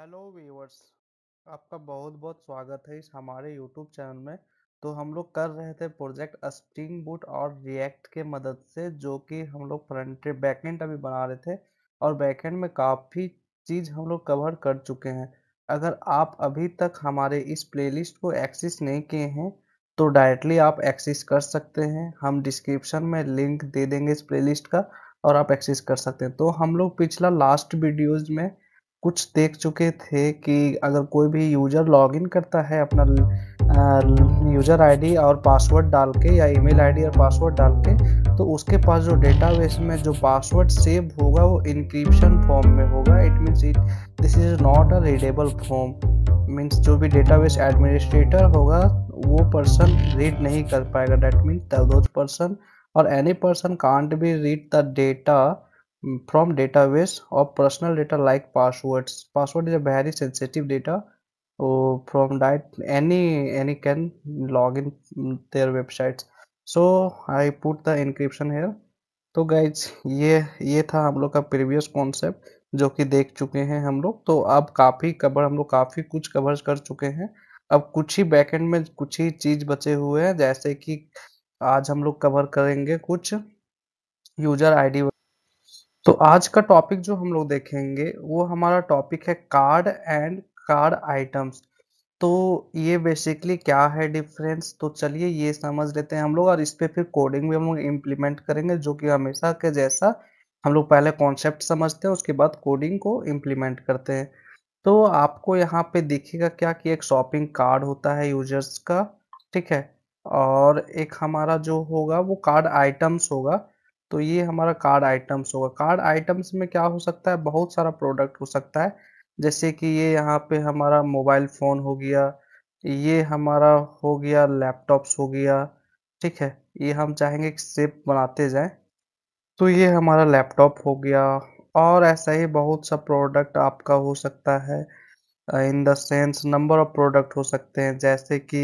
Hello viewers आपका बहुत बहुत स्वागत है इस हमारे यूट्यूब चैनल में तो हम लोग कर रहे थे प्रोजेक्ट स्प्रिंग बूट और रिएक्ट के मदद से जो कि हम लोग फ्रंट बैकेंड अभी बना रहे थे और बैकेंड में काफ़ी चीज़ हम लोग कवर कर चुके हैं अगर आप अभी तक हमारे इस प्लेलिस्ट को एक्सेस नहीं किए हैं तो डायरेक्टली आप एक्सेस कर सकते हैं हम डिस्क्रिप्शन में लिंक दे देंगे इस प्लेलिस्ट का और आप एक्सेस कर सकते हैं तो हम लोग पिछला लास्ट वीडियोज़ में कुछ देख चुके थे कि अगर कोई भी यूजर लॉगिन करता है अपना यूजर आईडी और पासवर्ड डाल के या ईमेल आईडी और पासवर्ड डाल के तो उसके पास जो डेटाबेस में जो पासवर्ड सेव होगा वो इंक्रिप्शन फॉर्म में होगा it means it this is not a readable form means जो भी डेटाबेस एडमिनिस्ट्रेटर होगा वो पर्सन रीड नहीं कर पाएगा डेट मीन्स दर्सन और any person can't be read the data from database of personal data like passwords password is a very sensitive data so from that any any can log in their websites so i put the encryption here तो guys ये ये था हम लोग का previous concept जो कि देख चुके हैं हम लोग तो अब काफ़ी कवर हम लोग काफ़ी कुछ कवर कर चुके हैं अब कुछ ही बैकेंड में कुछ ही चीज़ बचे हुए हैं जैसे कि आज हम लोग कवर करेंगे कुछ यूजर आईडी तो आज का टॉपिक जो हम लोग देखेंगे वो हमारा टॉपिक है कार्ड एंड कार्ड आइटम्स तो ये बेसिकली क्या है डिफरेंस तो चलिए ये समझ लेते हैं हम लोग और इस पर फिर कोडिंग भी हम लोग इम्प्लीमेंट करेंगे जो कि हमेशा के जैसा हम लोग पहले कॉन्सेप्ट समझते हैं उसके बाद कोडिंग को इम्प्लीमेंट करते हैं तो आपको यहाँ पे दिखेगा क्या कि एक शॉपिंग कार्ड होता है यूजर्स का ठीक है और एक हमारा जो होगा वो कार्ड आइटम्स होगा तो ये हमारा कार्ड आइटम्स होगा कार्ड आइटम्स में क्या हो सकता है बहुत सारा प्रोडक्ट हो सकता है जैसे कि ये यहाँ पे हमारा मोबाइल फ़ोन हो गया ये हमारा हो गया लैपटॉप्स हो गया ठीक है ये हम चाहेंगे कि सेप बनाते जाएं तो ये हमारा लैपटॉप हो गया और ऐसा ही बहुत सा प्रोडक्ट आपका हो सकता है in the sense number of product हो सकते हैं जैसे कि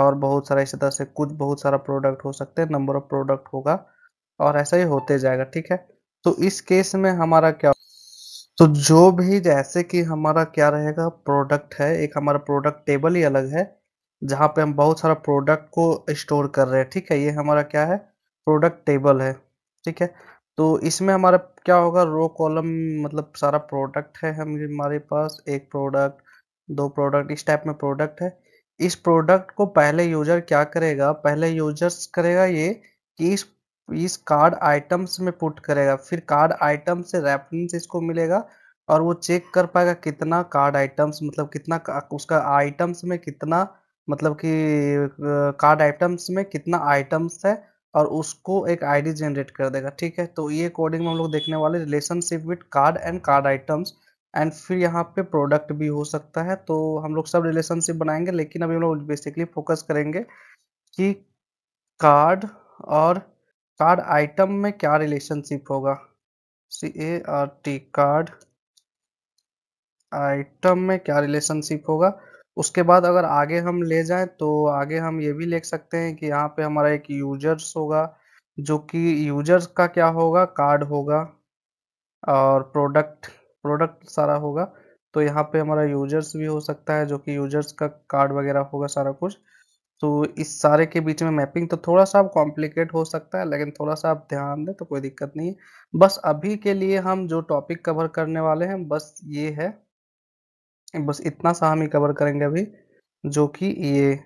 और बहुत सारा इस तरह से कुछ बहुत सारा प्रोडक्ट हो सकते हैं नंबर ऑफ प्रोडक्ट होगा और ऐसा ही होते जाएगा ठीक है तो इस केस में हमारा क्या तो जो भी जैसे कि हमारा क्या रहेगा प्रोडक्ट है एक हमारा प्रोडक्ट टेबल ही अलग है जहाँ पे हम बहुत सारा प्रोडक्ट को स्टोर कर रहे हैं ठीक है ये हमारा क्या है प्रोडक्ट टेबल है ठीक है तो इसमें हमारा क्या होगा रो कॉलम मतलब सारा प्रोडक्ट है हम हमारे पास एक प्रोडक्ट दो प्रोडक्ट इस टाइप में प्रोडक्ट है इस प्रोडक्ट को पहले यूजर क्या करेगा पहले यूजर्स करेगा ये कि इस इस कार्ड आइटम्स में पुट करेगा फिर कार्ड आइटम से रेफरेंस इसको मिलेगा और वो चेक कर पाएगा कितना कार्ड आइटम्स मतलब कितना उसका आइटम्स में कितना मतलब कि कार्ड आइटम्स में कितना आइटम्स है और उसको एक आईडी जनरेट कर देगा ठीक है तो ये कोडिंग में हम लोग देखने वाले relationship with cart and cart items and फिर यहाँ पे प्रोडक्ट भी हो सकता है तो हम लोग सब रिलेशनशिप बनाएंगे लेकिन अभी हम लोग बेसिकली फोकस करेंगे कि कार्ड और कार्ड आइटम में क्या रिलेशनशिप होगा C A R T cart item में क्या रिलेशनशिप होगा उसके बाद अगर आगे हम ले जाएं तो आगे हम ये भी लिख सकते हैं कि यहाँ पे हमारा एक यूजर्स होगा जो कि यूजर्स का क्या होगा कार्ड होगा और प्रोडक्ट प्रोडक्ट सारा होगा तो यहाँ पे हमारा यूजर्स भी हो सकता है जो कि यूजर्स का कार्ड वगैरह होगा सारा कुछ तो इस सारे के बीच में मैपिंग तो थोड़ा सा कॉम्प्लिकेट हो सकता है लेकिन थोड़ा सा आप ध्यान दें तो कोई दिक्कत नहीं है बस अभी के लिए हम जो टॉपिक कवर करने वाले हैं बस ये है बस इतना सा हम ही कवर करेंगे अभी जो कि ये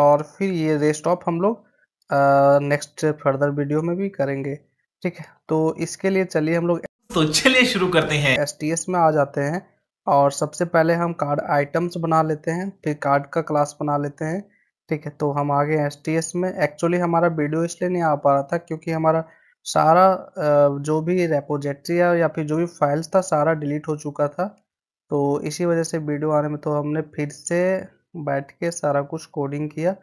और फिर ये रेस्ट ऑफ हम लोग नेक्स्ट फर्दर वीडियो में भी करेंगे ठीक है तो इसके लिए चलिए हम लोग तो चलिए शुरू करते हैं एस में आ जाते हैं और सबसे पहले हम कार्ड आइटम्स बना लेते हैं फिर कार्ड का क्लास बना लेते हैं ठीक है तो हम आ गए एस टी एस में एक्चुअली हमारा वीडियो इसलिए नहीं आ पा रहा था क्योंकि हमारा सारा जो भी रेपोजेट्री या, या फिर जो भी फाइल्स था सारा डिलीट हो चुका था तो इसी वजह से वीडियो आने में तो हमने फिर से बैठ के सारा कुछ कोडिंग किया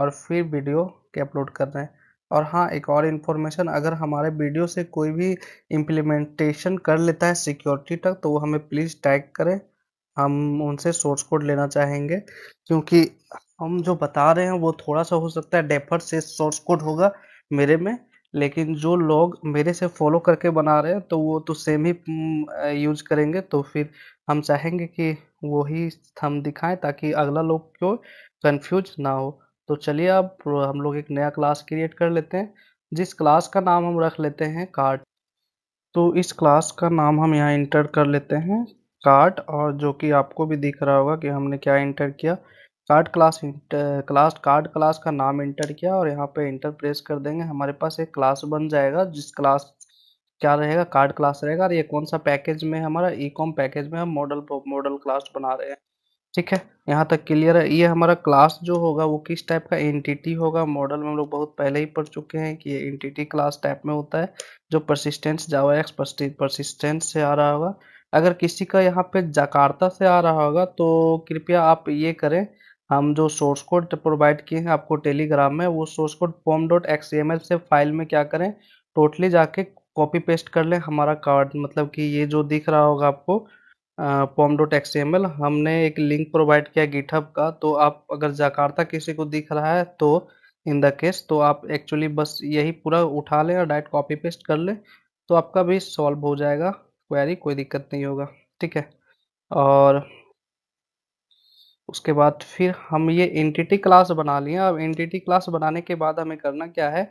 और फिर वीडियो के अपलोड कर रहे हैं और हाँ एक और इन्फॉर्मेशन अगर हमारे वीडियो से कोई भी इम्प्लीमेंटेशन कर लेता है सिक्योरिटी तक तो वो हमें प्लीज़ टैग करें हम उनसे सोर्स कोड लेना चाहेंगे क्योंकि हम जो बता रहे हैं वो थोड़ा सा हो सकता है डेफर से सोर्स कोड होगा मेरे में लेकिन जो लोग मेरे से फॉलो करके बना रहे हैं तो वो तो सेम ही यूज करेंगे तो फिर हम चाहेंगे कि वही हम दिखाएं ताकि अगला लोग को कंफ्यूज ना हो तो चलिए अब हम लोग एक नया क्लास क्रिएट कर लेते हैं जिस क्लास का नाम हम रख लेते हैं कार्ट तो इस क्लास का नाम हम यहाँ इंटर कर लेते हैं कार्ट और जो कि आपको भी दिख रहा होगा कि हमने क्या इंटर किया cart class class cart class का नाम इंटर किया और यहाँ पे इंटर प्रेस कर देंगे हमारे पास एक क्लास बन जाएगा जिस क्लास क्या रहेगा कार्ड क्लास रहेगा और ये कौन सा पैकेज में हमारा ई कॉम पैकेज में हम मॉडल मॉडल क्लास बना रहे हैं ठीक है यहाँ तक क्लियर है ये हमारा क्लास जो होगा वो किस टाइप का एंटिटी होगा मॉडल में हम लोग बहुत पहले ही पढ़ चुके हैं कि ये एंटिटी क्लास टाइप में होता है जो परसिस्टेंस जावा एक्स परसिस्टेंस से आ रहा होगा अगर किसी का यहाँ पे जकार्ता से आ रहा होगा तो कृपया आप ये करें हम जो सोर्स कोड प्रोवाइड किए हैं आपको टेलीग्राम में वो source code form dot X M L से फाइल में क्या करें टोटली जाके कॉपी पेस्ट कर लें हमारा कार्ड मतलब कि ये जो दिख रहा होगा आपको pom dot X M L हमने एक लिंक प्रोवाइड किया गिटहब का तो आप अगर जाकार्ता किसी को दिख रहा है तो इन द केस तो आप एक्चुअली बस यही पूरा उठा लें और डायरेक्ट कॉपी पेस्ट कर लें तो आपका भी सॉल्व हो जाएगा क्वेरी कोई दिक्कत नहीं होगा ठीक है और उसके बाद फिर हम ये एंटिटी क्लास बना लिए अब एंटिटी क्लास बनाने के बाद हमें करना क्या है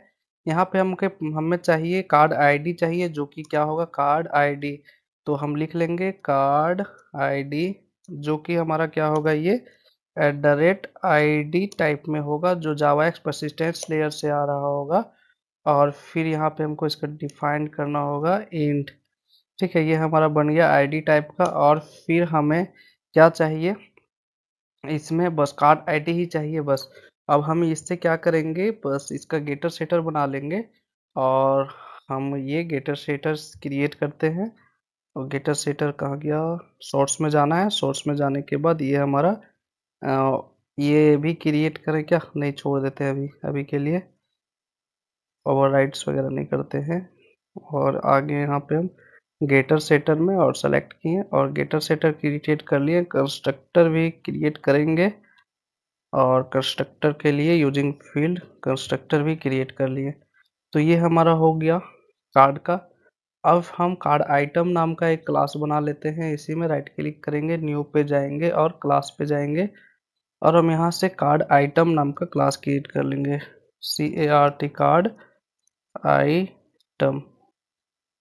यहाँ पे हमके हमें चाहिए कार्ड आईडी चाहिए जो कि क्या होगा कार्ड आईडी तो हम लिख लेंगे कार्ड आईडी जो कि हमारा क्या होगा ये at the rate I type में होगा जो जावा एक्स परसिस्टेंस लेयर से आ रहा होगा और फिर यहाँ पे हमको इसका डिफाइन करना होगा इंट ठीक है ये हमारा बन गया आई टाइप का और फिर हमें क्या चाहिए इसमें बस कार्ड आईडी ही चाहिए बस अब हम इससे क्या करेंगे बस इसका गेटर सेटर बना लेंगे और हम ये गेटर सेटर क्रिएट करते हैं और गेटर सेटर कहाँ गया शॉर्ट्स में जाना है शॉर्ट्स में जाने के बाद ये हमारा आ, ये भी क्रिएट करें क्या नहीं छोड़ देते हैं अभी अभी के लिए ओवर राइड्स वगैरह नहीं करते हैं और आगे यहाँ पे हम गेटर सेटर में और सेलेक्ट किए और गेटर सेटर क्रिएट कर लिए कंस्ट्रक्टर भी क्रिएट करेंगे और कंस्ट्रक्टर के लिए यूजिंग फील्ड कंस्ट्रक्टर भी क्रिएट कर लिए तो ये हमारा हो गया कार्ड का अब हम कार्ड आइटम नाम का एक क्लास बना लेते हैं इसी में राइट क्लिक करेंगे न्यू पे जाएंगे और क्लास पे जाएंगे और हम यहाँ से कार्ड आइटम नाम का क्लास क्रिएट कर लेंगे C A R T cart item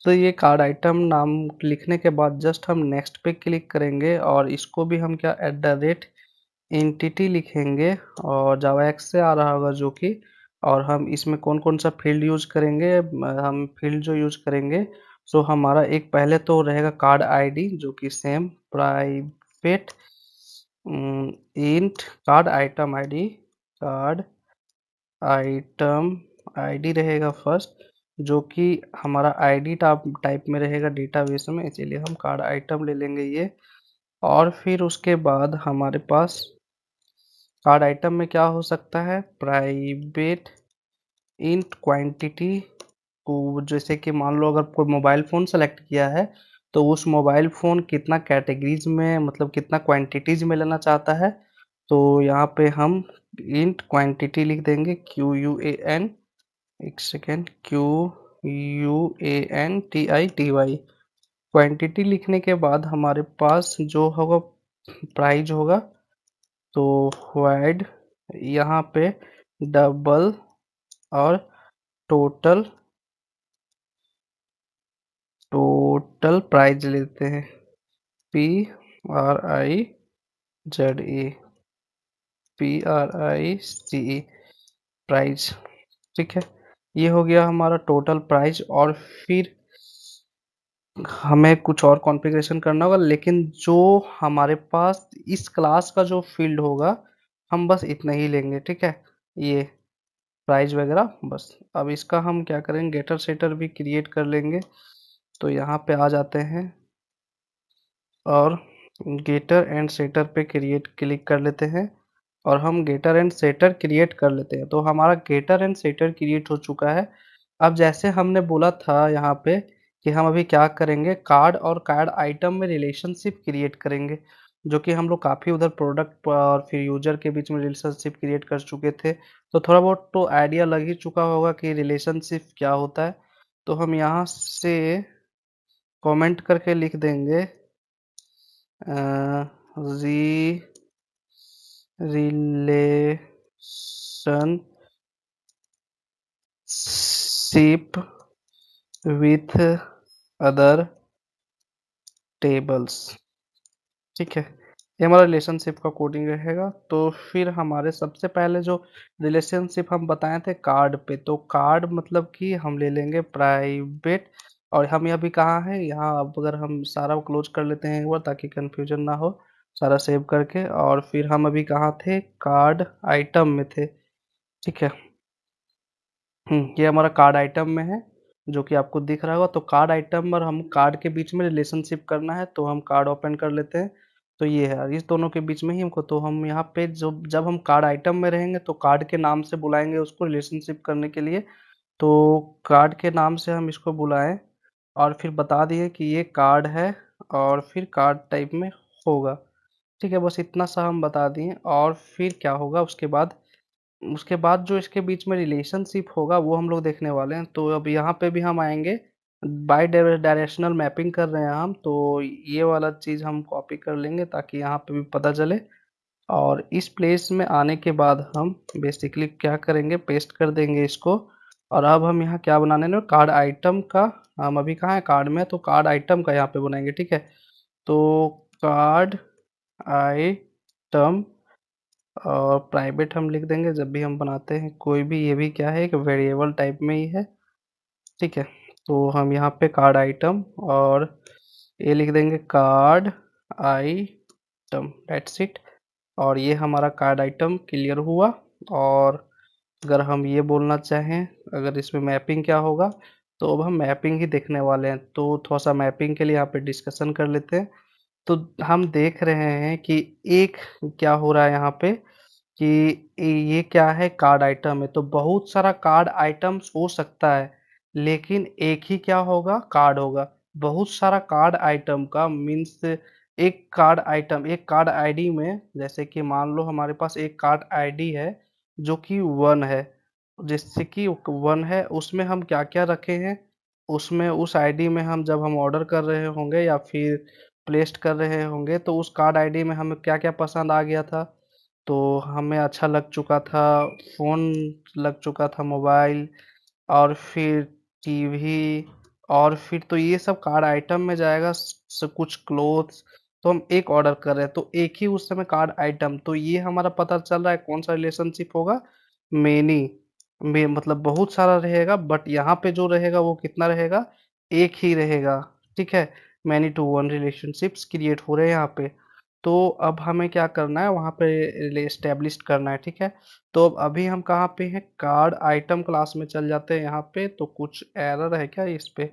तो ये कार्ड आइटम नाम लिखने के बाद जस्ट हम नेक्स्ट पे क्लिक करेंगे और इसको भी हम क्या एट द रेट एंटिटी लिखेंगे और जावा एक्स से आ रहा होगा जो कि और हम इसमें कौन कौन सा फील्ड यूज करेंगे हम फील्ड जो यूज करेंगे सो हमारा एक पहले तो रहेगा कार्ड आईडी जो कि same private int cart item ID cart item ID रहेगा फर्स्ट जो कि हमारा आईडी टाप टाइप में रहेगा डेटाबेस में इसीलिए हम कार्ड आइटम ले लेंगे ये और फिर उसके बाद हमारे पास कार्ड आइटम में क्या हो सकता है प्राइवेट इंट क्वांटिटी को जैसे कि मान लो अगर कोई मोबाइल फ़ोन सेलेक्ट किया है तो उस मोबाइल फ़ोन कितना कैटेगरीज में मतलब कितना क्वांटिटीज में लेना चाहता है तो यहाँ पे हम इंट क्वांटिटी लिख देंगे क्यू यू ए एन एक second Q U A N T I T Y quantity लिखने के बाद हमारे पास जो होगा प्राइज होगा तो वाइड यहाँ पे डबल और टोटल टोटल प्राइज लेते हैं P R I Z E P R I C E price ठीक है ये हो गया हमारा टोटल प्राइस और फिर हमें कुछ और कॉन्फ़िगरेशन करना होगा लेकिन जो हमारे पास इस क्लास का जो फील्ड होगा हम बस इतना ही लेंगे ठीक है ये प्राइस वगैरह बस अब इसका हम क्या करेंगे गेटर सेटर भी क्रिएट कर लेंगे तो यहाँ पे आ जाते हैं और गेटर एंड सेटर पे क्रिएट क्लिक कर लेते हैं और हम गेटर एंड सेटर क्रिएट कर लेते हैं तो हमारा गेटर एंड सेटर क्रिएट हो चुका है अब जैसे हमने बोला था यहाँ पे कि हम अभी क्या करेंगे कार्ड और कार्ड आइटम में रिलेशनशिप क्रिएट करेंगे जो कि हम लोग काफ़ी उधर प्रोडक्ट और फिर यूजर के बीच में रिलेशनशिप क्रिएट कर चुके थे तो थोड़ा बहुत तो आइडिया लग ही चुका होगा कि रिलेशनशिप क्या होता है तो हम यहाँ से कमेंट करके लिख देंगे जी relationship with other tables ठीक है ये हमारा रिलेशनशिप का कोडिंग रहेगा तो फिर हमारे सबसे पहले जो रिलेशनशिप हम बताए थे कार्ड पे तो कार्ड मतलब कि हम ले लेंगे प्राइवेट और हम यह भी कहाँ है यहाँ अब अगर हम सारा क्लोज कर लेते हैं एक बार ताकि कंफ्यूजन ना हो सारा सेव करके और फिर हम अभी कहाँ थे कार्ड आइटम में थे ठीक है हम्म, ये हमारा कार्ड आइटम में है जो कि आपको दिख रहा होगा तो कार्ड आइटम और हम कार्ड के बीच में रिलेशनशिप करना है तो हम कार्ड ओपन कर लेते हैं तो ये है इस दोनों के बीच में ही हमको तो हम यहाँ पे जो जब हम कार्ड आइटम में रहेंगे तो कार्ड के नाम से बुलाएंगे उसको रिलेशनशिप करने के लिए तो कार्ड के नाम से हम इसको बुलाएं और फिर बता दिए कि ये कार्ड है और फिर कार्ड टाइप में होगा ठीक है बस इतना सा हम बता दिए और फिर क्या होगा उसके बाद उसके बाद जो इसके बीच में रिलेशनशिप होगा वो हम लोग देखने वाले हैं तो अब यहाँ पे भी हम आएंगे बाई डायरेक्शनल मैपिंग कर रहे हैं हम तो ये वाला चीज़ हम कॉपी कर लेंगे ताकि यहाँ पे भी पता चले और इस प्लेस में आने के बाद हम बेसिकली क्या करेंगे पेस्ट कर देंगे इसको और अब हम यहाँ क्या बनाने में कार्ड आइटम का हम अभी कहाँ हैं कार्ड में तो कार्ड आइटम का यहाँ पर बनाएंगे ठीक है तो कार्ड आई टर्म और प्राइवेट हम लिख देंगे जब भी हम बनाते हैं कोई भी ये भी क्या है एक वेरिएबल टाइप में ही है ठीक है तो हम यहाँ पे कार्ड आइटम और ये लिख देंगे कार्ड आइटम डेट सीट और ये हमारा कार्ड आइटम क्लियर हुआ और अगर हम ये बोलना चाहें अगर इसमें मैपिंग क्या होगा तो अब हम मैपिंग ही देखने वाले हैं तो थोड़ा सा मैपिंग के लिए यहाँ पे डिस्कशन कर लेते हैं तो हम देख रहे हैं कि एक क्या हो रहा है यहाँ पे कि ये क्या है कार्ड आइटम है तो बहुत सारा कार्ड आइटम्स हो सकता है लेकिन एक ही क्या होगा कार्ड होगा बहुत सारा कार्ड आइटम का मीन्स एक कार्ड आइटम एक कार्ड आईडी में जैसे कि मान लो हमारे पास एक कार्ड आईडी है जो कि वन है जिससे कि वन है उसमें हम क्या क्या रखे हैं उसमें उस आईडी में हम जब हम ऑर्डर कर रहे होंगे या फिर प्लेस्ड कर रहे होंगे तो उस कार्ड आईडी में हमें क्या क्या पसंद आ गया था तो हमें अच्छा लग चुका था फ़ोन लग चुका था मोबाइल और फिर टीवी और फिर तो ये सब कार्ड आइटम में जाएगा कुछ क्लोथ्स तो हम एक ऑर्डर कर रहे हैं तो एक ही उस समय कार्ड आइटम तो ये हमारा पता चल रहा है कौन सा रिलेशनशिप होगा मेनी में मतलब बहुत सारा रहेगा बट यहाँ पे जो रहेगा वो कितना रहेगा एक ही रहेगा ठीक है many to one relationships create हो रहे हैं यहाँ पे तो अब हमें क्या करना है वहाँ पे इस्टेब्लिश करना है ठीक है तो अब अभी हम कहाँ पे हैं कार्ड आइटम क्लास में चल जाते हैं यहाँ पे तो कुछ एरर है क्या इस पर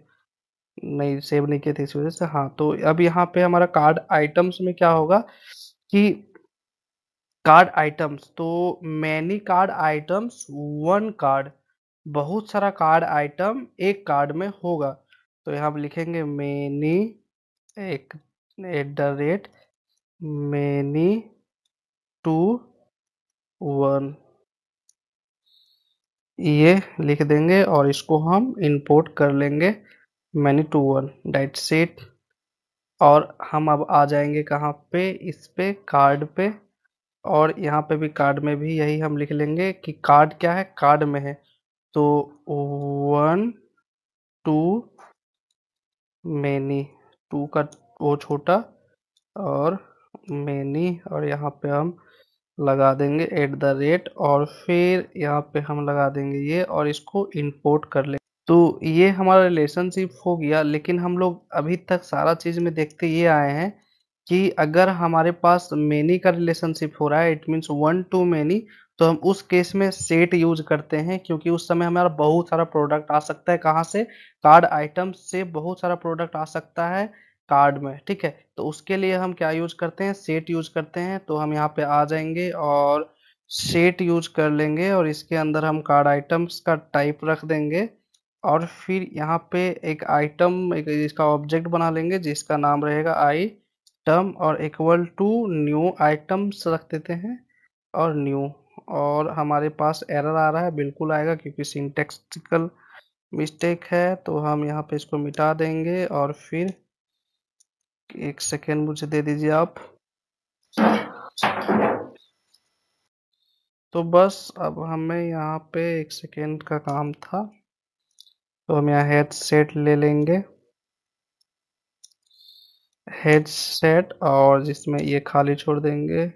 नहीं सेव नहीं किए थे इस वजह से हाँ तो अब यहाँ पे हमारा कार्ड आइटम्स में क्या होगा कि कार्ड आइटम्स तो many card items one card बहुत सारा कार्ड आइटम एक कार्ड में होगा तो यहाँ पर लिखेंगे मैनी एक at the rate many to one ये लिख देंगे और इसको हम इंपोर्ट कर लेंगे many to one diet set और हम अब आ जाएंगे कहाँ पे इस पे कार्ड पे और यहाँ पे भी कार्ड में भी यही हम लिख लेंगे कि कार्ड क्या है कार्ड में है तो वन टू मैनी टू का वो छोटा और मैनी और यहाँ पे हम लगा देंगे एट द रेट और फिर यहाँ पे हम लगा देंगे ये और इसको इंपोर्ट कर लेंगे तो ये हमारा रिलेशनशिप हो गया लेकिन हम लोग अभी तक सारा चीज़ में देखते ये आए हैं कि अगर हमारे पास मैनी का रिलेशनशिप हो रहा है it means one to many तो हम उस केस में सेट यूज करते हैं क्योंकि उस समय हमारा बहुत सारा प्रोडक्ट आ सकता है कहाँ से कार्ड आइटम से बहुत सारा प्रोडक्ट आ सकता है कार्ड में ठीक है तो उसके लिए हम क्या यूज करते हैं सेट यूज करते हैं तो हम यहाँ पे आ जाएंगे और सेट यूज कर लेंगे और इसके अंदर हम कार्ड आइटम्स का टाइप रख देंगे और फिर यहाँ पे एक आइटम एक इसका ऑब्जेक्ट बना लेंगे जिसका नाम रहेगा आई टर्म और इक्वल टू न्यू आइटम्स रख देते हैं और न्यू और हमारे पास एरर आ रहा है बिल्कुल आएगा क्योंकि सिंटेक्सिकल मिस्टेक है तो हम यहाँ पे इसको मिटा देंगे और फिर एक सेकेंड मुझे दे दीजिए आप तो बस अब हमें यहाँ पे एक सेकेंड का काम था तो हम यहाँ हेड सेट ले लेंगे हेड सेट और जिसमें ये खाली छोड़ देंगे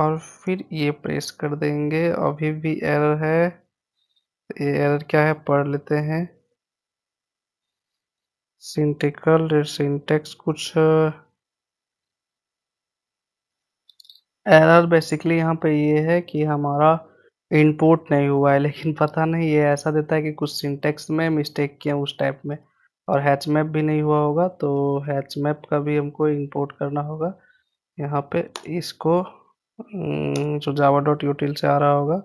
और फिर ये प्रेस कर देंगे अभी भी एरर है ये एरर क्या है पढ़ लेते हैं सिंटिकल सिंटेक्स कुछ एरर बेसिकली यहाँ पे ये है कि हमारा इनपुट नहीं हुआ है लेकिन पता नहीं ये ऐसा देता है कि कुछ सिंटेक्स में मिस्टेक किया उस टाइप में और हैच मैप भी नहीं हुआ होगा तो हैच मैप का भी हमको इंपोर्ट करना होगा यहाँ पे इसको हम्म, जो जावा डॉट यूटिल से आ रहा होगा।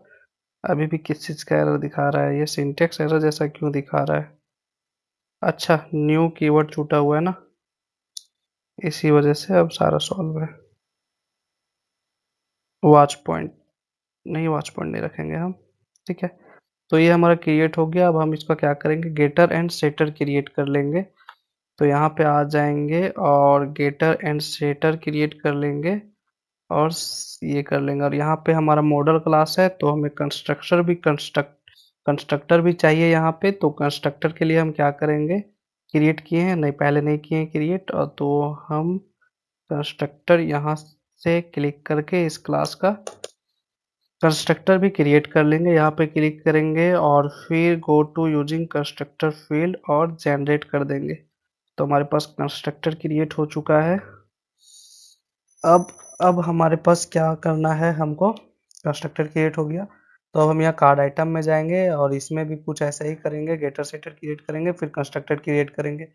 अभी भी किस चीज़ का एरर दिखा रहा है? ये सिंटेक्स एरर जैसा क्यों दिखा रहा है? अच्छा न्यू कीवर्ड छूटा हुआ है ना? इसी वजह से अब सारा सॉल्व है। वॉच पॉइंट नहीं वॉच पॉइंट नहीं रखेंगे हम, ठीक है। तो ये हमारा क्रिएट हो गया, अब हम इसका क्या करेंगे गेटर एंड सेटर क्रिएट कर लेंगे। तो यहाँ पे आ जाएंगे और गेटर एंड सेटर क्रिएट कर लेंगे। और ये कर लेंगे और यहाँ पे हमारा मॉडल क्लास है तो हमें कंस्ट्रक्टर भी कंस्ट्रक्ट कंस्ट्रक्टर भी चाहिए यहाँ पे तो कंस्ट्रक्टर के लिए हम क्या करेंगे क्रिएट किए हैं नहीं पहले नहीं किए हैं क्रिएट और तो हम कंस्ट्रक्टर यहाँ से क्लिक करके इस क्लास का कंस्ट्रक्टर भी क्रिएट कर लेंगे यहाँ पे क्लिक करेंगे और फिर go to using constructor field और जनरेट कर देंगे तो हमारे पास कंस्ट्रक्टर क्रिएट हो चुका है अब अब हमारे पास क्या करना है हमको कंस्ट्रक्टर क्रिएट हो गया तो अब हम यहाँ कार्ड आइटम में जाएंगे और इसमें भी कुछ ऐसा ही करेंगे गेटर सेटर क्रिएट करेंगे फिर कंस्ट्रक्टर क्रिएट करेंगे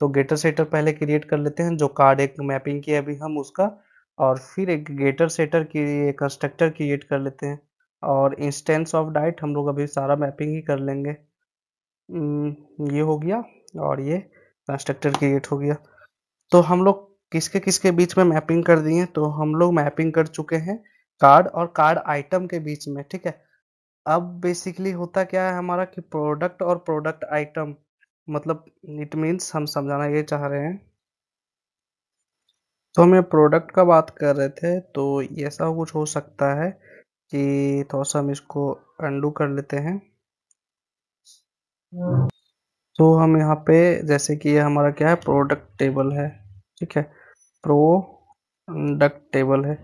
तो गेटर सेटर पहले क्रिएट कर लेते हैं जो कार्ड एक मैपिंग किया अभी हम उसका और फिर एक गेटर सेटर की कंस्ट्रक्टर क्रिएट कर लेते हैं और इंस्टेंस ऑफ डाइट हम लोग अभी सारा मैपिंग ही कर लेंगे ये हो गया और ये कंस्ट्रक्टर क्रिएट हो गया तो हम लोग किसके किसके बीच में मैपिंग कर दी है तो हम लोग मैपिंग कर चुके हैं कार्ड और कार्ड आइटम के बीच में ठीक है अब बेसिकली होता क्या है हमारा कि प्रोडक्ट और प्रोडक्ट आइटम मतलब इट मीन्स हम समझाना ये चाह रहे हैं तो हम ये प्रोडक्ट का बात कर रहे थे तो ऐसा कुछ हो सकता है कि थोड़ा सा हम इसको अंडू कर लेते हैं तो हम यहाँ पे जैसे कि ये हमारा क्या है प्रोडक्ट टेबल है ठीक है प्रोडक्टेबल है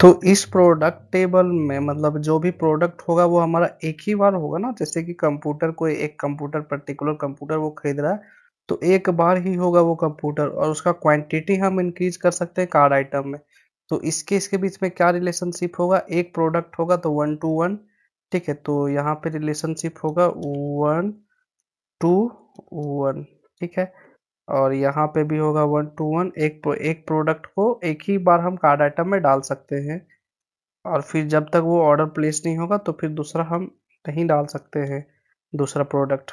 तो इस प्रोडक्ट टेबल में मतलब जो भी प्रोडक्ट होगा वो हमारा एक ही बार होगा ना जैसे कि कंप्यूटर कोई एक कंप्यूटर पर्टिकुलर कंप्यूटर वो खरीद रहा है तो एक बार ही होगा वो कंप्यूटर और उसका क्वांटिटी हम इंक्रीज कर सकते हैं कार्ड आइटम में तो इसके इसके बीच में क्या रिलेशनशिप होगा एक प्रोडक्ट होगा तो वन टू वन ठीक है तो यहाँ पे रिलेशनशिप होगा वन टू वन ठीक है और यहाँ पे भी होगा वन टू वन एक एक प्रोडक्ट को एक ही बार हम कार्ड आइटम में डाल सकते हैं और फिर जब तक वो ऑर्डर प्लेस नहीं होगा तो फिर दूसरा हम नहीं डाल सकते हैं दूसरा प्रोडक्ट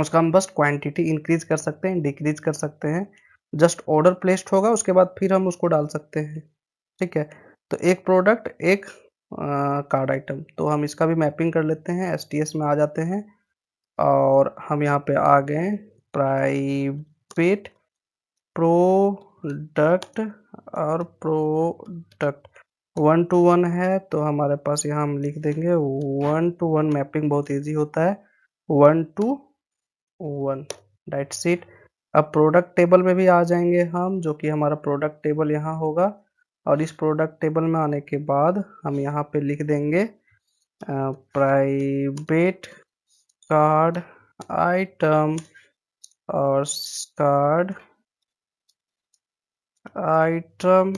उसका हम बस क्वांटिटी इंक्रीज कर सकते हैं डिक्रीज कर सकते हैं जस्ट ऑर्डर प्लेस्ड होगा उसके बाद फिर हम उसको डाल सकते हैं ठीक है तो एक प्रोडक्ट एक कार्ड आइटम तो हम इसका भी मैपिंग कर लेते हैं एस में आ जाते हैं और हम यहाँ पे आ गए प्राइवेट प्रोडक्ट और प्रोडक्ट वन टू वन है तो हमारे पास यहाँ हम लिख देंगे वन टू वन मैपिंग बहुत इजी होता है one to one diet seat अब प्रोडक्ट टेबल में भी आ जाएंगे हम जो कि हमारा प्रोडक्ट टेबल यहाँ होगा और इस प्रोडक्ट टेबल में आने के बाद हम यहाँ पे लिख देंगे प्राइवेट कार्ड आइटम और कार्ड आइटम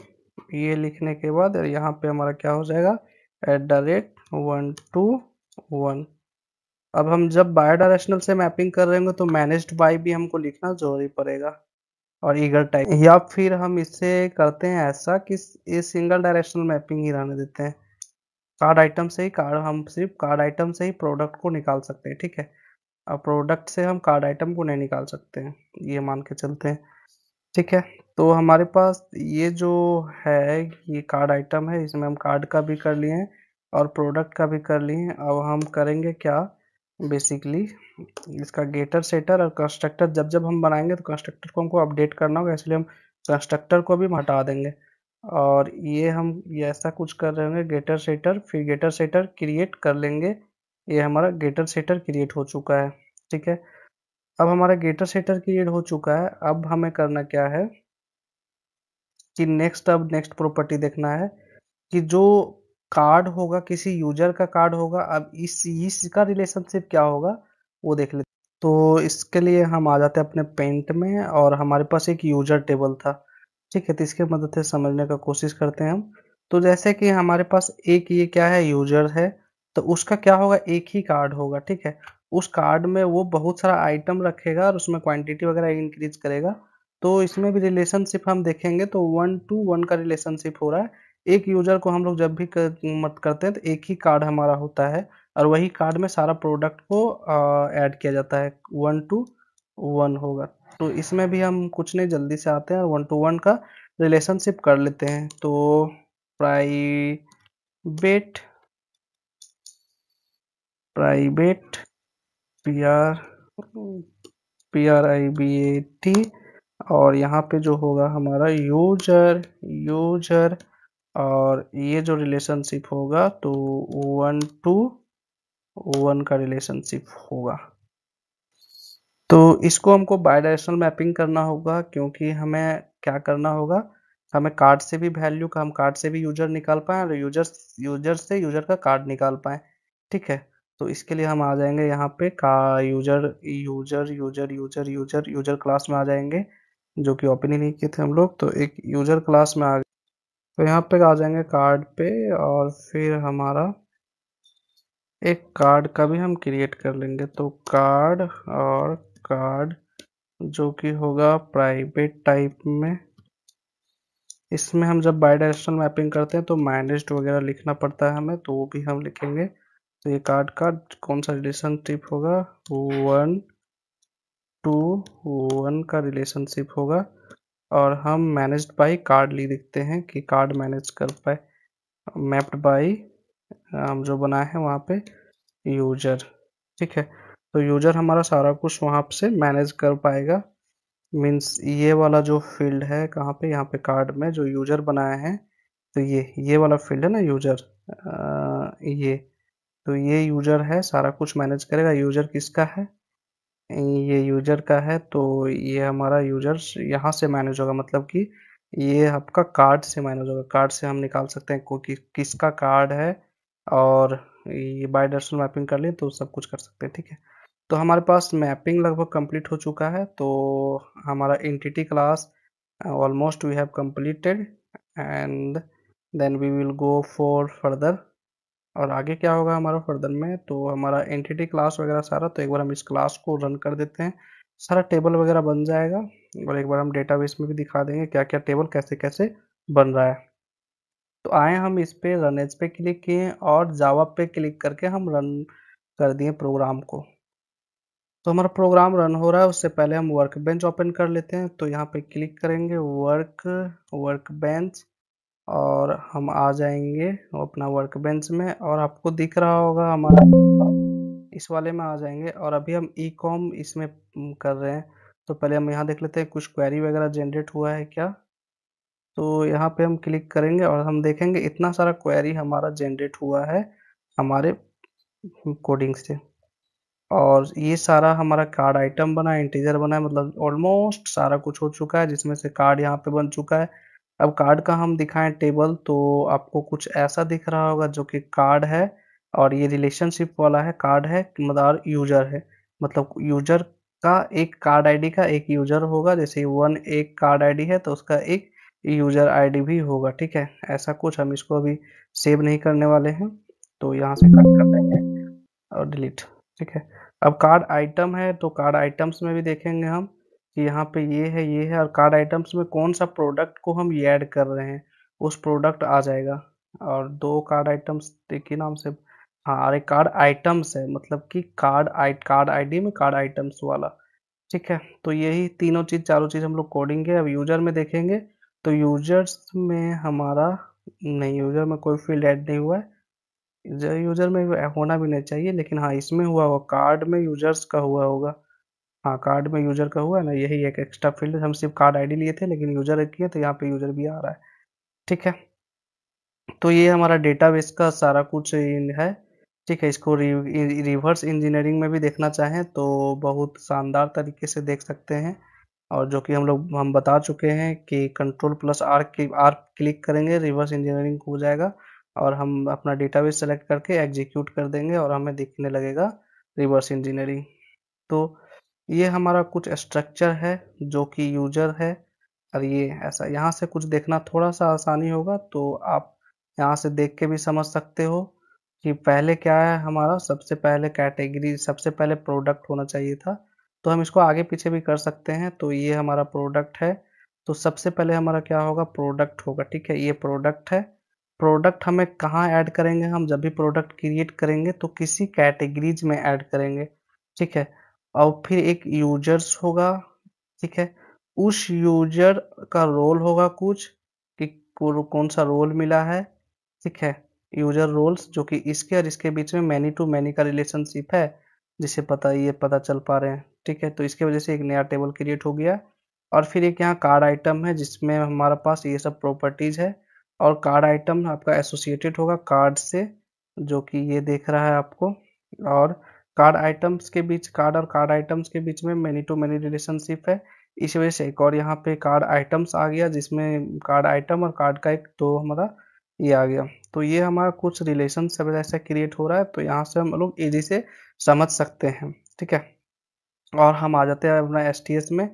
ये लिखने के बाद यहाँ पे हमारा क्या हो जाएगा at the rate one to one अब हम जब बायो डायरेक्शनल से मैपिंग कर रहे होंगे तो मैनेज्ड बाय भी हमको लिखना जरूरी पड़ेगा और ईगर टाइप या फिर हम इसे करते हैं ऐसा कि ये सिंगल डायरेक्शनल मैपिंग ही रहने देते हैं कार्ड आइटम से ही कार्ड हम सिर्फ कार्ड आइटम से ही प्रोडक्ट को निकाल सकते हैं ठीक है प्रोडक्ट से हम कार्ड आइटम को नहीं निकाल सकते हैं ये मान के चलते हैं ठीक है तो हमारे पास ये जो है ये कार्ड आइटम है इसमें हम कार्ड का भी कर लिए हैं और प्रोडक्ट का भी कर लिए हैं अब हम करेंगे क्या बेसिकली इसका गेटर सेटर और कंस्ट्रक्टर जब जब हम बनाएंगे तो कंस्ट्रक्टर को हमको अपडेट करना होगा इसलिए हम कंस्ट्रक्टर को भी हटा देंगे और ये हम ये ऐसा कुछ कर रहे होंगे गेटर सेटर फिर गेटर सेटर क्रिएट कर लेंगे ये हमारा गेटर सेटर क्रिएट हो चुका है ठीक है अब हमारा गेटर सेटर क्रिएट हो चुका है अब हमें करना क्या है कि नेक्स्ट अब नेक्स्ट प्रॉपर्टी देखना है कि जो कार्ड होगा किसी यूजर का कार्ड होगा अब इस इसका रिलेशनशिप क्या होगा वो देख लेते तो इसके लिए हम आ जाते हैं अपने पेंट में और हमारे पास एक यूजर टेबल था ठीक है तो इसके मदद से समझने का कोशिश करते हैं हम तो जैसे कि हमारे पास एक ये क्या है यूजर है तो उसका क्या होगा एक ही कार्ड होगा ठीक है उस कार्ड में वो बहुत सारा आइटम रखेगा और उसमें क्वांटिटी वगैरह इंक्रीज करेगा तो इसमें भी रिलेशनशिप हम देखेंगे तो वन टू वन का रिलेशनशिप हो रहा है एक यूजर को हम लोग जब भी कर, मत करते हैं तो एक ही कार्ड हमारा होता है और वही कार्ड में सारा प्रोडक्ट को ऐड किया जाता है वन टू वन होगा तो इसमें भी हम कुछ नहीं जल्दी से आते हैं और वन टू वन का रिलेशनशिप कर लेते हैं तो private private P R P R I B A T और यहाँ पे जो होगा हमारा यूजर यूजर और ये जो रिलेशनशिप होगा तो वन टू वन का रिलेशनशिप होगा तो इसको हमको बायडायरेक्शनल मैपिंग करना होगा क्योंकि हमें क्या करना होगा हमें कार्ड से भी वैल्यू का हम कार्ड से भी यूजर निकाल पाए और यूजर यूजर से यूजर का कार्ड निकाल पाए ठीक है तो इसके लिए हम आ जाएंगे यहाँ पे का user user user user user user class में आ जाएंगे जो कि ओपन ही नहीं किए थे हम लोग तो एक यूजर क्लास में आ गए तो यहाँ पे आ जाएंगे कार्ड पे और फिर हमारा एक कार्ड का भी हम क्रिएट कर लेंगे तो कार्ड और कार्ड जो कि होगा प्राइवेट टाइप में इसमें हम जब बाई डायरेक्शनल मैपिंग करते हैं तो माइनस वगैरह लिखना पड़ता है हमें तो वो भी हम लिखेंगे तो ये कार्ड का कौन सा रिलेशनशिप होगा वन टू वन का रिलेशनशिप होगा और हम मैनेज बाय कार्ड ली दिखते हैं कि कार्ड मैनेज कर पाए मैप्ड बाय हम जो बनाए हैं वहाँ पे यूजर ठीक है तो यूजर हमारा सारा कुछ वहाँ से मैनेज कर पाएगा मीन्स ये वाला जो फील्ड है कहाँ पे यहाँ पे कार्ड में जो यूजर बनाया है तो ये ये वाला फील्ड है ना यूजर आ, ये तो ये यूजर है सारा कुछ मैनेज करेगा यूजर किसका है ये यूजर का है तो ये हमारा यूजर यहाँ से मैनेज होगा मतलब कि ये आपका कार्ड से मैनेज होगा कार्ड से हम निकाल सकते हैं कि, किसका कार्ड है और ये बाय डायरेक्शनल मैपिंग कर लें तो सब कुछ कर सकते हैं ठीक है तो हमारे पास मैपिंग लगभग कंप्लीट हो चुका है तो हमारा entity class almost we have completed and then we will go for further और आगे क्या होगा हमारा फर्दर में तो हमारा एंटिटी क्लास वगैरह सारा तो एक बार हम इस क्लास को रन कर देते हैं सारा टेबल वगैरह बन जाएगा और एक बार हम डेटाबेस में भी दिखा देंगे क्या क्या टेबल कैसे कैसे बन रहा है तो आए हम इस पर रन एज पे क्लिक किए और जावा पे क्लिक करके हम रन कर दिए प्रोग्राम को तो हमारा प्रोग्राम रन हो रहा है उससे पहले हम वर्क बेंच ओपन कर लेते हैं तो यहाँ पे क्लिक करेंगे वर्क वर्क बेंच और हम आ जाएंगे अपना वर्क बेंच में और आपको दिख रहा होगा हमारा इस वाले में आ जाएंगे और अभी हम ई कॉम इसमें कर रहे हैं तो पहले हम यहाँ देख लेते हैं कुछ क्वेरी वगैरह जनरेट हुआ है क्या तो यहाँ पे हम क्लिक करेंगे और हम देखेंगे इतना सारा क्वेरी हमारा जनरेट हुआ है हमारे कोडिंग से और ये सारा हमारा कार्ड आइटम बना है इंटीजर बना है मतलब ऑलमोस्ट सारा कुछ हो चुका है जिसमें से कार्ड यहाँ पे बन चुका है अब कार्ड का हम दिखाएं टेबल तो आपको कुछ ऐसा दिख रहा होगा जो कि कार्ड है और ये रिलेशनशिप वाला है कार्ड है मतलब यूजर है मतलब यूजर का एक कार्ड आईडी का एक यूजर होगा जैसे वन एक कार्ड आईडी है तो उसका एक यूजर आईडी भी होगा ठीक है ऐसा कुछ हम इसको अभी सेव नहीं करने वाले हैं तो यहाँ से कट कर देंगे और डिलीट ठीक है अब कार्ड आइटम है तो कार्ड आइटम्स में भी देखेंगे हम कि यहाँ पे ये है ये है और कार्ड आइटम्स में कौन सा प्रोडक्ट को हम ये ऐड कर रहे हैं उस प्रोडक्ट आ जाएगा और दो कार्ड आइटम्स देखिए नाम से हाँ अरे कार्ड आइटम्स है मतलब कि कार्ड आई कार्ड आईडी में कार्ड आइटम्स वाला ठीक है तो यही तीनों चीज़ चारों चीज़ हम लोग कोडेंगे अब यूजर में देखेंगे तो यूजर्स में हमारा नहीं यूजर में कोई फील्ड ऐड नहीं हुआ है यूजर में होना भी नहीं चाहिए लेकिन हाँ इसमें हुआ होगा कार्ड में यूजर्स का हुआ होगा हाँ कार्ड में यूज़र का हुआ है ना यही एक एक्स्ट्रा फील्ड हम सिर्फ कार्ड आईडी लिए थे लेकिन यूज़र एक किया तो यहाँ पे यूज़र भी आ रहा है ठीक है तो ये हमारा डेटाबेस का सारा कुछ है ठीक है इसको रिवर्स इंजीनियरिंग में भी देखना चाहें तो बहुत शानदार तरीके से देख सकते हैं और जो कि हम लोग हम बता चुके हैं कि कंट्रोल प्लस आर की आर क्लिक करेंगे रिवर्स इंजीनियरिंग हो जाएगा और हम अपना डेटाबेस सेलेक्ट करके एग्जीक्यूट कर देंगे और हमें दिखने लगेगा रिवर्स इंजीनियरिंग तो ये हमारा कुछ स्ट्रक्चर है जो कि यूजर है और ये ऐसा यहाँ से कुछ देखना थोड़ा सा आसानी होगा तो आप यहाँ से देख के भी समझ सकते हो कि पहले क्या है हमारा सबसे पहले कैटेगरी सबसे पहले प्रोडक्ट होना चाहिए था तो हम इसको आगे पीछे भी कर सकते हैं तो ये हमारा प्रोडक्ट है तो सबसे पहले हमारा क्या होगा प्रोडक्ट होगा ठीक है ये प्रोडक्ट है प्रोडक्ट हमें कहाँ ऐड करेंगे हम जब भी प्रोडक्ट क्रिएट करेंगे तो किसी कैटेगरीज में ऐड करेंगे ठीक है और फिर एक यूजर्स होगा ठीक है उस यूजर का रोल होगा कुछ कि कौन सा रोल मिला है ठीक है यूजर रोल्स जो कि इसके और इसके बीच में मैनी टू मैनी का रिलेशनशिप है जिसे पता ये पता चल पा रहे हैं ठीक है तो इसके वजह से एक नया टेबल क्रिएट हो गया और फिर एक यहाँ कार्ड आइटम है जिसमें हमारे पास ये सब प्रॉपर्टीज है और कार्ड आइटम आपका एसोसिएटेड होगा कार्ड से जो कि ये देख रहा है आपको और कार्ड आइटम्स के बीच कार्ड और कार्ड आइटम्स के बीच में मैनी टू मैनी रिलेशनशिप है इस वजह से एक और यहाँ पे कार्ड आइटम्स आ गया जिसमें कार्ड आइटम और कार्ड का एक दो हमारा ये आ गया तो ये हमारा कुछ रिलेशन सब ऐसा क्रिएट हो रहा है तो यहाँ से हम लोग इजी से समझ सकते हैं ठीक है और हम आ जाते हैं अपना एस में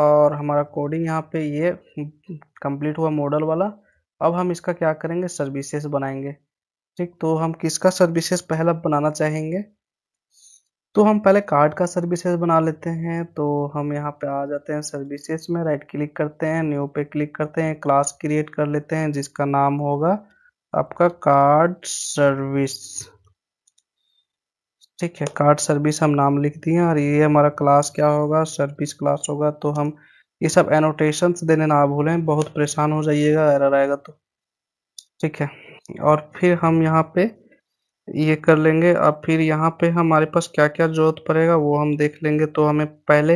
और हमारा कोडिंग यहाँ पे ये कंप्लीट हुआ मॉडल वाला अब हम इसका क्या करेंगे सर्विसेज बनाएंगे ठीक तो हम किसका सर्विसेज पहला बनाना चाहेंगे तो हम पहले कार्ड का सर्विसेज बना लेते हैं तो हम यहाँ पे आ जाते हैं सर्विसेज में राइट क्लिक करते हैं न्यू पे क्लिक करते हैं क्लास क्रिएट कर लेते हैं जिसका नाम होगा आपका कार्ड सर्विस ठीक है कार्ड सर्विस हम नाम लिख दिए और ये हमारा क्लास क्या होगा सर्विस क्लास होगा तो हम ये सब एनोटेशन देने ना भूलें बहुत परेशान हो जाइएगा एरर आएगा तो ठीक है और फिर हम यहाँ पे ये कर लेंगे अब फिर यहाँ पे हमारे पास क्या क्या जरूरत पड़ेगा वो हम देख लेंगे तो हमें पहले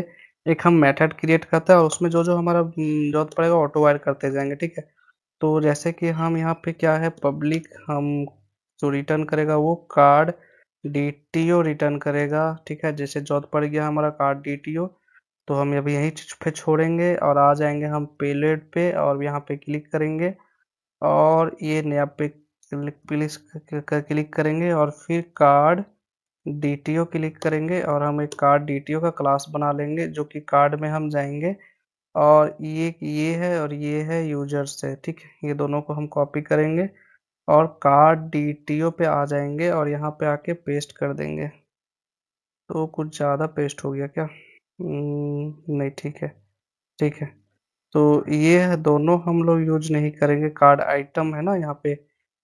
एक हम मेथड क्रिएट करते हैं और उसमें जो जो हमारा हम्म, जरूरत पड़ेगा ऑटो वायर करते जाएंगे ठीक है तो जैसे कि हम यहाँ पे क्या है पब्लिक हम जो रिटर्न करेगा वो कार्ड डी रिटर्न करेगा ठीक है जैसे जरूरत पड़ गया हमारा कार्ड डी टी ओ तो हम अभी यहीं चीज पे छोड़ेंगे और आ जाएंगे हम पेलेट पे और यहाँ पे क्लिक करेंगे और ये नया पे प्लेस कर क्लिक करेंगे और फिर कार्ड डी क्लिक करेंगे और हम एक कार्ड डी का क्लास बना लेंगे जो कि कार्ड में हम जाएंगे और ये ये है और ये है यूजर्स है ठीक है ये दोनों को हम कॉपी करेंगे और कार्ड डी पे आ जाएंगे और यहाँ पे आके पेस्ट कर देंगे तो कुछ ज़्यादा पेस्ट हो गया क्या नहीं ठीक है ठीक है तो ये है दोनों हम लोग यूज नहीं करेंगे कार्ड आइटम है ना यहाँ पे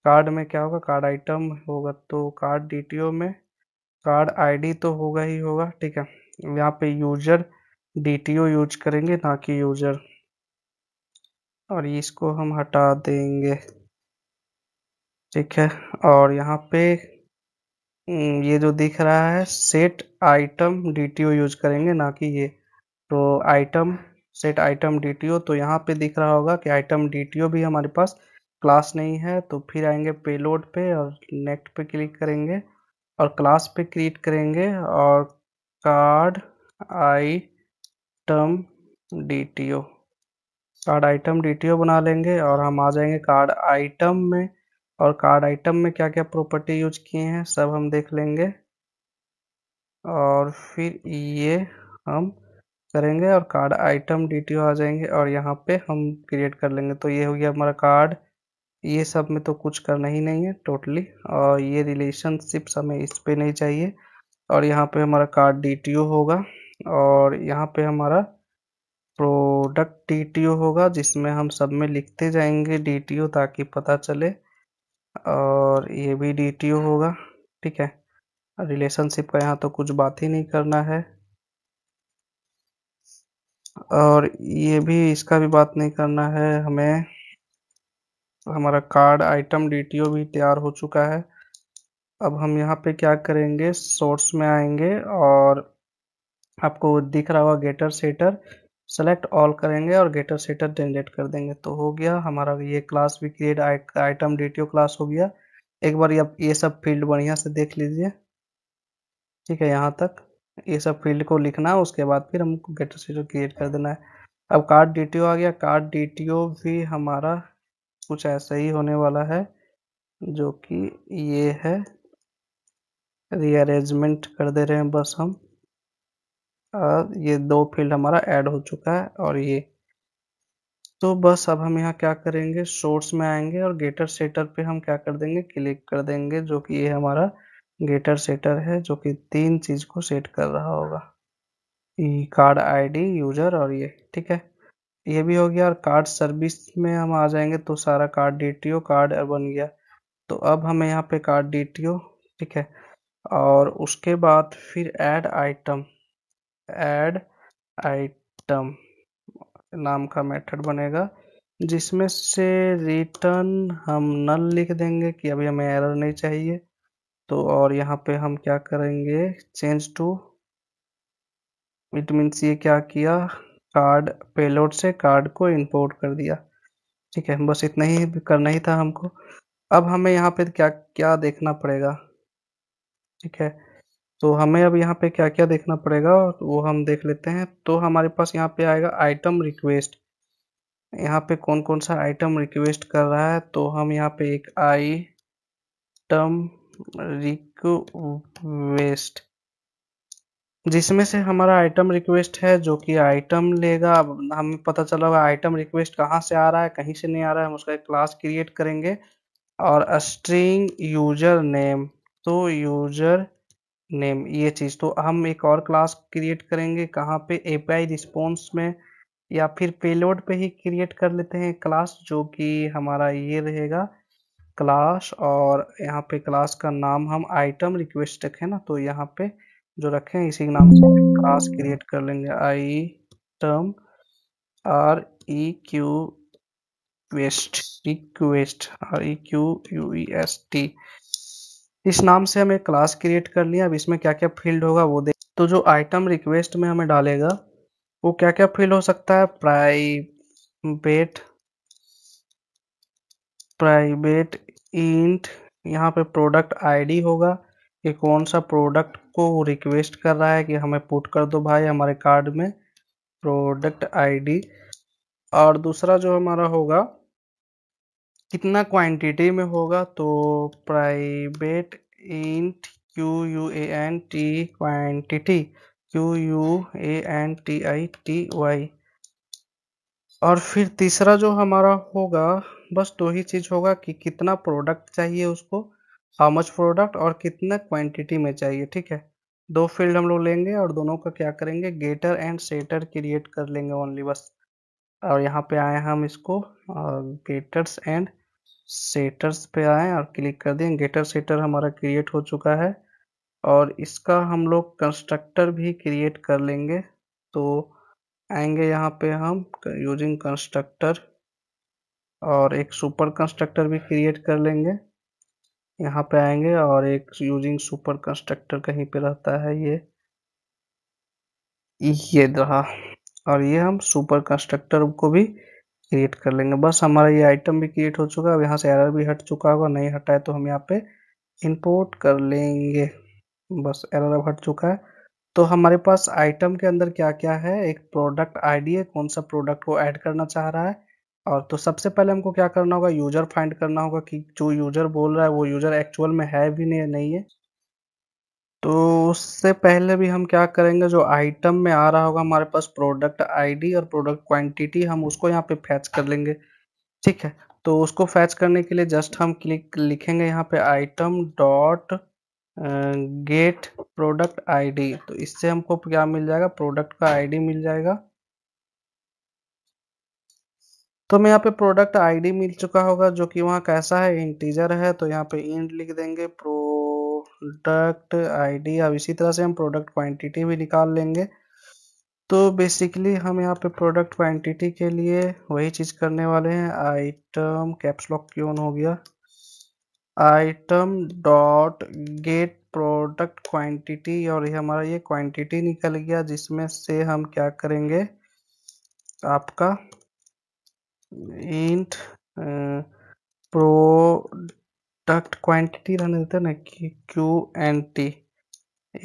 कार्ड में क्या होगा कार्ड आइटम होगा तो कार्ड डीटीओ में कार्ड आईडी तो होगा ही होगा ठीक है यहाँ पे यूजर डीटीओ यूज करेंगे ना कि यूजर और इसको हम हटा देंगे ठीक है और यहाँ पे हम्म, ये जो दिख रहा है सेट आइटम डीटीओ यूज करेंगे ना कि ये तो आइटम सेट आइटम डीटीओ तो यहाँ पे दिख रहा होगा कि आइटम डीटीओ भी हमारे पास क्लास नहीं है तो फिर आएंगे पेलोड पे और नेक्स्ट पे क्लिक करेंगे और क्लास पे क्रिएट करेंगे और card item D T O card item D T O बना लेंगे और हम आ जाएंगे कार्ड आइटम में और कार्ड आइटम में क्या क्या प्रॉपर्टी यूज किए हैं सब हम देख लेंगे और फिर ये हम करेंगे और card item D T O आ जाएंगे और यहाँ पे हम क्रिएट कर लेंगे तो ये हो गया हमारा कार्ड ये सब में तो कुछ करना ही नहीं है टोटली और ये रिलेशनशिप्स हमें इस पे नहीं चाहिए और यहाँ पे हमारा कार्ड डी होगा और यहाँ पे हमारा प्रोडक्ट डी होगा जिसमें हम सब में लिखते जाएंगे डी ताकि पता चले और ये भी डी होगा ठीक है रिलेशनशिप का यहाँ तो कुछ बात ही नहीं करना है और ये भी इसका भी बात नहीं करना है हमें तो हमारा कार्ड आइटम डीटीओ भी तैयार हो चुका है अब हम यहाँ पे क्या करेंगे सोर्स में आएंगे और आपको दिख रहा होगा गेटर सेटर सेलेक्ट ऑल करेंगे और गेटर सेटर जनरेट कर देंगे तो हो गया हमारा ये क्लास भी क्रिएट आइटम डीटीओ क्लास हो गया एक बार आप ये सब फील्ड बढ़िया से देख लीजिए ठीक है यहाँ तक ये सब फील्ड को लिखना है उसके बाद फिर हमको गेटर सेटर क्रिएट कर देना है अब कार्ड डी आ गया कार्ड डी भी हमारा कुछ ऐसा ही होने वाला है जो कि ये है रीअरेंजमेंट कर दे रहे हैं बस हम और ये दो फील्ड हमारा ऐड हो चुका है और ये तो बस अब हम यहाँ क्या करेंगे सोर्स में आएंगे और गेटर सेटर पे हम क्या कर देंगे क्लिक कर देंगे जो कि ये हमारा गेटर सेटर है जो कि तीन चीज को सेट कर रहा होगा कार्ड आईडी यूजर और ये ठीक है ये भी हो गया और कार्ड सर्विस में हम आ जाएंगे तो सारा कार्ड डी कार्ड बन गया तो अब हमें यहाँ पे कार्ड डी ठीक है और उसके बाद फिर ऐड आइटम ऐड आइटम नाम का मेथड बनेगा जिसमें से रिटर्न हम नल लिख देंगे कि अभी हमें एरर नहीं चाहिए तो और यहाँ पे हम क्या करेंगे चेंज टू इट मीन्स ये क्या किया कार्ड पेलोड से कार्ड को इंपोर्ट कर दिया ठीक है बस इतना ही करना ही था हमको अब हमें यहाँ पे क्या क्या देखना पड़ेगा ठीक है तो हमें अब यहाँ पे क्या क्या देखना पड़ेगा वो हम देख लेते हैं तो हमारे पास यहाँ पे आएगा आइटम रिक्वेस्ट यहाँ पे कौन कौन सा आइटम रिक्वेस्ट कर रहा है तो हम यहाँ पे एक आई टम रिक्वेस्ट जिसमें से हमारा आइटम रिक्वेस्ट है जो कि आइटम लेगा अब हमें पता चला होगा आइटम रिक्वेस्ट कहाँ से आ रहा है कहीं से नहीं आ रहा है हम उसका एक क्लास क्रिएट करेंगे और स्ट्रिंग यूजर नेम तो यूजर नेम ये चीज़ तो हम एक और क्लास क्रिएट करेंगे कहाँ पे एपीआई रिस्पॉन्स में या फिर पेलोड पे ही क्रिएट कर लेते हैं क्लास जो कि हमारा ये रहेगा क्लास और यहाँ पे क्लास का नाम हम आइटम रिक्वेस्ट है ना तो यहाँ पे जो रखे हैं इसी के नाम से क्लास क्रिएट कर लेंगे item R E Q west request R E Q U E S T इस नाम से हमें क्लास क्रिएट कर लिया अब इसमें क्या क्या फील्ड होगा वो देख तो जो आइटम रिक्वेस्ट में हमें डालेगा वो क्या क्या फील्ड हो सकता है प्राइवेट प्राइवेट इंट यहाँ पे प्रोडक्ट आईडी होगा कि कौन सा प्रोडक्ट को रिक्वेस्ट कर रहा है कि हमें पुट कर दो भाई हमारे कार्ड में प्रोडक्ट आईडी और दूसरा जो हमारा होगा कितना क्वांटिटी में होगा तो private int Q U A N T quantity Q U A N T I T Y और फिर तीसरा जो हमारा होगा बस दो ही चीज़ होगा कि कितना प्रोडक्ट चाहिए उसको हाउ मच प्रोडक्ट और कितना क्वांटिटी में चाहिए ठीक है दो फील्ड हम लोग लेंगे और दोनों का क्या करेंगे गेटर एंड सेटर क्रिएट कर लेंगे ओनली बस और यहाँ पे आए हम इसको गेटर्स एंड सेटर्स पे आए और क्लिक कर दें गेटर सेटर हमारा क्रिएट हो चुका है और इसका हम लोग कंस्ट्रक्टर भी क्रिएट कर लेंगे तो आएंगे यहाँ पे हम यूजिंग कंस्ट्रक्टर और एक सुपर कंस्ट्रक्टर भी क्रिएट कर लेंगे यहाँ पे आएंगे और एक यूजिंग सुपर कंस्ट्रक्टर कहीं पे रहता है ये ये रहा और ये हम सुपर कंस्ट्रक्टर को भी क्रिएट कर लेंगे बस हमारा ये आइटम भी क्रिएट हो चुका है अब यहाँ से एरर भी हट चुका होगा नहीं हटा है तो हम यहाँ पे इंपोर्ट कर लेंगे बस एरर अब हट चुका है तो हमारे पास आइटम के अंदर क्या क्या है एक प्रोडक्ट आईडी है कौन सा प्रोडक्ट को ऐड करना चाह रहा है और तो सबसे पहले हमको क्या करना होगा यूजर फाइंड करना होगा कि जो यूजर बोल रहा है वो यूजर एक्चुअल में है भी नहीं है तो उससे पहले भी हम क्या करेंगे जो आइटम में आ रहा होगा हमारे पास प्रोडक्ट आईडी और प्रोडक्ट क्वांटिटी हम उसको यहाँ पे फैच कर लेंगे ठीक है तो उसको फैच करने के लिए जस्ट हम क्लिक लिखेंगे यहाँ पे item dot get product ID तो इससे हमको क्या मिल जाएगा प्रोडक्ट का आईडी मिल जाएगा तो हमें यहाँ पे प्रोडक्ट आईडी मिल चुका होगा जो कि वहाँ कैसा है इंटीजर है तो यहाँ पे इंट लिख देंगे प्रोडक्ट आईडी अब इसी तरह से हम प्रोडक्ट क्वांटिटी भी निकाल लेंगे तो बेसिकली हम यहाँ पे प्रोडक्ट क्वांटिटी के लिए वही चीज़ करने वाले हैं आइटम कैप्सलॉक क्यों हो गया item dot get product quantity और ये हमारा ये क्वांटिटी निकल गया जिसमें से हम क्या करेंगे आपका int प्रोडक्ट क्वांटिटी रहने देते ना कि क्यू एन टी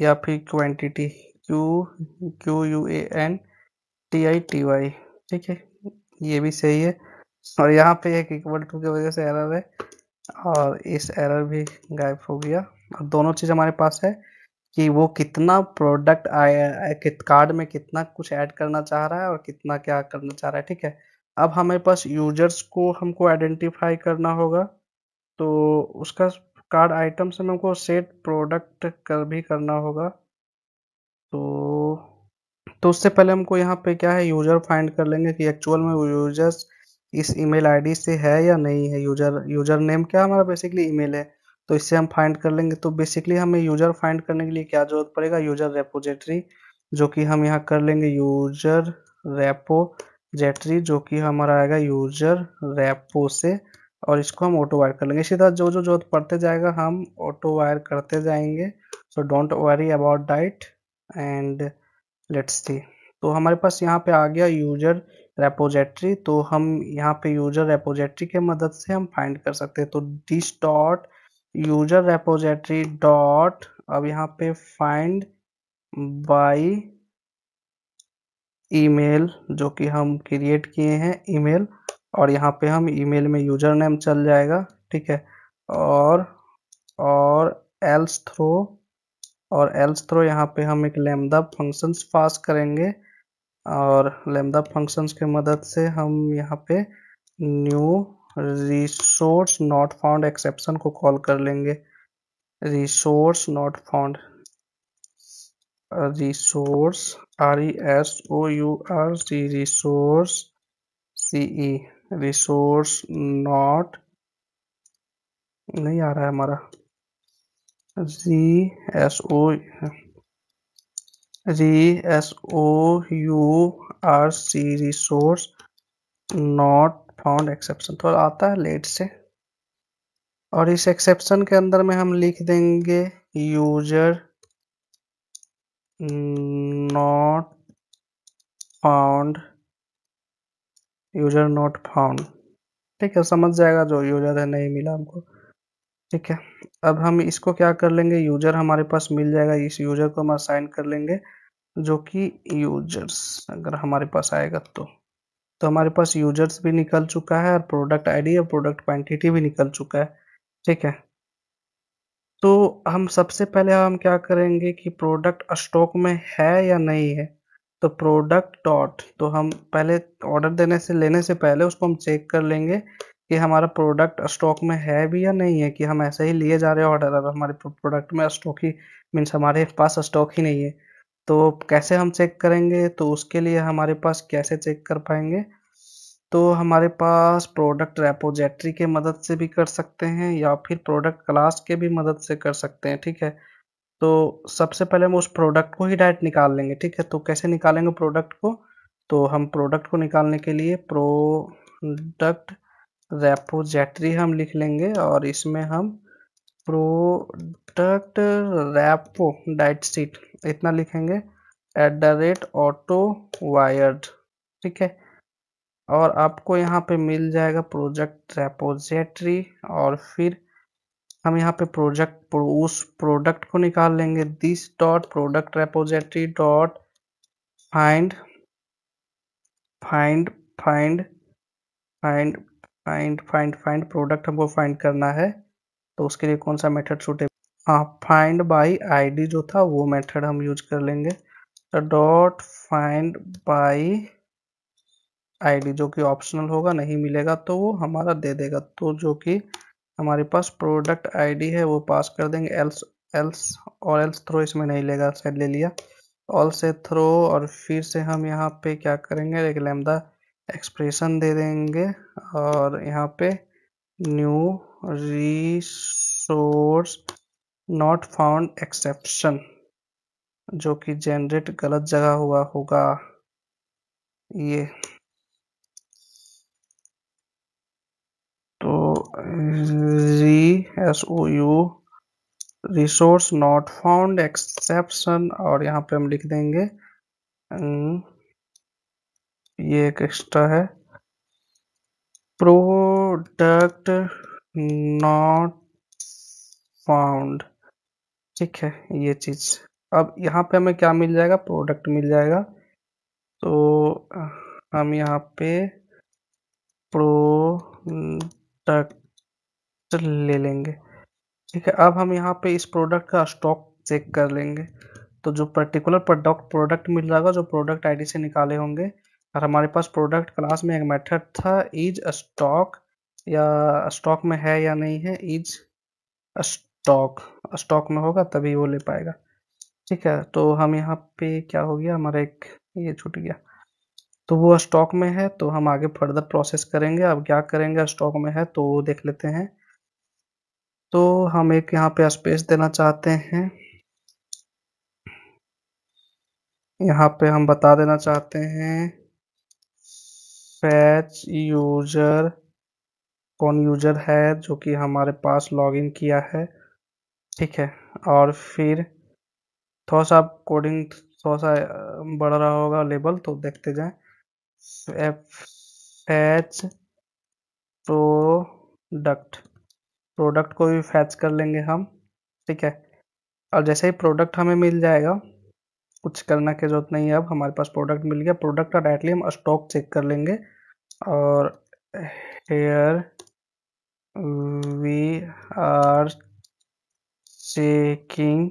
या फिर quantity Q Q U a N T I T Y ठीक है ये भी सही है और यहाँ पे एक इक्वल टू की वजह से एरर है और इस एरर भी गायब हो गया और दोनों चीज़ हमारे पास है कि वो कितना प्रोडक्ट आया कार्ड में कितना कुछ ऐड करना चाह रहा है और कितना क्या करना चाह रहा है ठीक है अब हमारे पास यूजर्स को हमको आइडेंटिफाई करना होगा तो उसका कार्ड आइटम से हमको सेट प्रोडक्ट कर भी करना होगा तो तो उससे पहले हमको यहाँ पे क्या है यूजर फाइंड कर लेंगे कि एक्चुअल में यूजर्स इस ईमेल आईडी से है या नहीं है यूजर यूजर नेम क्या हमारा बेसिकली ईमेल है तो इससे हम फाइंड कर लेंगे तो बेसिकली हमें यूजर फाइंड करने के लिए क्या जरूरत पड़ेगा यूजर रेपोजिटरी जो कि हम यहाँ कर लेंगे यूजर रेपो जेटरी जो कि हमारा आएगा यूजर रेपो से और इसको हम ऑटो वायर कर लेंगे इसी तरह जो जो जरूरत पड़ते जाएगा हम ऑटो वायर करते जाएंगे so don't worry about diet and let's see तो हमारे पास यहाँ पे आ गया यूजर रेपोजेट्री तो हम यहाँ पे यूजर रेपोजेट्री के मदद से हम फाइंड कर सकते हैं तो this dot user repository dot अब यहाँ पे फाइंड बाई ईमेल जो कि हम क्रिएट किए हैं ईमेल और यहाँ पे हम ईमेल में यूजर नेम चल जाएगा ठीक है और और एल्स थ्रो और एल्स थ्रो यहाँ पे हम एक लेमदा फंक्शंस पास करेंगे और लेमदा फंक्शंस के मदद से हम यहाँ पे new resource not found exception को कॉल कर लेंगे resource not found resource R E S O U R C resource C E resource not नहीं आ रहा है हमारा G S O R S O U R C resource not found exception तो आता है लेट से और इस एक्सेप्शन के अंदर में हम लिख देंगे user not found user not found ठीक है समझ जाएगा जो यूजर है नहीं मिला हमको ठीक है अब हम इसको क्या कर लेंगे यूजर हमारे पास मिल जाएगा इस यूजर को हम असाइन कर लेंगे जो कि यूजर्स अगर हमारे पास आएगा तो तो हमारे पास यूजर्स भी निकल चुका है और प्रोडक्ट आईडी और प्रोडक्ट क्वान्टिटी भी निकल चुका है ठीक है तो हम सबसे पहले हम क्या करेंगे कि प्रोडक्ट स्टॉक में है या नहीं है तो प्रोडक्ट डॉट तो हम पहले ऑर्डर देने से लेने से पहले उसको हम चेक कर लेंगे कि हमारा प्रोडक्ट स्टॉक में है भी या नहीं है कि हम ऐसे ही लिए जा रहे ऑर्डर अब हमारे प्रोडक्ट में स्टॉक ही मीन्स हमारे पास स्टॉक ही नहीं है तो कैसे हम चेक करेंगे तो उसके लिए हमारे पास कैसे चेक कर पाएंगे तो हमारे पास प्रोडक्ट रेपोजेट्री के मदद से भी कर सकते हैं या फिर प्रोडक्ट क्लास के भी मदद से कर सकते हैं ठीक है तो सबसे पहले हम उस प्रोडक्ट को ही डायरेक्ट निकाल लेंगे ठीक है तो कैसे निकालेंगे प्रोडक्ट को तो हम प्रोडक्ट को निकालने के लिए प्रोडक्ट रेपोजेट्री हम लिख लेंगे और इसमें हम प्रोडक्ट रेपो डाइट सीट इतना लिखेंगे at the rate auto wired ठीक है और आपको यहाँ पे मिल जाएगा प्रोजेक्ट रेपोजेट्री और फिर हम यहाँ पे प्रोजेक्ट उस प्रोडक्ट को निकाल लेंगे this dot product repository dot find find find find find find find product हमको फाइंड करना है तो उसके लिए कौन सा मेथड सुटेबल हाँ फाइंड बाई आईडी जो था वो मेथड हम यूज कर लेंगे डॉट फाइंड बाई आईडी जो कि ऑप्शनल होगा नहीं मिलेगा तो वो हमारा दे देगा तो जो कि हमारे पास प्रोडक्ट आईडी है वो पास कर देंगे एल्स एल्स और एल्स थ्रो इसमें नहीं लेगा शायद ले लिया ऑल से थ्रो और फिर से हम यहाँ पे क्या करेंगे एक लैमदा एक्सप्रेशन दे देंगे और यहाँ पे new resource not found exception जो कि जेनरेट गलत जगह हुआ होगा ये re S O U resource not found exception और यहाँ पे हम लिख देंगे हम्म, ये एक एक्स्ट्रा है प्रोडक्ट नॉट फाउंड ठीक है ये चीज अब यहाँ पे हमें क्या मिल जाएगा प्रोडक्ट मिल जाएगा तो हम यहाँ पे प्रोडक्ट ले लेंगे ठीक है अब हम यहाँ पे इस प्रोडक्ट का स्टॉक चेक कर लेंगे तो जो पर्टिकुलर प्रोडक्ट प्रोडक्ट मिल जाएगा जो प्रोडक्ट आईडी से निकाले होंगे और हमारे पास प्रोडक्ट क्लास में एक मेथड था इज स्टॉक या स्टॉक में है या नहीं है इज स्टॉक स्टॉक में होगा तभी वो ले पाएगा ठीक है तो हम यहाँ पे क्या हो गया हमारा एक ये छूट गया तो वो स्टॉक में है तो हम आगे फर्दर प्रोसेस करेंगे अब क्या करेंगे स्टॉक में है तो देख लेते हैं तो हम एक यहाँ पे स्पेस देना चाहते हैं यहाँ पे हम बता देना चाहते हैं फैच यूजर कौन यूजर है जो कि हमारे पास लॉगिन किया है ठीक है और फिर थोड़ा सा कोडिंग थोड़ा सा बढ़ रहा होगा लेबल तो देखते जाएं एफ एच प्रोडक्ट प्रोडक्ट को भी फैच कर लेंगे हम ठीक है और जैसे ही प्रोडक्ट हमें मिल जाएगा कुछ करना की जरूरत नहीं है अब हमारे पास प्रोडक्ट मिल गया प्रोडक्ट का डायरेक्टली हम स्टॉक चेक कर लेंगे और here we are checking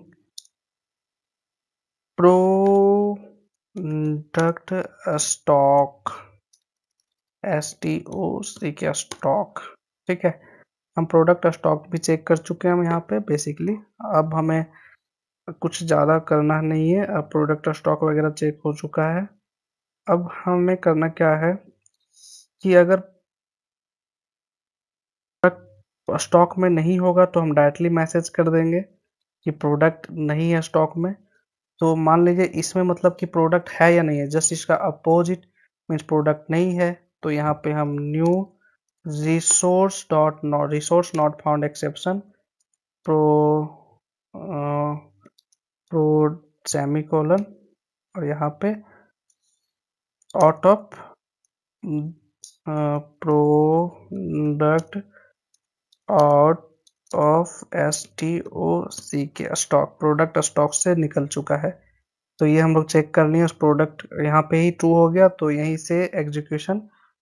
product stock S T O C K stock ठीक है हम प्रोडक्ट स्टॉक भी चेक कर चुके हैं हम यहाँ पे बेसिकली अब हमें कुछ ज़्यादा करना नहीं है अब प्रोडक्ट स्टॉक वगैरह चेक हो चुका है अब हमें करना क्या है कि अगर स्टॉक में नहीं होगा तो हम डायरेक्टली मैसेज कर देंगे कि प्रोडक्ट नहीं है स्टॉक में तो मान लीजिए इसमें मतलब कि प्रोडक्ट है या नहीं है जस्ट इसका अपोजिट मीन्स प्रोडक्ट नहीं है तो यहाँ पे हम new resource dot not resource not found exception pro uh, pro semicolon और यहाँ पे out of uh, product out of T K stock product stock से निकल चुका है तो ये हम लोग चेक कर लिए उस प्रोडक्ट यहाँ पे ही ट्रू हो गया तो यहीं से एग्जीक्यूशन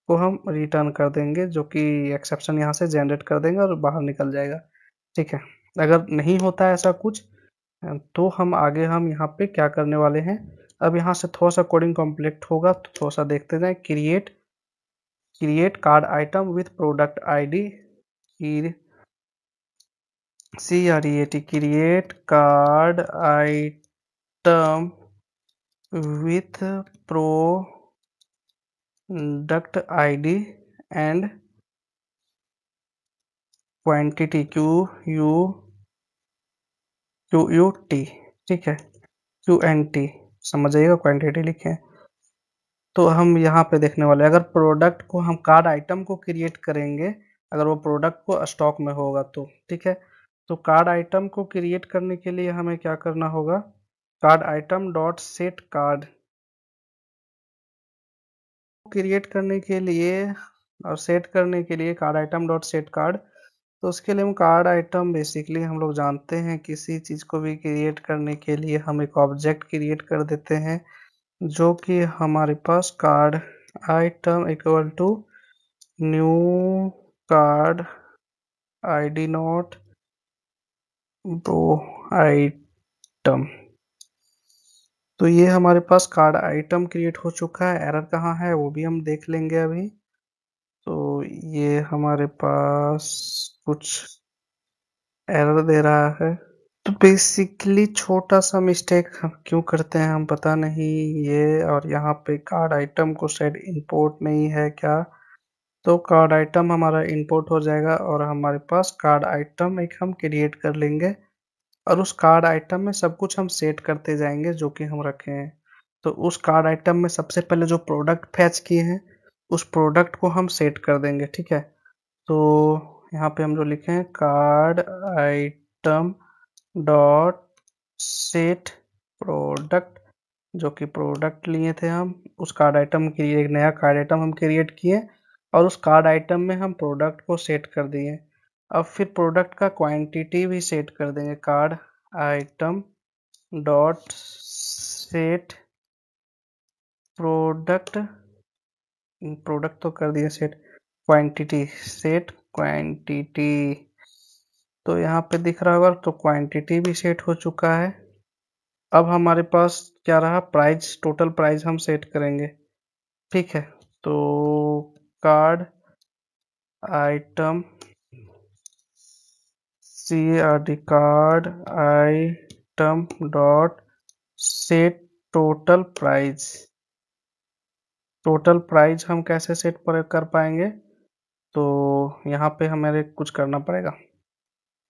को हम रिटर्न कर देंगे जो कि एक्सेप्शन यहाँ से जनरेट कर देंगे और बाहर निकल जाएगा ठीक है अगर नहीं होता है ऐसा कुछ तो हम आगे हम यहाँ पे क्या करने वाले हैं अब यहाँ से थोड़ा सा कोडिंग कॉम्प्लेक्ट होगा तो थोड़ा सा देखते जाए create create card item with product I D C R E A T create card item with प्रो डक्ट id and quantity Q U Q U T ठीक है क्यू एन टी समझ आइएगा क्वांटिटी लिखें तो हम यहाँ पे देखने वाले अगर प्रोडक्ट को हम कार्ड आइटम को क्रिएट करेंगे अगर वो प्रोडक्ट को स्टॉक में होगा तो ठीक है तो कार्ड आइटम को क्रिएट करने के लिए हमें क्या करना होगा card item dot set card create करने के लिए और सेट करने के लिए card item dot set card तो उसके लिए हम कार्ड आइटम बेसिकली हम लोग जानते हैं किसी चीज़ को भी क्रिएट करने के लिए हम एक ऑब्जेक्ट क्रिएट कर देते हैं जो कि हमारे पास card item equal to new card I D not दो आइटम तो ये हमारे पास कार्ड आइटम क्रिएट हो चुका है एरर कहाँ है वो भी हम देख लेंगे अभी तो ये हमारे पास कुछ एरर दे रहा है तो बेसिकली छोटा सा मिस्टेक हम क्यों करते हैं हम पता नहीं ये और यहाँ पे कार्ड आइटम को सेट इंपोर्ट नहीं है क्या तो कार्ड आइटम हमारा इंपोर्ट हो जाएगा और हमारे पास कार्ड आइटम एक हम क्रिएट कर लेंगे और उस कार्ड आइटम में सब कुछ हम सेट करते जाएंगे जो कि हम रखे हैं तो उस कार्ड आइटम में सबसे पहले जो प्रोडक्ट फैच किए हैं उस प्रोडक्ट को हम सेट कर देंगे ठीक है तो यहाँ पे हम जो लिखे हैं card item dot set product जो कि प्रोडक्ट लिए थे हम उस कार्ड आइटम के लिए एक नया कार्ड आइटम हम क्रिएट किए और उस कार्ड आइटम में हम प्रोडक्ट को सेट कर दिए अब फिर प्रोडक्ट का क्वांटिटी भी सेट कर देंगे cart item dot set product product तो कर दिया सेट क्वांटिटी सेट क्वांटिटी तो यहाँ पे दिख रहा होगा तो क्वांटिटी भी सेट हो चुका है अब हमारे पास क्या रहा प्राइस टोटल प्राइस हम सेट करेंगे ठीक है तो card item see a record item dot set total price total price हम कैसे सेट पर कर पाएंगे तो यहाँ पे हमारे कुछ करना पड़ेगा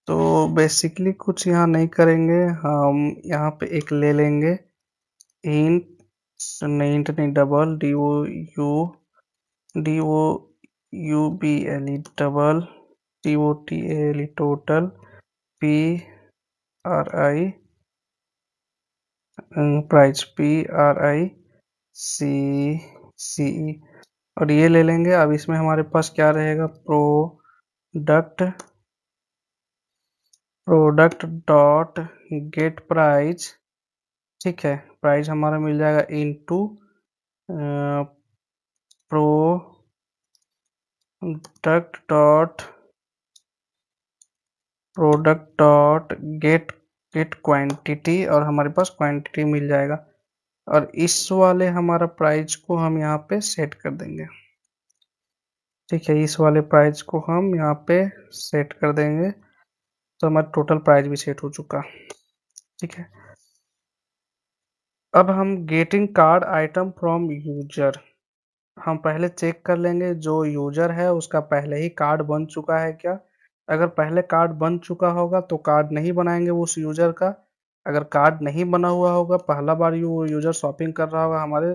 तो बेसिकली कुछ यहाँ नहीं करेंगे हम यहाँ पे एक ले लेंगे इंट नहीं इंट नहीं double D O U D O U B L E double T O T L E total P R I price P R I C C E और ये ले लेंगे अब इसमें हमारे पास क्या रहेगा product product dot get price ठीक है प्राइस हमारा मिल जाएगा into product dot product dot get get quantity और हमारे पास क्वान्टिटी मिल जाएगा और इस वाले हमारा प्राइस को हम यहाँ पे सेट कर देंगे ठीक है इस वाले प्राइस को हम यहाँ पे सेट कर देंगे तो हमारा टोटल प्राइस भी सेट हो चुका ठीक है अब हम getting cart item from user हम पहले चेक कर लेंगे जो यूजर है उसका पहले ही कार्ड बन चुका है क्या अगर पहले कार्ड बन चुका होगा तो कार्ड नहीं बनाएंगे उस यूजर का अगर कार्ड नहीं बना हुआ होगा पहला बार वो यूजर शॉपिंग कर रहा होगा हमारे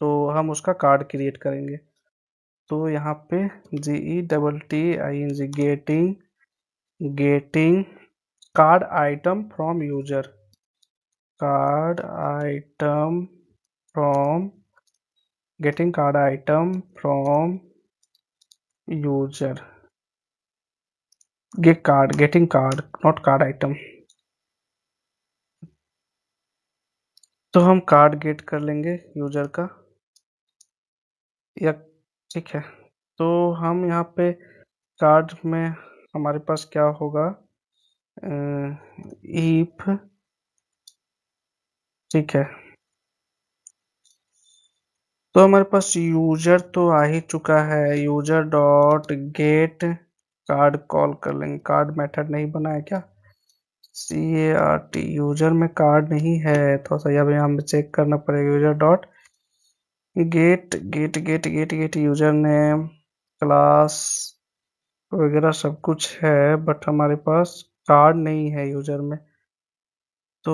तो हम उसका कार्ड क्रिएट करेंगे तो यहाँ पे G E double T I N G getting getting cart item from user cart item from getting cart item from user Get card, getting card, not card item. तो हम कार्ड गेट कर लेंगे user का या ठीक है तो हम यहाँ पे कार्ड में हमारे पास क्या होगा इफ ठीक है तो हमारे पास यूजर तो आ ही चुका है user dot get cart call कर लेंगे कार्ड मेथड नहीं बना है क्या C A R T user में कार्ड नहीं है थोड़ा तो सा यहाँ पे चेक करना पड़ेगा user dot get get get get get user name class वगैरह सब कुछ है बट हमारे पास कार्ड नहीं है यूजर में तो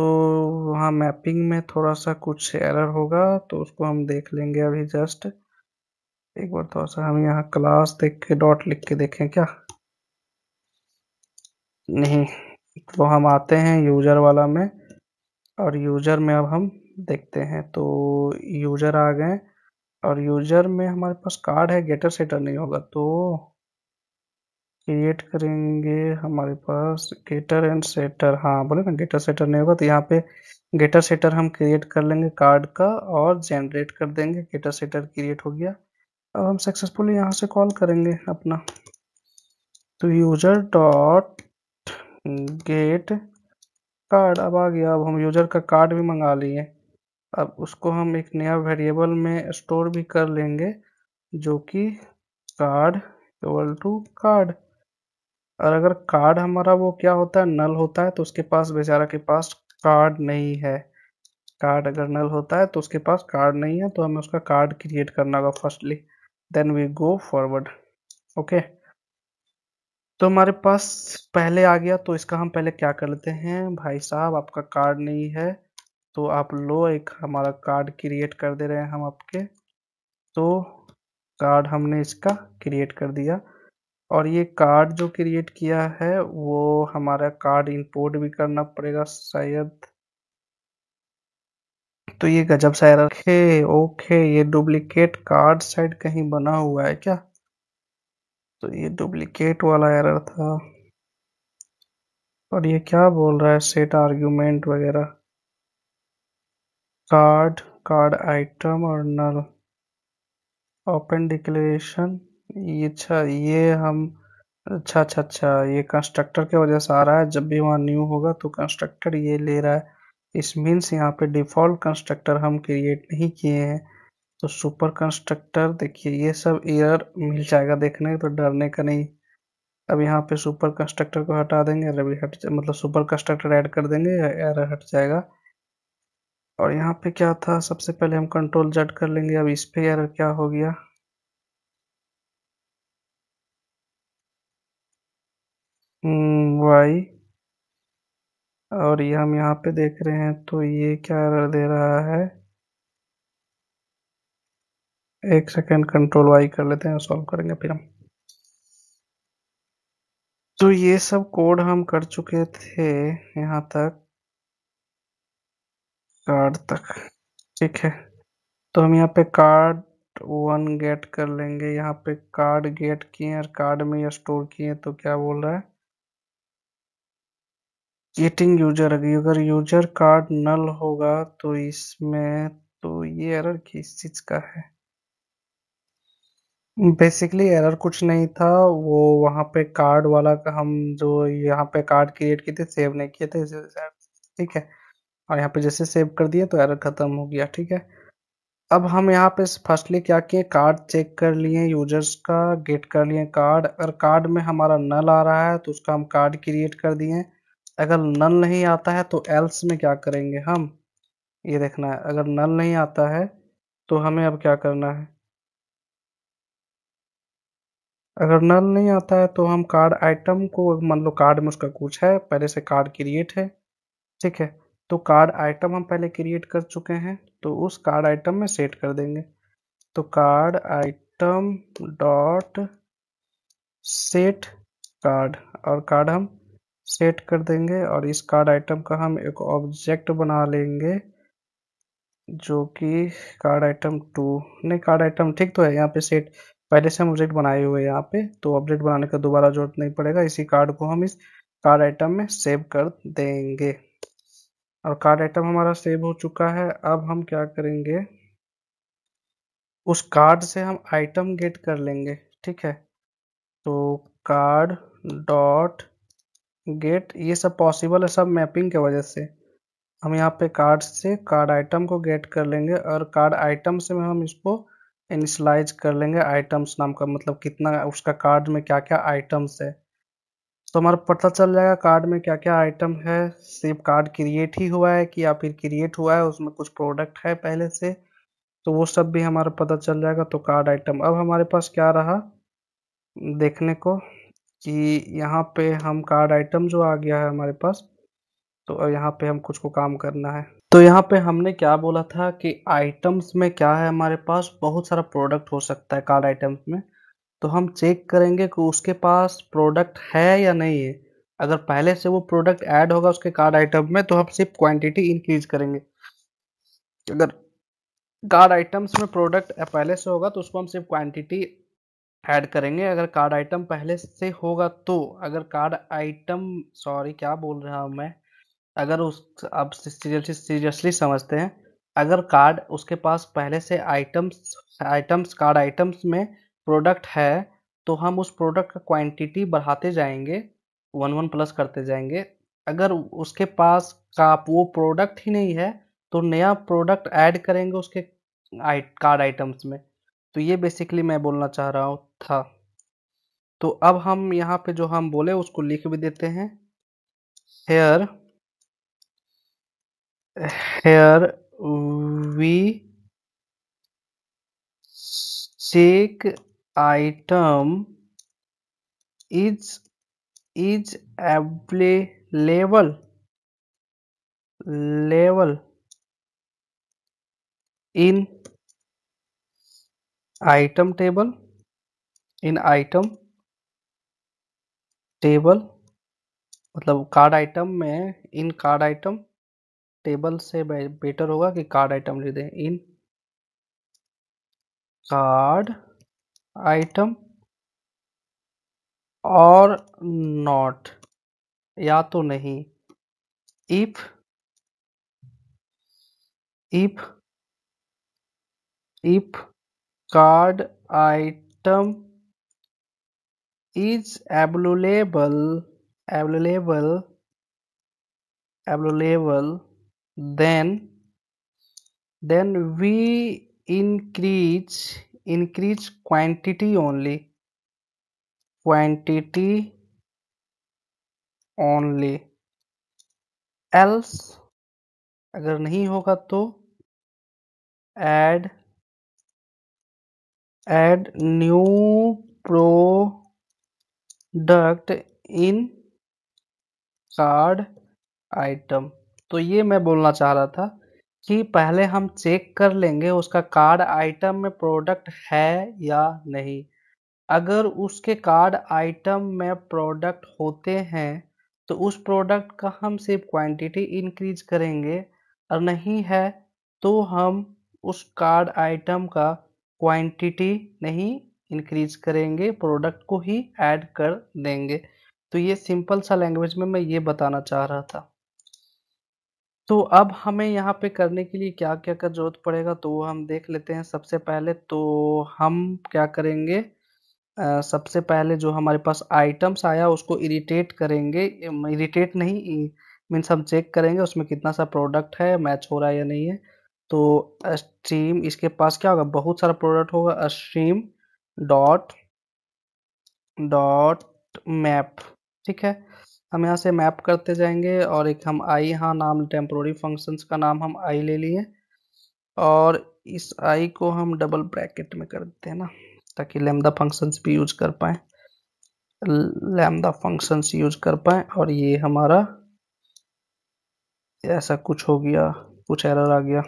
वहाँ मैपिंग में थोड़ा सा कुछ एरर होगा तो उसको हम देख लेंगे अभी जस्ट एक बार थोड़ा सा हम यहाँ क्लास देख के डॉट लिख के देखें क्या नहीं तो हम आते हैं यूजर वाला में और यूजर में अब हम देखते हैं तो यूजर आ गए और यूजर में हमारे पास कार्ड है गेटर सेटर नहीं होगा तो क्रिएट करेंगे हमारे पास गेटर एंड सेटर हाँ बोले ना गेटर सेटर नहीं होगा तो यहाँ पे गेटर सेटर हम क्रिएट कर लेंगे कार्ड का और जनरेट कर देंगे गेटर सेटर क्रिएट हो गया अब हम सक्सेसफुली यहाँ से कॉल करेंगे अपना तो यूजर डॉट गेट कार्ड अब आ गया अब हम यूजर का कार्ड भी मंगा लिए अब उसको हम एक नया वेरिएबल में स्टोर भी कर लेंगे जो कि कार्ड इक्वल टू कार्ड और अगर कार्ड हमारा वो क्या होता है नल होता है तो उसके पास बेचारा के पास कार्ड नहीं है कार्ड अगर नल होता है तो उसके पास कार्ड नहीं है तो हमें उसका कार्ड क्रिएट करना होगा firstly then we go forward okay तो हमारे पास पहले आ गया तो इसका हम पहले क्या कर लेते हैं भाई साहब आपका कार्ड नहीं है तो आप लो एक हमारा कार्ड क्रिएट कर दे रहे हैं हम आपके तो कार्ड हमने इसका क्रिएट कर दिया और ये कार्ड जो क्रिएट किया है वो हमारा कार्ड इंपोर्ट भी करना पड़ेगा शायद तो ये गजब सा ओके ओके ये डुप्लीकेट कार्ड साइड कहीं बना हुआ है क्या तो ये डुप्लीकेट वाला एरर था और ये क्या बोल रहा है सेट आर्ग्यूमेंट वगैरह कार्ड कार्ड आइटम और नल ओपन डिक्लेरेशन ये अच्छा ये हम अच्छा अच्छा अच्छा ये कंस्ट्रक्टर के वजह से आ रहा है जब भी वहाँ न्यू होगा तो कंस्ट्रक्टर ये ले रहा है इस मीन्स यहाँ पे डिफ़ॉल्ट कंस्ट्रक्टर हम क्रिएट नहीं किए हैं तो सुपर कंस्ट्रक्टर देखिए ये सब एयर मिल जाएगा देखने तो डरने का नहीं अब यहाँ पे सुपर कंस्ट्रक्टर को हटा देंगे रवि हट मतलब सुपर कंस्ट्रक्टर ऐड कर देंगे एयर हट जाएगा और यहाँ पे क्या था सबसे पहले हम कंट्रोल जट कर लेंगे अब इस पे एयर क्या हो गया हम्म, वाई और ये हम यहाँ पे देख रहे हैं तो ये क्या एरर दे रहा है एक सेकेंड कंट्रोल वाई कर लेते हैं सॉल्व करेंगे फिर हम तो ये सब कोड हम कर चुके थे यहाँ तक कार्ड तक ठीक है तो हम यहाँ पे कार्ड वन गेट कर लेंगे यहाँ पे कार्ड गेट किए और कार्ड में स्टोर किए तो क्या बोल रहा है गेटिंग यूजर अगर यूजर कार्ड नल होगा तो इसमें तो ये एरर किस चीज का है बेसिकली एरर कुछ नहीं था, वो वहाँ पे कार्ड वाला का हम जो यहाँ पे कार्ड क्रिएट किए थे, सेव नहीं किए थे ठीक है? और यहाँ पे जैसे सेव कर दिए तो एरर खत्म हो गया, ठीक है? अब हम यहाँ पे फर्स्टली क्या किए कार्ड चेक कर लिए यूज़र्स का, गेट कर लिए कार्ड अगर कार्ड में हमारा नल आ रहा है तो उसका हम कार्ड क्रिएट कर दिए। अगर नल नहीं आता है तो एल्स में क्या करेंगे हम? ये देखना है, अगर नल नहीं आता है तो हमें अब क्या करना है अगर नल नहीं आता है तो हम कार्ड आइटम को मान लो कार्ड में उसका कुछ है पहले से कार्ड क्रिएट है ठीक है तो कार्ड आइटम हम पहले क्रिएट कर चुके हैं तो उस कार्ड आइटम में सेट कर देंगे तो card item dot set cart और कार्ड हम सेट कर देंगे और इस कार्ड आइटम का हम एक ऑब्जेक्ट बना लेंगे जो कि कार्ड आइटम टू नहीं कार्ड आइटम ठीक तो है यहाँ पे सेट पहले से हम ऑब्जेक्ट बनाए हुए हैं यहाँ पे तो ऑब्जेक्ट बनाने का दोबारा जरूरत नहीं पड़ेगा इसी कार्ड को हम इस कार्ड आइटम में सेव कर देंगे और कार्ड आइटम हमारा सेव हो चुका है अब हम क्या करेंगे उस कार्ड से हम आइटम गेट कर लेंगे ठीक है तो कार्ड डॉट गेट ये सब पॉसिबल है सब मैपिंग के वजह से हम यहाँ पे कार्ड से कार्ड आइटम को गेट कर लेंगे और कार्ड आइटम से हम इसको इनिशलाइज कर लेंगे आइटम्स नाम का मतलब कितना उसका कार्ड में क्या क्या आइटम्स है तो हमारा पता चल जाएगा कार्ड में क्या क्या आइटम है सिर्फ कार्ड क्रिएट ही हुआ है कि या फिर क्रिएट हुआ है उसमें कुछ प्रोडक्ट है पहले से तो वो सब भी हमारा पता चल जाएगा तो कार्ड आइटम अब हमारे पास क्या रहा देखने को कि यहाँ पे हम कार्ड आइटम जो आ गया है हमारे पास तो यहाँ पे हम कुछ को काम करना है तो यहाँ पे हमने क्या बोला था कि आइटम्स में क्या है हमारे पास बहुत सारा प्रोडक्ट हो सकता है कार्ड आइटम्स में तो हम चेक करेंगे कि उसके पास प्रोडक्ट है या नहीं है अगर पहले से वो प्रोडक्ट ऐड होगा उसके कार्ड आइटम में तो हम सिर्फ क्वांटिटी इंक्रीज करेंगे अगर कार्ड आइटम्स में प्रोडक्ट पहले से होगा तो उसको हम सिर्फ क्वांटिटी ऐड करेंगे अगर कार्ड आइटम पहले से होगा तो अगर कार्ड आइटम सॉरी क्या बोल रहा हूँ मैं अगर उस आप सीरियसली सीरियसली समझते हैं अगर कार्ड उसके पास पहले से आइटम्स आइटम्स कार्ड आइटम्स में प्रोडक्ट है तो हम उस प्रोडक्ट का क्वांटिटी बढ़ाते जाएंगे वन वन प्लस करते जाएंगे अगर उसके पास का वो प्रोडक्ट ही नहीं है तो नया प्रोडक्ट ऐड करेंगे उसके कार्ड आइटम्स में तो ये बेसिकली मैं बोलना चाह रहा हूँ था तो अब हम यहाँ पे जो हम बोले उसको लिख भी देते हैं here Here we check item is is available level in item table in item table मतलब कार्ड आइटम में इन कार्ड आइटम टेबल से बेटर होगा कि कार्ड आइटम लिख दें इन कार्ड आइटम और नॉट या तो नहीं if if if cart item is available available available then then we increase increase quantity only quantity only else अगर नहीं होगा तो add add new product in card item तो ये मैं बोलना चाह रहा था कि पहले हम चेक कर लेंगे उसका कार्ड आइटम में प्रोडक्ट है या नहीं अगर उसके कार्ड आइटम में प्रोडक्ट होते हैं तो उस प्रोडक्ट का हम सिर्फ क्वांटिटी इंक्रीज करेंगे और नहीं है तो हम उस कार्ड आइटम का क्वांटिटी नहीं इंक्रीज करेंगे प्रोडक्ट को ही ऐड कर देंगे तो ये सिंपल सा लैंग्वेज में मैं ये बताना चाह रहा था तो अब हमें यहाँ पे करने के लिए क्या-क्या का ज़रूरत पड़ेगा तो वो हम देख लेते हैं। सबसे पहले तो हम क्या करेंगे आ, सबसे पहले जो हमारे पास आइटम्स आया उसको इरिटेट करेंगे इरिटेट नहीं मीन्स हम चेक करेंगे उसमें कितना-सा प्रोडक्ट है, मैच हो रहा है या नहीं है। तो स्ट्रीम इसके पास क्या होगा बहुत सारा प्रोडक्ट होगा स्ट्रीम डॉट डॉट मैप ठीक है? हम यहाँ से मैप करते जाएंगे और एक हम आई यहाँ नाम टेम्प्रोरी फंक्शंस का नाम हम आई ले लिए और इस आई को हम डबल ब्रैकेट में कर देते हैं ना ताकि लैम्डा फंक्शंस भी यूज कर पाएँ लैम्डा फंक्शंस यूज कर पाएँ और ये हमारा ऐसा कुछ हो गया कुछ एरर आ गया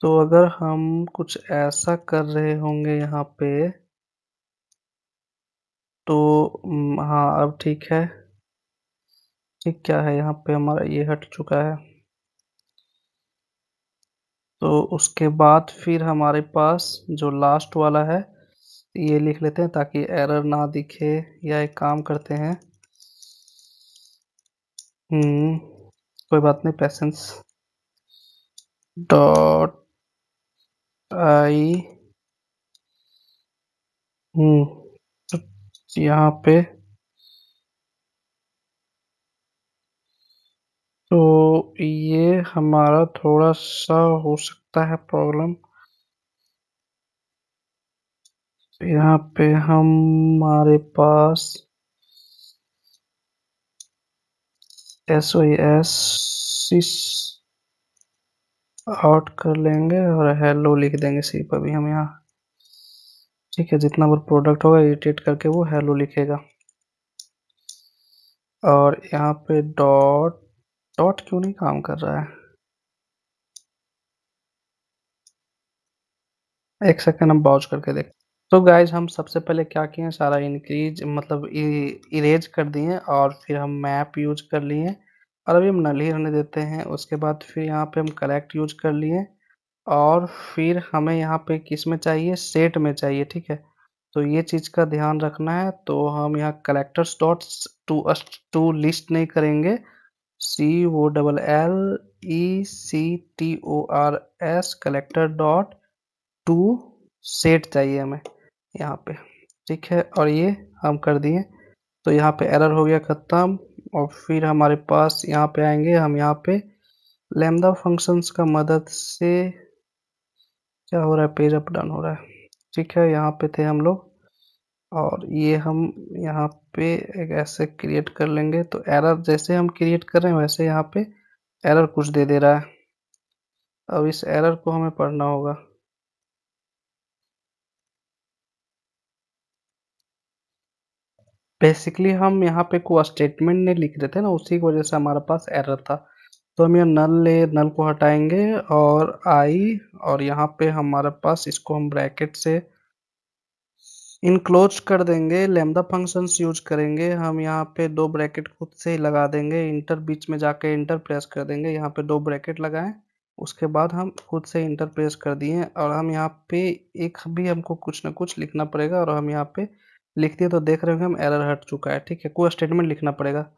तो अगर हम कुछ ऐसा कर रहे होंगे यहाँ पे तो हाँ अब ठीक है ठीक क्या है यहाँ पे हमारा ये हट चुका है तो उसके बाद फिर हमारे पास जो लास्ट वाला है ये लिख लेते हैं ताकि एरर ना दिखे या एक काम करते हैं हम्म कोई बात नहीं पैसेंस डॉट आई हम्म यहाँ पे तो ये हमारा थोड़ा सा हो सकता है प्रॉब्लम यहाँ पे हमारे पास एस ओ एस आउट कर लेंगे और हेलो लिख देंगे सिर्फ अभी हम यहाँ ठीक है जितना बार प्रोडक्ट होगा इरीटेट करके वो हेलो लिखेगा और यहाँ पे डॉट डॉट क्यों नहीं काम कर रहा है एक सेकेंड हम बाउच करके देख तो गाइज हम सबसे पहले क्या किए सारा इंक्रीज मतलब इरेज e, कर दिए और फिर हम मैप यूज कर लिए और अभी हम नल ही रहने देते हैं उसके बाद फिर यहाँ पे हम करेक्ट यूज कर लिए और फिर हमें यहाँ पे किस में चाहिए सेट में चाहिए ठीक है तो ये चीज़ का ध्यान रखना है तो हम यहाँ collectors dot to to list नहीं करेंगे C O double L E C T O R S collector dot to set चाहिए हमें यहाँ पे ठीक है और ये हम कर दिए तो यहाँ पे एरर हो गया ख़त्म और फिर हमारे पास यहाँ पे आएंगे हम यहाँ पे लेमदा फंक्शंस का मदद से क्या हो रहा है पेज अप डाउन हो रहा है ठीक है यहाँ पे थे हम लोग और ये हम यहाँ पे एक ऐसे क्रिएट कर लेंगे तो एरर जैसे हम क्रिएट कर रहे हैं वैसे यहाँ पे एरर कुछ दे दे रहा है अब इस एरर को हमें पढ़ना होगा बेसिकली हम यहाँ पे को स्टेटमेंट ने लिख रहे थे ना उसी की वजह से हमारे पास एरर था तो हम यहाँ नल ले नल को हटाएंगे और आई और यहाँ पे हमारे पास इसको हम ब्रैकेट से इनक्लोज कर देंगे लेमदा फंक्शंस यूज करेंगे हम यहाँ पे दो ब्रैकेट खुद से ही लगा देंगे इंटर बीच में जाके इंटर प्रेस कर देंगे यहाँ पे दो ब्रैकेट लगाएं उसके बाद हम खुद से इंटर प्रेस कर दिए और हम यहाँ पे एक भी हमको कुछ ना कुछ लिखना पड़ेगा और हम यहाँ पे लिख दिए तो देख रहे होंगे हम एरर हट चुका है ठीक है कोई स्टेटमेंट लिखना पड़ेगा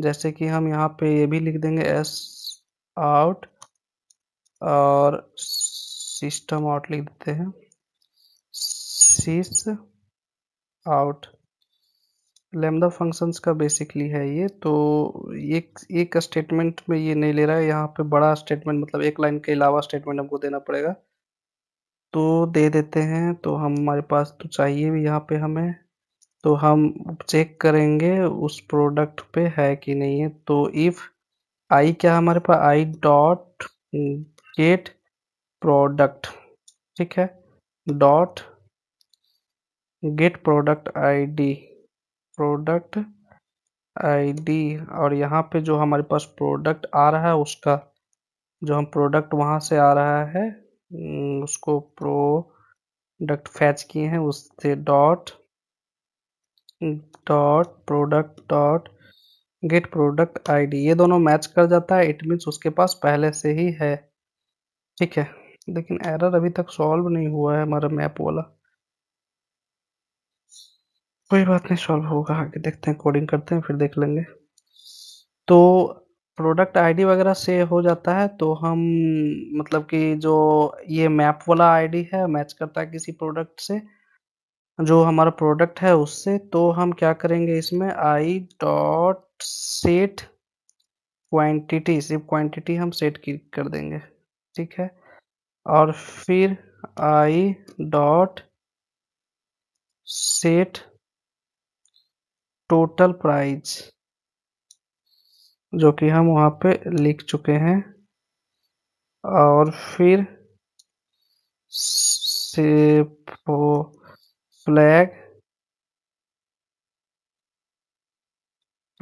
जैसे कि हम यहाँ पे ये भी लिख देंगे एस आउट और सिस्टम आउट लिख देते हैं सिस आउट लेमदा फंक्शंस का बेसिकली है ये तो एक एक स्टेटमेंट में ये नहीं ले रहा है यहाँ पे बड़ा स्टेटमेंट मतलब एक लाइन के अलावा स्टेटमेंट हमको देना पड़ेगा तो दे देते हैं तो हमारे पास तो चाहिए भी यहाँ पे हमें तो हम चेक करेंगे उस प्रोडक्ट पे है कि नहीं है तो इफ़ आई क्या हमारे पास आई डॉट गेट प्रोडक्ट ठीक है dot get product ID product ID और यहाँ पे जो हमारे पास प्रोडक्ट आ रहा है उसका जो हम प्रोडक्ट वहाँ से आ रहा है उसको प्रोडक्ट फैच किए हैं उससे dot dot product dot get product ID ये दोनों मैच कर जाता है इट मीन्स उसके पास पहले से ही है ठीक है लेकिन एरर अभी तक सॉल्व नहीं हुआ है हमारा मैप वाला कोई बात नहीं सॉल्व होगा आगे देखते हैं कोडिंग करते हैं फिर देख लेंगे तो प्रोडक्ट आईडी वगैरह से हो जाता है तो हम मतलब कि जो ये मैप वाला आईडी है मैच करता है किसी प्रोडक्ट से जो हमारा प्रोडक्ट है उससे तो हम क्या करेंगे इसमें आई डॉट सेट क्वांटिटी सिर्फ क्वांटिटी हम सेट कर देंगे ठीक है और फिर I dot set total price जो कि हम वहाँ पे लिख चुके हैं और फिर से फ्लैग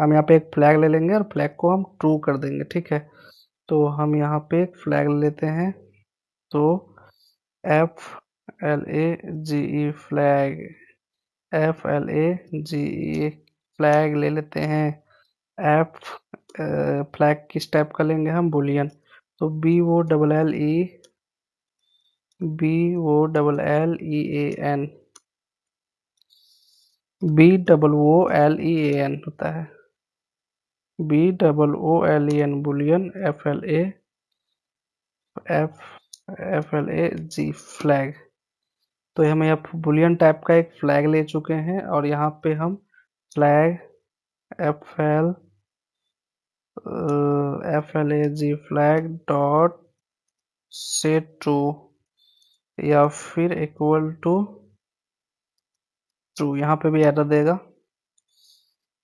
हम यहाँ पे एक फ्लैग ले लेंगे और फ्लैग को हम ट्रू कर देंगे ठीक है तो हम यहाँ पे एक फ्लैग ले लेते हैं तो F L A G E flag F L A G E flag ले लेते हैं एफ फ्लैग किस टाइप का लेंगे हम बुलियन तो बी वो double L E B O double L E A N B double O L E A N होता है B double O L E N boolean F L A F F L A G flag तो हम यहाँ Boolean type का एक flag ले चुके हैं और यहाँ पे हम flag F L F L A G flag dot से टू या फिर इक्वल टू ट्रू तो यहाँ पे भी एरर देगा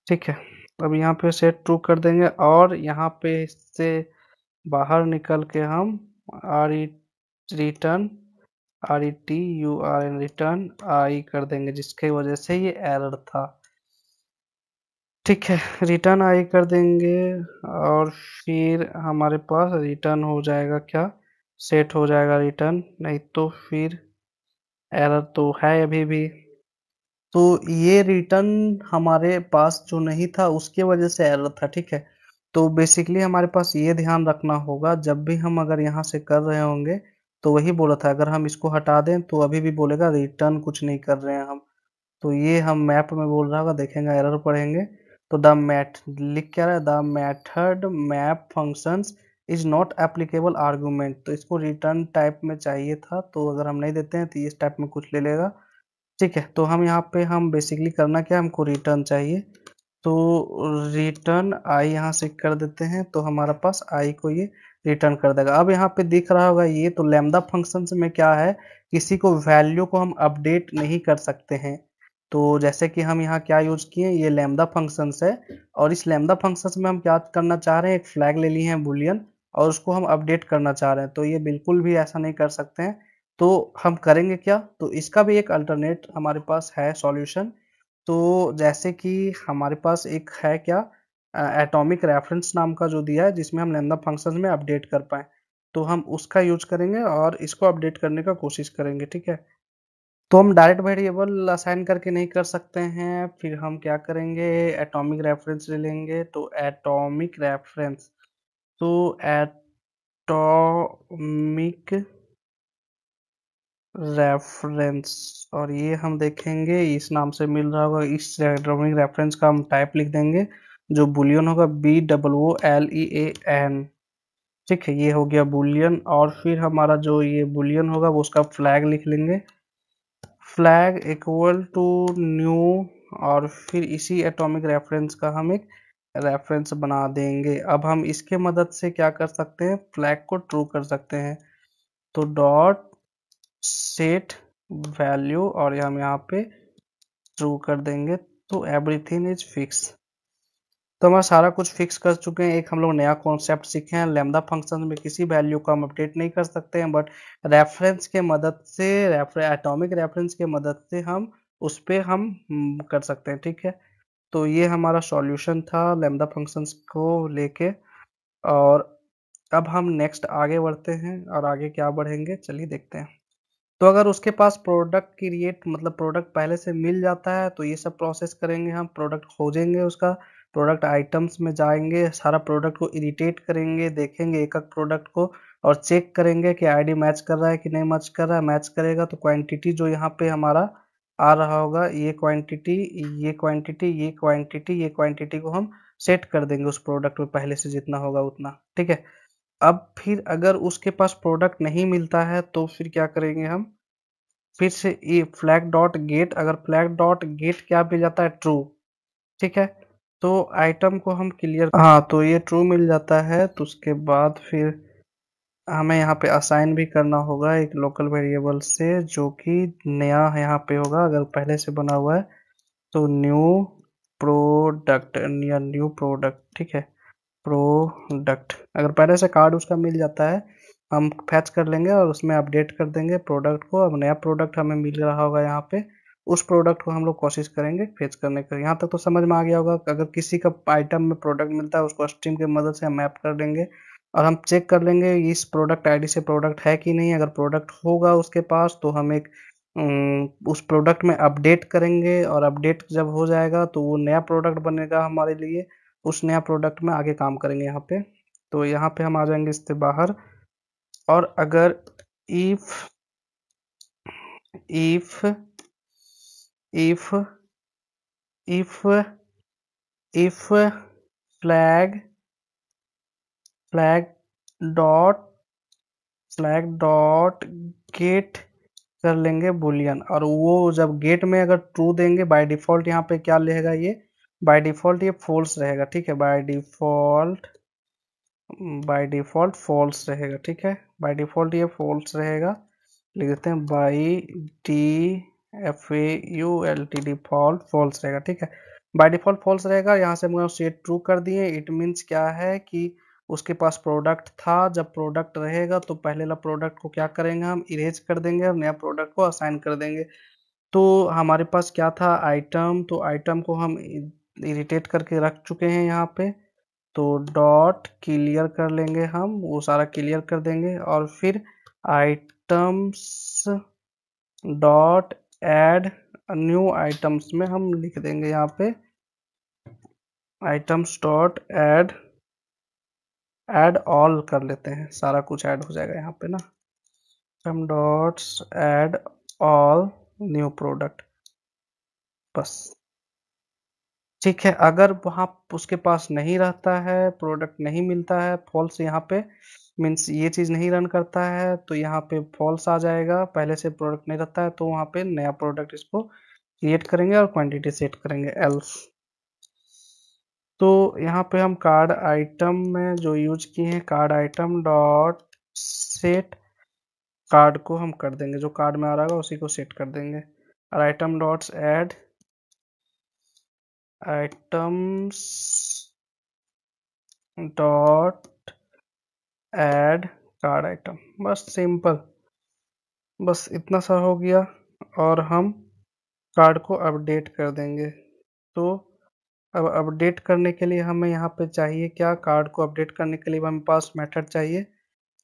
ठीक है अब यहाँ पे सेट ट्रू कर देंगे और यहाँ पे इससे बाहर निकल के हम R E return R E T U R N return I कर देंगे जिसके वजह से ये एरर था ठीक है रिटर्न आई e कर देंगे और फिर हमारे पास रिटर्न हो जाएगा क्या सेट हो जाएगा रिटर्न नहीं तो फिर एरर तो है अभी भी तो ये रिटर्न हमारे पास जो नहीं था उसके वजह से एरर था ठीक है तो बेसिकली हमारे पास ये ध्यान रखना होगा जब भी हम अगर यहाँ से कर रहे होंगे तो वही बोला था अगर हम इसको हटा दें तो अभी भी बोलेगा रिटर्न कुछ नहीं कर रहे हैं हम तो ये हम मैप में बोल रहा होगा देखेंगे एरर पढ़ेंगे तो द मैथ लिख क्या रहा है the method map function is not applicable argument तो इसको रिटर्न टाइप में चाहिए था तो अगर हम नहीं देते हैं तो इस टाइप में कुछ ले लेगा ठीक है तो हम यहाँ पे हम बेसिकली करना क्या हमको रिटर्न चाहिए तो रिटर्न आई यहाँ से कर देते हैं तो हमारा पास आई को ये रिटर्न कर देगा अब यहाँ पे दिख रहा होगा ये तो लेमदा फंक्शन में क्या है किसी को वैल्यू को हम अपडेट नहीं कर सकते हैं तो जैसे कि हम यहाँ क्या यूज किए ये लैम्डा फंक्शन है और इस लेमदा फंक्शन में हम क्या करना चाह रहे हैं एक फ्लैग ले लिए हैं बुलियन और उसको हम अपडेट करना चाह रहे हैं तो ये बिल्कुल भी ऐसा नहीं कर सकते हैं तो हम करेंगे क्या? तो इसका भी एक अल्टरनेट हमारे पास है सॉल्यूशन। तो जैसे कि हमारे पास एक है क्या एटॉमिक एटॉमिक रेफरेंस नाम का जो दिया है जिसमें हम लेंदा फंक्शंस में अपडेट कर पाए तो हम उसका यूज़ करेंगे और इसको अपडेट करने का कोशिश करेंगे, ठीक है? तो हम डायरेक्ट वेरिएबल असाइन करके नहीं कर सकते हैं। फिर हम क्या करेंगे एटॉमिक रेफरेंस ले लेंगे। तो एटॉमिक रेफरेंस तो एटॉमिक रेफरेंस और ये हम देखेंगे इस नाम से मिल रहा होगा इस इलेक्ट्रॉनिक रेफरेंस का हम टाइप लिख देंगे जो बुलियन होगा B double O L E A N ठीक है ये हो गया बुलियन और फिर हमारा जो ये बुलियन होगा वो उसका फ्लैग लिख लेंगे फ्लैग इक्वल टू न्यू और फिर इसी एटॉमिक रेफरेंस का हम एक रेफरेंस बना देंगे अब हम इसके मदद से क्या कर सकते हैं फ्लैग को ट्रू कर सकते हैं तो डॉट सेट वैल्यू और हम यहाँ पे ट्रू कर देंगे तो एवरीथिंग इज फिक्स तो हमारा सारा कुछ फिक्स कर चुके हैं एक हम लोग नया कॉन्सेप्ट सीखे हैं लेमदा फंक्शन में किसी वैल्यू को हम अपडेट नहीं कर सकते हैं बट रेफरेंस के मदद से एटॉमिक रेफरेंस के मदद से हम उस पर हम हम्म, कर सकते हैं ठीक है तो ये हमारा सॉल्यूशन था लेमदा फंक्शंस को लेके और अब हम नेक्स्ट आगे बढ़ते हैं और आगे क्या बढ़ेंगे चलिए देखते हैं तो अगर उसके पास प्रोडक्ट क्रिएट मतलब प्रोडक्ट पहले से मिल जाता है तो ये सब प्रोसेस करेंगे हम प्रोडक्ट खोजेंगे उसका प्रोडक्ट आइटम्स में जाएंगे सारा प्रोडक्ट को इरिटेट करेंगे देखेंगे एक एक प्रोडक्ट को और चेक करेंगे कि आईडी मैच कर रहा है कि नहीं मैच कर रहा है मैच करेगा तो क्वांटिटी जो यहाँ पे हमारा आ रहा होगा ये क्वांटिटी ये क्वांटिटी ये क्वांटिटी ये क्वांटिटी को हम सेट कर देंगे उस प्रोडक्ट में पहले से जितना होगा उतना ठीक है अब फिर अगर उसके पास प्रोडक्ट नहीं मिलता है तो फिर क्या करेंगे हम फिर से ये फ्लैग डॉट गेट अगर फ्लैग डॉट गेट क्या मिल जाता है ट्रू ठीक है तो आइटम को हम क्लियर हाँ तो ये ट्रू मिल जाता है तो उसके बाद फिर हमें यहाँ पे असाइन भी करना होगा एक लोकल वेरिएबल से जो कि नया यहाँ पे होगा अगर पहले से बना हुआ है तो न्यू प्रोडक्ट या न्यू प्रोडक्ट ठीक है प्रोडक्ट अगर पहले से कार्ड उसका मिल जाता है हम फैच कर लेंगे और उसमें अपडेट कर देंगे प्रोडक्ट को अब नया प्रोडक्ट हमें मिल रहा होगा यहाँ पे उस प्रोडक्ट को हम लोग कोशिश करेंगे फेच करने का यहाँ तक तो समझ में आ गया होगा अगर किसी का आइटम में प्रोडक्ट मिलता है उसको स्ट्रीम की मदद से हम मैप कर देंगे और हम चेक कर लेंगे इस प्रोडक्ट आईडी से प्रोडक्ट है कि नहीं अगर प्रोडक्ट होगा उसके पास तो हम एक उस प्रोडक्ट में अपडेट करेंगे और अपडेट जब हो जाएगा तो वो नया प्रोडक्ट बनेगा हमारे लिए उस नया प्रोडक्ट में आगे काम करेंगे यहाँ पे तो यहाँ पे हम आ जाएंगे इससे बाहर और अगर if if if if if flag flag dot flag dot get कर लेंगे बुलियन और वो जब गेट में अगर ट्रू देंगे बाय डिफॉल्ट यहाँ पे क्या लेगा ये बाय डिफ़ॉल्ट ये फॉल्स रहेगा ठीक है by default by default false रहेगा ठीक है बाय डिफ़ॉल्ट ये फॉल्स रहेगा लिख देते हैं by D F A U L T default false रहेगा ठीक है बाय डिफ़ॉल्ट फॉल्स रहेगा यहाँ से हम उसे ट्रू कर दिए इट मीन्स क्या है कि उसके पास प्रोडक्ट था जब प्रोडक्ट रहेगा तो पहले वाला प्रोडक्ट को क्या करेंगे हम इरेज कर देंगे और नया प्रोडक्ट को असाइन कर देंगे तो हमारे पास क्या था आइटम तो आइटम को हम इरिटेट करके रख चुके हैं यहाँ पे तो डॉट क्लियर कर लेंगे हम वो सारा क्लियर कर देंगे और फिर items dot add new items में हम लिख देंगे यहाँ पे items dot add add all कर लेते हैं सारा कुछ ऐड हो जाएगा यहाँ पे ना हम dots add all new product बस ठीक है अगर वहाँ उसके पास नहीं रहता है प्रोडक्ट नहीं मिलता है फॉल्स यहाँ पे मीन्स ये चीज़ नहीं रन करता है तो यहाँ पे फॉल्स आ जाएगा पहले से प्रोडक्ट नहीं रहता है तो वहाँ पे नया प्रोडक्ट इसको क्रिएट करेंगे और क्वांटिटी सेट करेंगे एल्स तो यहाँ पे हम कार्ड आइटम में जो यूज किए हैं card item dot set cart को हम कर देंगे जो कार्ड में आ रहा है उसी को सेट कर देंगे और item dots add items dot add cart item बस सिंपल बस इतना सा हो गया और हम कार्ड को अपडेट कर देंगे तो अब अपडेट करने के लिए हमें यहाँ पे चाहिए क्या कार्ड को अपडेट करने के लिए हमें पास मेथड चाहिए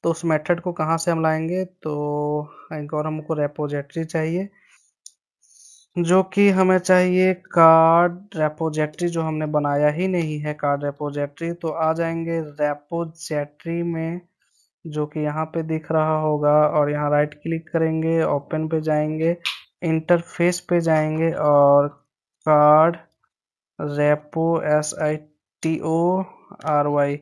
तो उस मेथड को कहाँ से हम लाएंगे तो एक और हमको रेपोजेटरी चाहिए जो कि हमें चाहिए कार्ड रेपोजेटरी जो हमने बनाया ही नहीं है कार्ड रेपोजेट्री तो आ जाएंगे रेपोजेट्री में जो कि यहाँ पे दिख रहा होगा और यहाँ राइट क्लिक करेंगे ओपन पे जाएंगे इंटरफेस पे जाएंगे और cart repo S I T O R Y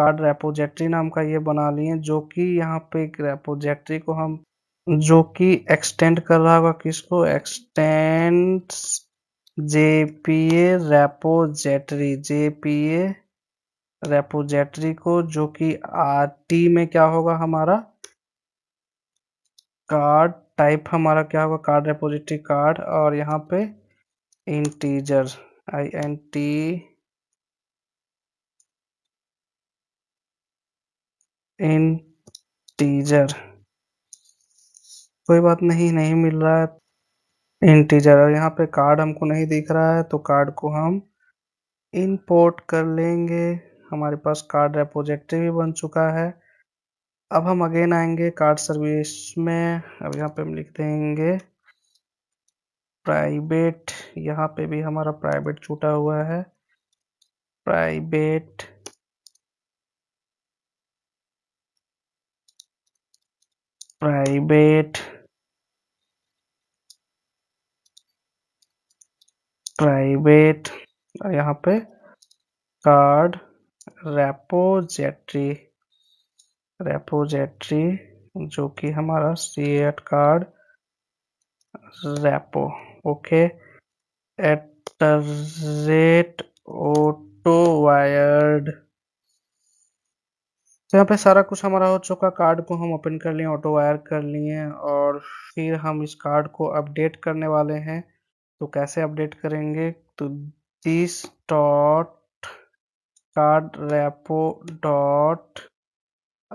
cart repository नाम का ये बना लिए जो कि यहाँ पे एक रेपोजेटरी को हम जो कि एक्सटेंड कर रहा होगा किसको extend JPA repository JPA repository को जो कि आरटी में क्या होगा हमारा कार्ड टाइप हमारा क्या होगा कार्ड रेपोजिटरी कार्ड और यहाँ पे integer I N T integer कोई बात नहीं नहीं मिल रहा है इंटीजर और यहाँ पे कार्ड हमको नहीं दिख रहा है तो कार्ड को हम इंपोर्ट कर लेंगे हमारे पास कार्ड रेपोजिटरी भी बन चुका है अब हम अगेन आएंगे कार्ड सर्विस में अब यहाँ पे हम लिख देंगे प्राइवेट यहाँ पे भी हमारा प्राइवेट छूटा हुआ है प्राइवेट प्राइवेट प्राइवेट यहाँ पे कार्ड रेपोजेट्री रेपोजेट्री जो कि हमारा see at cart repo okay at rate auto wired तो यहाँ पे सारा कुछ हमारा हो चुका कार्ड को हम ओपन कर लिए ऑटो वायर कर लिए और फिर हम इस कार्ड को अपडेट करने वाले हैं तो कैसे अपडेट करेंगे तो this dot card repo dot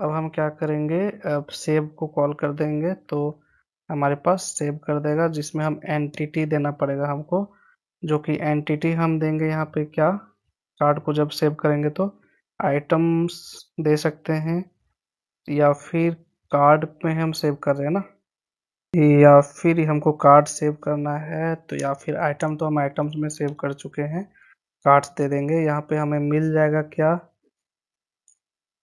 अब हम क्या करेंगे अब सेव को कॉल कर देंगे तो हमारे पास सेव कर देगा जिसमें हम एंटिटी देना पड़ेगा हमको जो कि एंटिटी हम देंगे यहाँ पे क्या कार्ड को जब सेव करेंगे तो आइटम्स दे सकते हैं या फिर कार्ड में हम सेव कर रहे हैं ना या फिर हमको कार्ड सेव करना है तो या फिर आइटम तो हम आइटम्स में सेव कर चुके हैं कार्ड्स दे देंगे यहाँ पे हमें मिल जाएगा क्या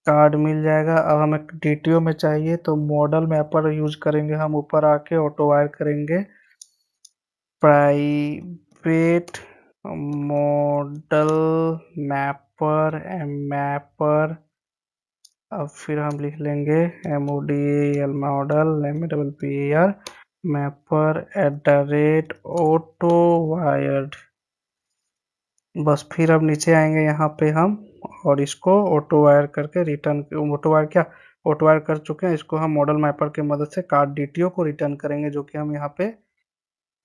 कार्ड मिल जाएगा अब हमें डी में चाहिए तो मॉडल मैपर यूज करेंगे हम ऊपर आके ऑटो वायर करेंगे private model mapper M mapper अब फिर हम लिख लेंगे M O D L model M A double P A R mapper at the rate auto wired बस फिर अब नीचे आएंगे यहाँ पे हम और इसको ऑटो वायर करके रिटर्न ऑटो वायर क्या ऑटो वायर कर चुके हैं इसको हम मॉडल मैपर के मदद से कार्ड डी को रिटर्न करेंगे जो कि हम यहाँ पे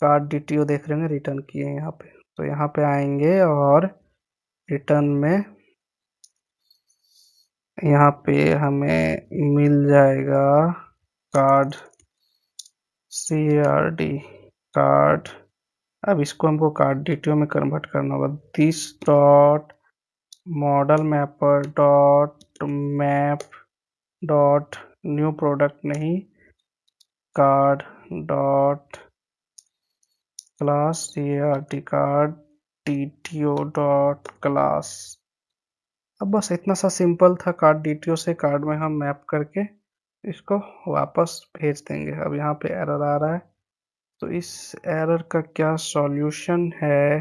कार्ड डी देख रहे हैं रिटर्न किए यहाँ पे तो यहाँ पे आएंगे और रिटर्न में यहाँ पे हमें मिल जाएगा cart C R D cart अब इसको हमको कार्ड डी में कन्वर्ट करना होगा this dot model mapper dot map dot new product नहीं cart dot class C R D cart D T O dot class अब बस इतना सा सिंपल था कार्ड डी से कार्ड में हम मैप करके इसको वापस भेज देंगे अब यहाँ पे एरर आ रहा है तो इस एरर का क्या सॉल्यूशन है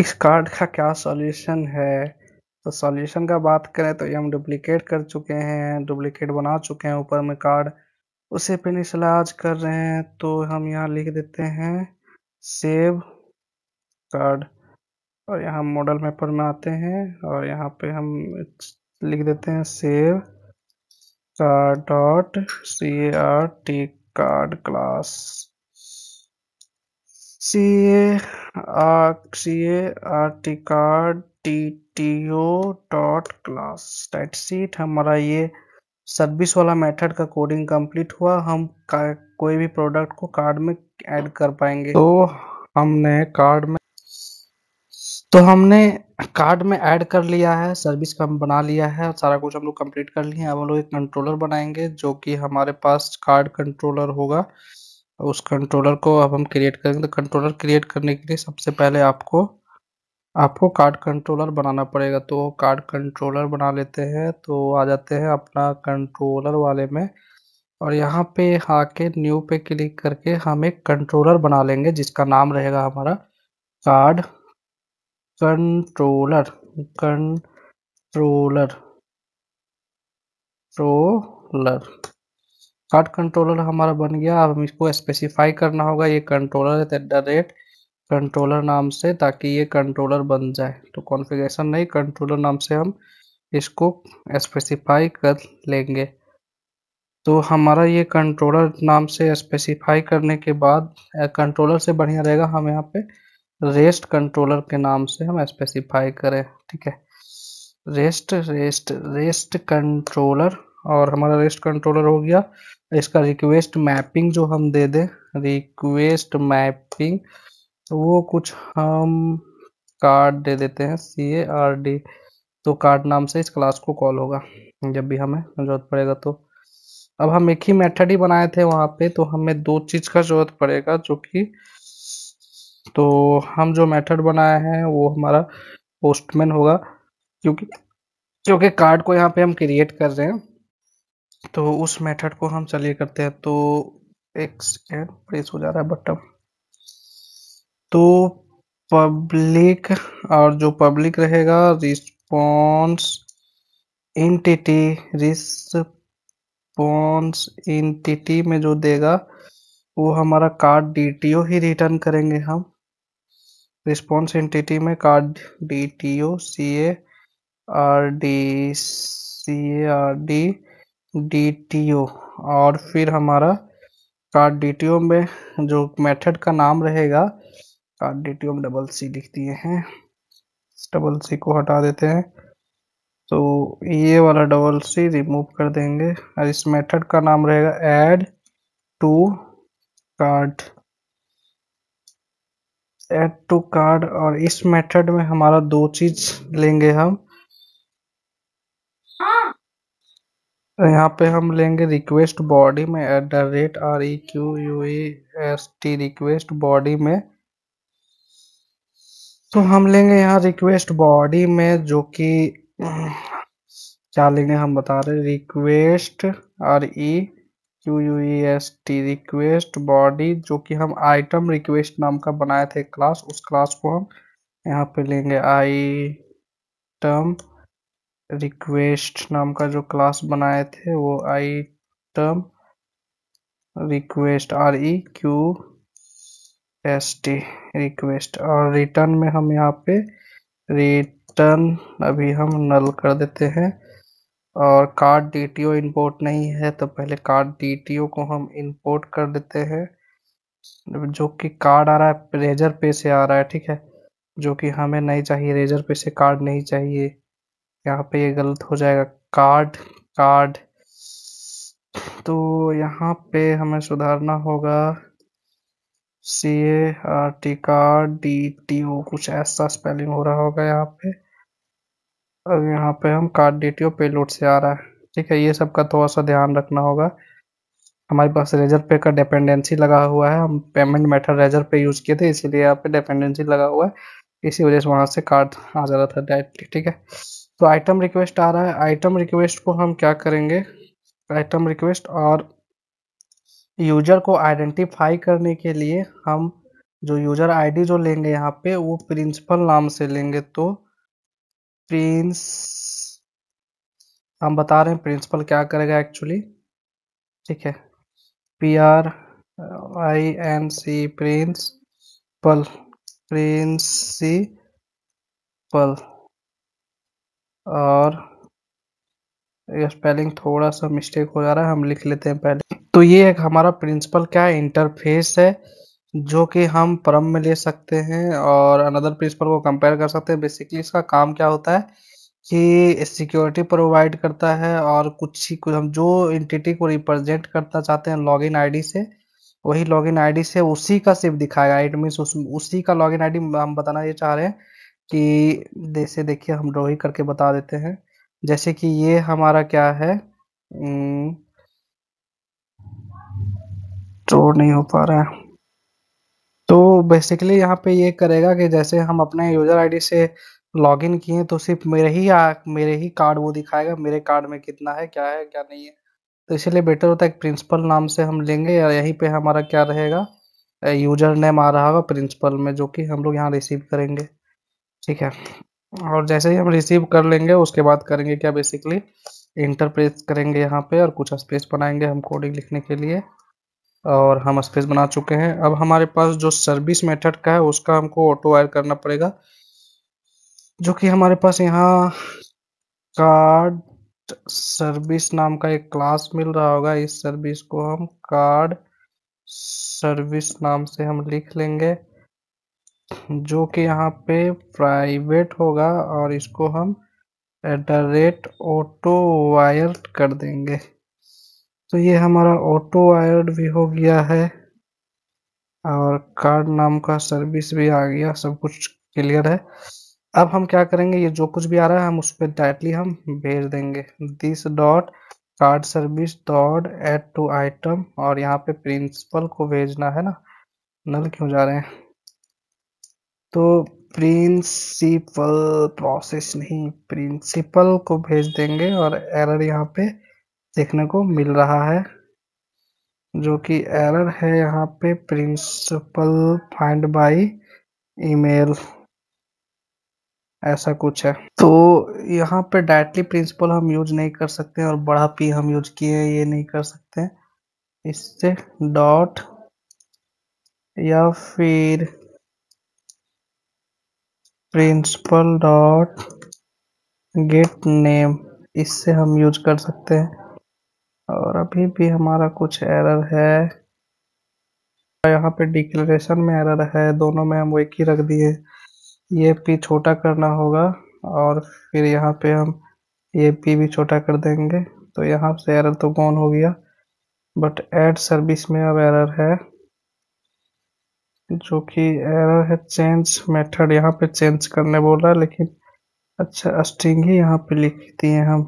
इस कार्ड का क्या सॉल्यूशन है तो सॉल्यूशन का बात करें तो ये हम डुप्लीकेट कर चुके हैं डुप्लीकेट बना चुके हैं ऊपर में कार्ड उसे पे निशलाज कर रहे हैं तो हम यहाँ लिख देते हैं सेव कार्ड और यहाँ मॉडल मेपर में आते हैं और यहाँ पे हम लिख देते हैं save cart dot C A R T cart class C A R C A R T cart T T O dot class डेट सीट हमारा ये सर्विस वाला मेथड का कोडिंग कंप्लीट हुआ हम कोई भी प्रोडक्ट को कार्ड में ऐड कर पाएंगे तो हमने कार्ड में तो हमने कार्ड में ऐड कर लिया है सर्विस का हम बना लिया है सारा कुछ हम लोग कंप्लीट कर लिए हैं अब हम लोग एक कंट्रोलर बनाएंगे जो कि हमारे पास कार्ड कंट्रोलर होगा उस कंट्रोलर को अब हम क्रिएट करेंगे तो कंट्रोलर क्रिएट करने के लिए सबसे पहले आपको आपको कार्ड कंट्रोलर बनाना पड़ेगा तो कार्ड कंट्रोलर बना लेते हैं तो आ जाते हैं अपना कंट्रोलर वाले में और यहाँ पे आके न्यू पे क्लिक करके हम एक कंट्रोलर बना लेंगे जिसका नाम रहेगा हमारा cart controller controller controller cart controller हमारा बन गया अब हम इसको स्पेसिफाई करना होगा ये कंट्रोलर है एट द रेट कंट्रोलर नाम से ताकि ये कंट्रोलर बन जाए तो कॉन्फ़िगरेशन नहीं कंट्रोलर नाम से हम इसको स्पेसिफाई कर लेंगे तो हमारा ये कंट्रोलर नाम से स्पेसिफाई करने के बाद कंट्रोलर से बढ़िया रहेगा हम यहाँ पे रेस्ट कंट्रोलर के नाम से हम स्पेसिफाई करें ठीक है रेस्ट रेस्ट रेस्ट कंट्रोलर और हमारा रेस्ट कंट्रोलर हो गया इसका रिक्वेस्ट मैपिंग जो हम दे दें रिक्वेस्ट मैपिंग तो वो कुछ हम कार्ड दे देते हैं सी ए आर डी तो कार्ड नाम से इस क्लास को कॉल होगा जब भी हमें जरूरत पड़ेगा तो अब हम एक ही मेथड ही बनाए थे वहाँ पे तो हमें दो चीज़ का जरूरत पड़ेगा जो कि तो हम जो मेथड बनाए हैं वो हमारा पोस्टमैन होगा क्योंकि क्योंकि कार्ड को यहाँ पे हम क्रिएट कर रहे हैं तो उस मेथड को हम चलिए करते हैं तो एक सेकेंड प्रेस हो जा रहा है बटन तो पब्लिक और जो पब्लिक रहेगा रिस्पॉन्स इंटिटी रिस्पॉन्स इंटिटी में जो देगा वो हमारा कार्ड डीटीओ ही रिटर्न करेंगे हम रिस्पॉन्स एंटिटी में cart D D T O C C A R D D T O और फिर हमारा कार्ड डी टी ओ में जो मेथड का नाम रहेगा कार्ड डी टी ओ में डबल सी लिख दिए हैं डबल सी को हटा देते हैं तो ये वाला डबल सी रिमूव कर देंगे और इस मेथड का नाम रहेगा add to cart add to cart और इस मेथड में हमारा दो चीज लेंगे हम हाँ। यहाँ पे हम लेंगे रिक्वेस्ट बॉडी में at the rate R E Q U S T request body में तो हम लेंगे यहाँ रिक्वेस्ट बॉडी में जो कि क्या लेंगे हम बता रहे request R E Q U S T request body जो कि हम आइटम रिक्वेस्ट नाम का बनाए थे क्लास उस क्लास को हम यहाँ पे लेंगे आई टम रिक्वेस्ट नाम का जो क्लास बनाए थे वो item request R E Q S T request और रिटर्न में हम यहाँ पे रिटर्न अभी हम नल कर देते हैं और कार्ड डी इंपोर्ट नहीं है तो पहले कार्ड डी को हम इंपोर्ट कर देते हैं जो कि कार्ड आ रहा है रेजर पे से आ रहा है ठीक है जो कि हमें नहीं चाहिए रेजर पे से कार्ड नहीं चाहिए यहाँ पे ये गलत हो जाएगा कार्ड कार्ड तो यहाँ पे हमें सुधारना होगा C A R T card D T O कुछ ऐसा स्पेलिंग हो रहा होगा यहाँ पे और यहाँ पे हम कार्ड डी.टी.ओ. पेलोड से आ रहा है ठीक है ये सब का थोड़ा सा ध्यान रखना होगा हमारे पास रेजर पे का डिपेंडेंसी लगा हुआ है हम payment method Razorpay use किए थे इसीलिए यहाँ पे डिपेंडेंसी लगा हुआ है इसी वजह से वहाँ से कार्ड आ जा रहा था डायरेक्टली ठीक है तो आइटम रिक्वेस्ट आ रहा है आइटम रिक्वेस्ट को हम क्या करेंगे आइटम रिक्वेस्ट और यूजर को आइडेंटिफाई करने के लिए हम जो यूजर आईडी जो लेंगे यहाँ पे वो प्रिंसिपल नाम से लेंगे तो प्रिंस हम बता रहे हैं प्रिंसिपल क्या करेगा एक्चुअली ठीक है P R I N C principal principal और ये स्पेलिंग थोड़ा सा मिस्टेक हो जा रहा है हम लिख लेते हैं पहले तो ये एक हमारा प्रिंसिपल क्या है इंटरफेस है जो कि हम परम में ले सकते हैं और अनदर प्रिंसिपल को कंपेयर कर सकते हैं। बेसिकली इसका काम क्या होता है कि सिक्योरिटी प्रोवाइड करता है और कुछ ही कुछ हम जो एंटिटी को रिप्रेजेंट करना चाहते हैं लॉगिन आईडी से वही लॉगिन आईडी से उसी का सिर्फ दिखाएगा इट मीन्स उस, उसी का लॉगिन आईडी हम बताना ये चाह रहे हैं कि जैसे देखिए हम ड्रॉ ही करके बता देते हैं जैसे कि ये हमारा क्या है ड्रो हम्म, तो नहीं हो पा रहा है तो बेसिकली यहाँ पे ये करेगा कि जैसे हम अपने यूजर आईडी से लॉग इन किए तो सिर्फ मेरे ही आ, मेरे ही कार्ड वो दिखाएगा मेरे कार्ड में कितना है क्या है क्या नहीं है तो इसीलिए बेटर होता है प्रिंसिपल नाम से हम लेंगे या यहीं पे हमारा क्या रहेगा यूजर नेम आ रहा होगा प्रिंसिपल में जो कि हम लोग यहाँ रिसीव करेंगे ठीक है और जैसे ही हम रिसीव कर लेंगे उसके बाद करेंगे क्या बेसिकली इंटरप्रेस करेंगे यहाँ पे और कुछ स्पेस बनाएंगे हम कोडिंग लिखने के लिए और हम स्पेस बना चुके हैं अब हमारे पास जो सर्विस मेथड का है उसका हमको ऑटो वायर करना पड़ेगा जो कि हमारे पास यहाँ कार्ड सर्विस नाम का एक क्लास मिल रहा होगा इस सर्विस को हम कार्ड सर्विस नाम से हम लिख लेंगे जो कि यहाँ पे प्राइवेट होगा और इसको हम at the rate auto wire कर देंगे तो ये हमारा ऑटो वायर्ड भी हो गया है और कार्ड नाम का सर्विस भी आ गया सब कुछ क्लियर है अब हम क्या करेंगे ये जो कुछ भी आ रहा है हम उस पर डायरेक्टली हम भेज देंगे this dot card service dot add to item और यहाँ पे प्रिंसिपल को भेजना है ना नल क्यों जा रहे हैं तो प्रिंसिपल प्रोसेस नहीं प्रिंसिपल को भेज देंगे और एरर यहाँ पे देखने को मिल रहा है जो कि एरर है यहाँ पे प्रिंसिपल फाइंड बाय ईमेल ऐसा कुछ है तो यहाँ पे डायरेक्टली प्रिंसिपल हम यूज नहीं कर सकते और बड़ा पी हम यूज किए हैं ये नहीं कर सकते इससे डॉट या फिर प्रिंसिपल डॉट गेट नेम इससे हम यूज कर सकते हैं और अभी भी हमारा कुछ एरर है यहाँ पे डिक्लेरेशन में एरर है दोनों में हम एक ही रख दिए ये पी छोटा करना होगा और फिर यहाँ पे हम ये पी भी छोटा कर देंगे तो यहाँ से एरर तो गॉन हो गया बट एड सर्विस में अब एरर है जो कि एरर है चेंज मेथड यहाँ पे चेंज करने बोला लेकिन अच्छा स्ट्रिंग ही यहाँ पे लिख दिए हम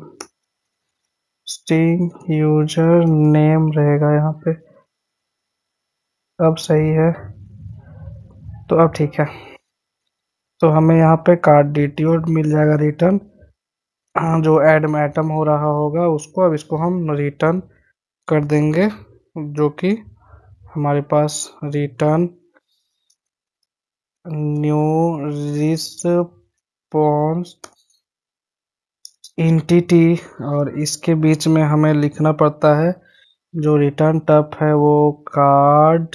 स्टीम यूजर नेम रहेगा यहाँ पे अब सही है तो अब ठीक है तो हमें यहाँ पे कार्ड डी मिल जाएगा रिटर्न हाँ, जो एड में एटम हो रहा होगा उसको अब इसको हम रिटर्न कर देंगे जो कि हमारे पास रिटर्न न्यू रिस्पॉन्स एनटीटी और इसके बीच में हमें लिखना पड़ता है जो रिटर्न टप है वो कार्ड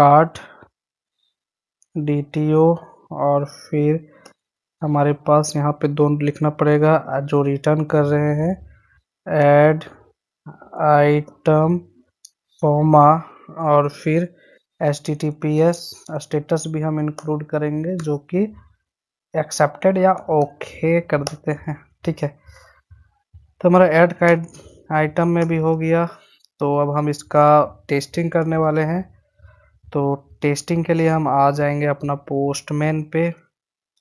कार्ड डीटीओ और फिर हमारे पास यहाँ पे दोनों लिखना पड़ेगा जो रिटर्न कर रहे हैं ऐड आइटम फोमा और फिर S T T P S status भी हम इंक्लूड करेंगे जो कि एक्सेप्टेड या ओके okay कर देते हैं ठीक है तो हमारा ऐड का आइटम में भी हो गया तो अब हम इसका टेस्टिंग करने वाले हैं तो टेस्टिंग के लिए हम आ जाएंगे अपना पोस्टमैन पे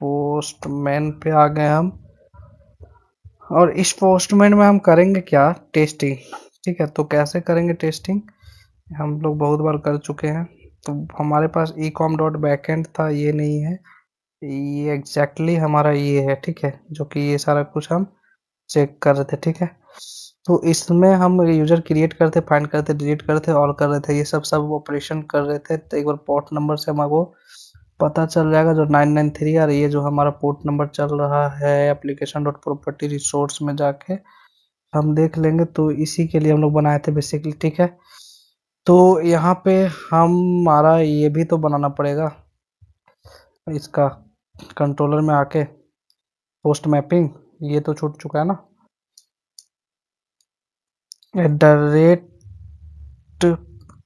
पोस्टमैन पे आ गए हम और इस पोस्टमैन में हम करेंगे क्या टेस्टिंग ठीक है तो कैसे करेंगे टेस्टिंग हम लोग बहुत बार कर चुके हैं तो हमारे पास ई कॉम डॉट बैकेंड था ये नहीं है ये एग्जैक्टली हमारा ये है ठीक है जो कि ये सारा कुछ हम चेक कर रहे थे ठीक है तो इसमें हम यूजर क्रिएट करते फाइंड करते डिलीट करते और कर रहे थे ये सब सब ऑपरेशन कर रहे थे तो एक बार पोर्ट नंबर से हमारे पता चल जाएगा जो नाइन नाइन थ्री और ये जो हमारा पोर्ट नंबर चल रहा है एप्लीकेशन डॉट प्रॉपर्टी रिसोर्स में जाके हम देख लेंगे तो इसी के लिए हम लोग बनाए थे बेसिकली ठीक है तो यहाँ पे हमारा ये भी तो बनाना पड़ेगा इसका कंट्रोलर में आके पोस्ट मैपिंग ये तो छूट चुका है ना at the rate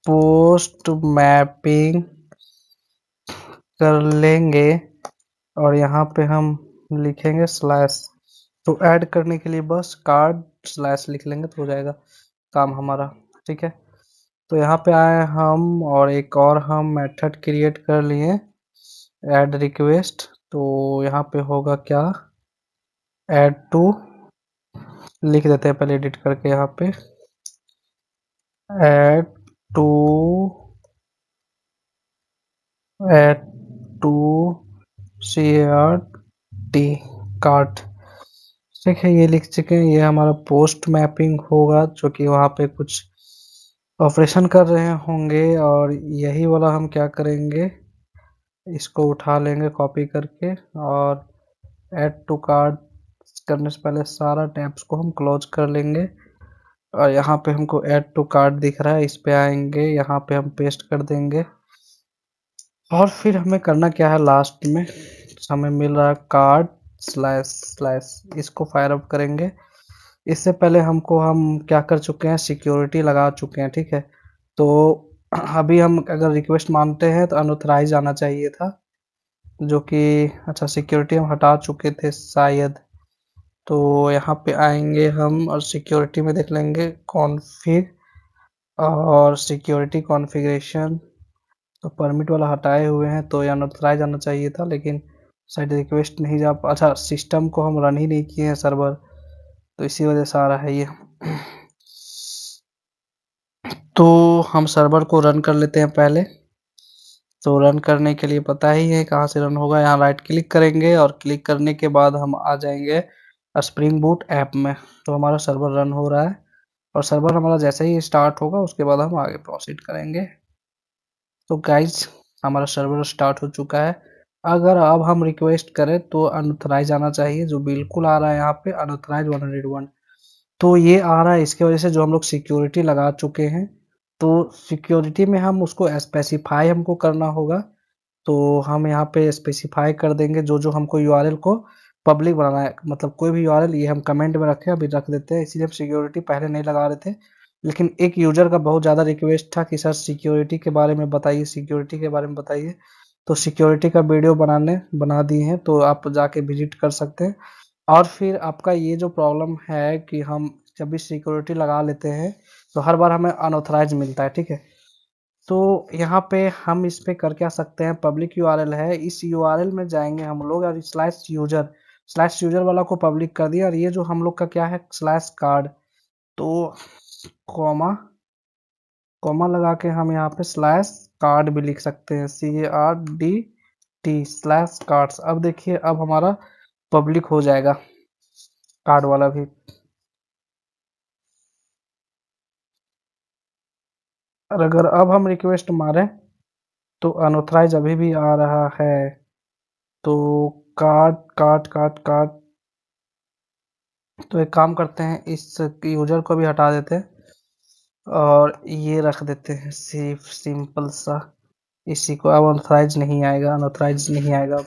post mapping कर लेंगे और यहाँ पे हम लिखेंगे स्लैश तो ऐड करने के लिए बस कार्ड स्लैश लिख लेंगे तो हो जाएगा काम हमारा ठीक है तो यहाँ पे आए हम और एक और हम मेथड क्रिएट कर लिए ऐड रिक्वेस्ट तो यहाँ पे होगा क्या ऐड टू लिख देते हैं पहले एडिट करके यहाँ पे add to add to C R T cart ठीक है ये लिख चुके हैं ये हमारा पोस्ट मैपिंग होगा जो कि वहाँ पे कुछ ऑपरेशन कर रहे होंगे और यही वाला हम क्या करेंगे इसको उठा लेंगे कॉपी करके और ऐड टू कार्ड करने से पहले सारा टैब्स को हम क्लोज कर लेंगे और यहाँ पे हमको ऐड टू कार्ड दिख रहा है इस पे आएंगे यहाँ पे हम पेस्ट कर देंगे और फिर हमें करना क्या है लास्ट में हमें मिल रहा है कार्ड स्लैश स्लैश इसको फायर अप करेंगे इससे पहले हमको हम क्या कर चुके हैं सिक्योरिटी लगा चुके हैं ठीक है तो अभी हम अगर रिक्वेस्ट मानते हैं तो अनऑथराइज आना चाहिए था जो कि अच्छा सिक्योरिटी हम हटा चुके थे शायद तो यहाँ पे आएंगे हम और सिक्योरिटी में देख लेंगे कॉन्फिग और सिक्योरिटी कॉन्फ़िगरेशन तो परमिट वाला हटाए हुए हैं तो अनऑथराइज आना चाहिए था लेकिन साइड रिक्वेस्ट नहीं जा अच्छा सिस्टम को हम रन ही नहीं किए हैं सर्वर तो इसी वजह से आ रहा है ये तो हम सर्वर को रन कर लेते हैं पहले तो रन करने के लिए पता ही है कहाँ से रन होगा यहाँ राइट क्लिक करेंगे और क्लिक करने के बाद हम आ जाएंगे स्प्रिंग बूट ऐप में तो हमारा सर्वर रन हो रहा है और सर्वर हमारा जैसे ही स्टार्ट होगा उसके बाद हम आगे प्रोसीड करेंगे तो गाइज हमारा सर्वर स्टार्ट हो चुका है अगर अब हम रिक्वेस्ट करें तो अनऑथराइज आना चाहिए जो बिल्कुल आ रहा है यहाँ पे अनऑथराइज वन हंड्रेड वन तो ये आ रहा है इसके वजह से जो हम लोग सिक्योरिटी लगा चुके हैं तो सिक्योरिटी में हम उसको स्पेसिफाई हमको करना होगा तो हम यहाँ पे स्पेसिफाई कर देंगे जो जो हमको यू को पब्लिक बनाना है मतलब कोई भी यू ये हम कमेंट में रखें अभी रख देते हैं इसीलिए हम सिक्योरिटी पहले नहीं लगा रहे थे लेकिन एक यूजर का बहुत ज़्यादा रिक्वेस्ट था कि सर सिक्योरिटी के बारे में बताइए सिक्योरिटी के बारे में बताइए तो सिक्योरिटी का वीडियो बनाने बना दिए हैं तो आप जाके विजिट कर सकते हैं और फिर आपका ये जो प्रॉब्लम है कि हम जब भी सिक्योरिटी लगा लेते हैं तो हर बार हमें अनऑथराइज मिलता है ठीक है तो यहाँ पे हम इस पर करके आ सकते हैं पब्लिक यू है इस यू में जाएंगे हम लोग और स्लैश यूजर स्लैश यूजर वाला को पब्लिक कर दिया और ये जो हम लोग का क्या है स्लैश कार्ड तो कॉमा कॉमा लगा के हम यहाँ पे स्लैश कार्ड भी लिख सकते हैं C A R D T slash carts अब देखिए अब हमारा पब्लिक हो जाएगा कार्ड वाला भी और अगर अब हम रिक्वेस्ट मारें तो अनऑथराइज अभी भी आ रहा है तो काट काट काट काट तो एक काम करते हैं इस यूजर को भी हटा देते हैं और ये रख देते हैं सिर्फ सिंपल सा इसी को अब अनऑथराइज नहीं आएगा अनऑथराइज नहीं आएगा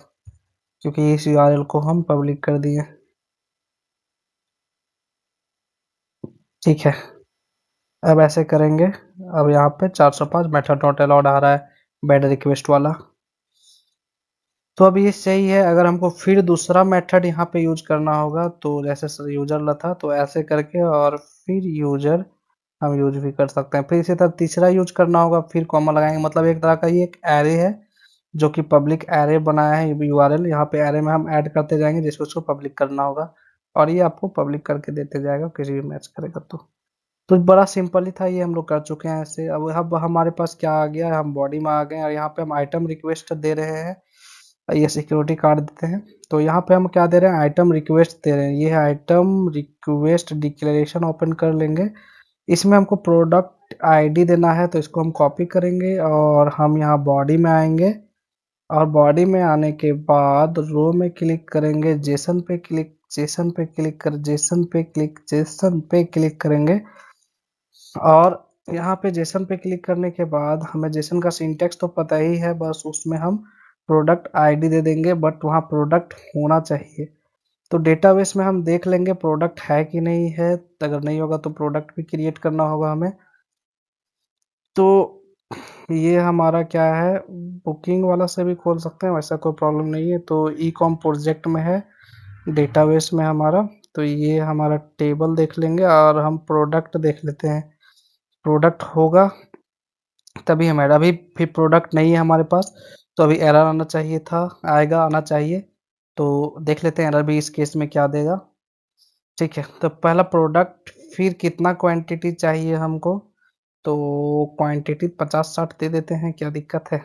क्योंकि इस यू को हम पब्लिक कर दिए ठीक है अब ऐसे करेंगे अब यहाँ पे 405 मेथड नॉट अलाउड आ रहा है बैड रिक्वेस्ट वाला तो अब ये सही है अगर हमको फिर दूसरा मेथड यहाँ पे यूज करना होगा तो जैसे यूजर ला था तो ऐसे करके और फिर यूजर हम यूज भी कर सकते हैं फिर इसी तरह तीसरा यूज करना होगा फिर कॉमा लगाएंगे मतलब एक तरह का ये एक एरे है जो कि पब्लिक एरे बनाया है यू आर एल यहाँ पे एरे में हम ऐड करते जाएंगे जिसको उसको पब्लिक करना होगा और ये आपको पब्लिक करके देते जाएगा किसी भी मैच करेगा तो तो बड़ा सिंपल ही था ये हम लोग कर चुके हैं ऐसे अब अब हमारे पास क्या आ गया हम बॉडी में आ गए और यहाँ पे हम आइटम रिक्वेस्ट दे रहे हैं ये सिक्योरिटी कार्ड देते हैं तो यहाँ पे हम क्या दे रहे हैं आइटम रिक्वेस्ट दे रहे हैं ये है आइटम रिक्वेस्ट डिक्लेरेशन ओपन कर लेंगे इसमें हमको प्रोडक्ट आईडी देना है तो इसको हम कॉपी करेंगे और हम यहाँ बॉडी में आएंगे और बॉडी में आने के बाद रो में क्लिक करेंगे जेसन पे क्लिक जेसन पे क्लिक कर जेसन पे क्लिक जेसन पे क्लिक करेंगे और यहाँ पे जेसन पे क्लिक करने के बाद हमें जेसन का सिंटेक्स तो पता ही है बस उसमें हम प्रोडक्ट आईडी दे देंगे बट वहाँ प्रोडक्ट होना चाहिए तो डेटाबेस में हम देख लेंगे प्रोडक्ट है कि नहीं है अगर नहीं होगा तो प्रोडक्ट भी क्रिएट करना होगा हमें तो ये हमारा क्या है बुकिंग वाला से भी खोल सकते हैं वैसा कोई प्रॉब्लम नहीं है तो ई कॉम प्रोजेक्ट में है डेटाबेस में हमारा तो ये हमारा टेबल देख लेंगे और हम प्रोडक्ट देख लेते हैं प्रोडक्ट होगा तभी हमारा अभी फिर प्रोडक्ट नहीं है हमारे पास तो अभी एरर आना चाहिए था आएगा आना चाहिए तो देख लेते हैं एरर भी इस केस में क्या देगा ठीक है तो पहला प्रोडक्ट फिर कितना क्वांटिटी चाहिए हमको तो क्वांटिटी पचास साठ दे देते हैं क्या दिक्कत है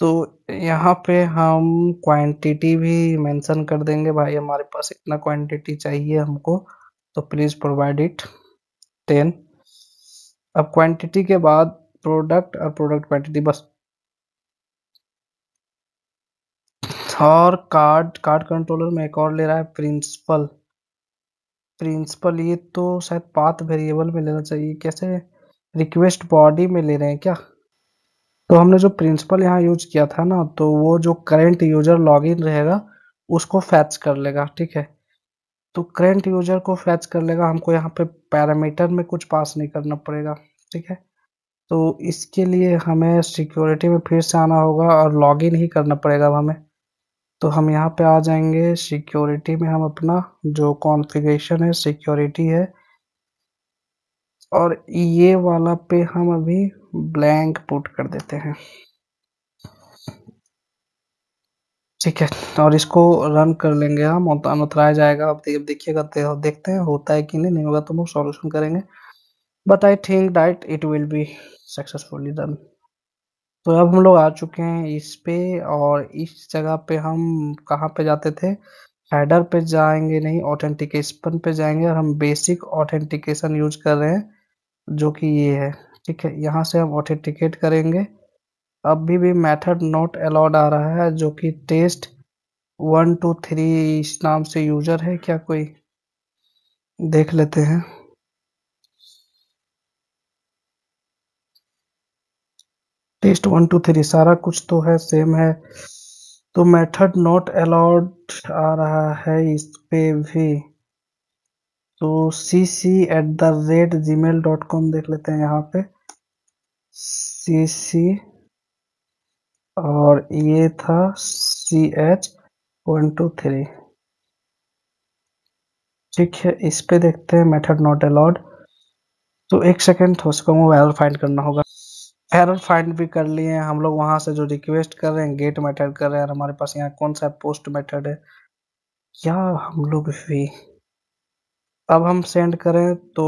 तो यहाँ पे हम क्वांटिटी भी मेंशन कर देंगे भाई हमारे पास इतना क्वांटिटी चाहिए हमको तो प्लीज़ प्रोवाइड इट टेन अब क्वांटिटी के बाद प्रोडक्ट और प्रोडक्ट क्वांटिटी बस और कार्ड कार्ड कंट्रोलर में एक और ले रहा है प्रिंसिपल प्रिंसिपल ये तो शायद पाथ वेरिएबल में लेना चाहिए कैसे रिक्वेस्ट बॉडी में ले रहे हैं क्या तो हमने जो प्रिंसिपल यहाँ यूज किया था ना तो वो जो करेंट यूजर लॉगिन रहेगा उसको फैच कर लेगा ठीक है तो करेंट यूजर को फैच कर लेगा हमको यहाँ पे पैरामीटर में कुछ पास नहीं करना पड़ेगा ठीक है तो इसके लिए हमें सिक्योरिटी में फिर से आना होगा और लॉगिन ही करना पड़ेगा हमें तो हम यहाँ पे आ जाएंगे सिक्योरिटी में हम अपना जो कॉन्फ़िगरेशन है सिक्योरिटी है और ये वाला पे हम अभी ब्लैंक पुट कर देते हैं ठीक है और इसको रन कर लेंगे हम तो उतराया जाएगा अब देखिएगा देखते हैं होता है कि नहीं नहीं होगा तो वो सॉल्यूशन करेंगे but I think that it will be successfully done तो अब हम लोग आ चुके हैं इस पे और इस जगह पे हम कहाँ पे जाते थे हेडर पे जाएंगे नहीं ऑथेंटिकेशन पे जाएंगे और हम बेसिक ऑथेंटिकेशन यूज कर रहे हैं जो कि ये है ठीक है यहाँ से हम ऑथेंटिकेट करेंगे अभी भी मेथड नॉट अलाउड आ रहा है जो कि टेस्ट वन टू थ्री इस नाम से यूजर है क्या कोई देख लेते हैं टेस्ट वन टू थ्री सारा कुछ तो है सेम है तो मेथड नॉट अलाउड आ रहा है इस पे भी तो C C at the rate Gmail dot com देख लेते हैं यहाँ पे सी सी और ये था C H one two three ठीक है इस पे देखते हैं मेथड नॉट अलाउड तो एक सेकेंड हो सको वो एरर फाइंड करना होगा एरर फाइंड भी कर लिए हैं हम लोग वहाँ से जो रिक्वेस्ट कर रहे हैं गेट मेथड कर रहे हैं और हमारे पास यहाँ कौन सा पोस्ट मेथड है क्या हम लोग भी अब हम सेंड करें तो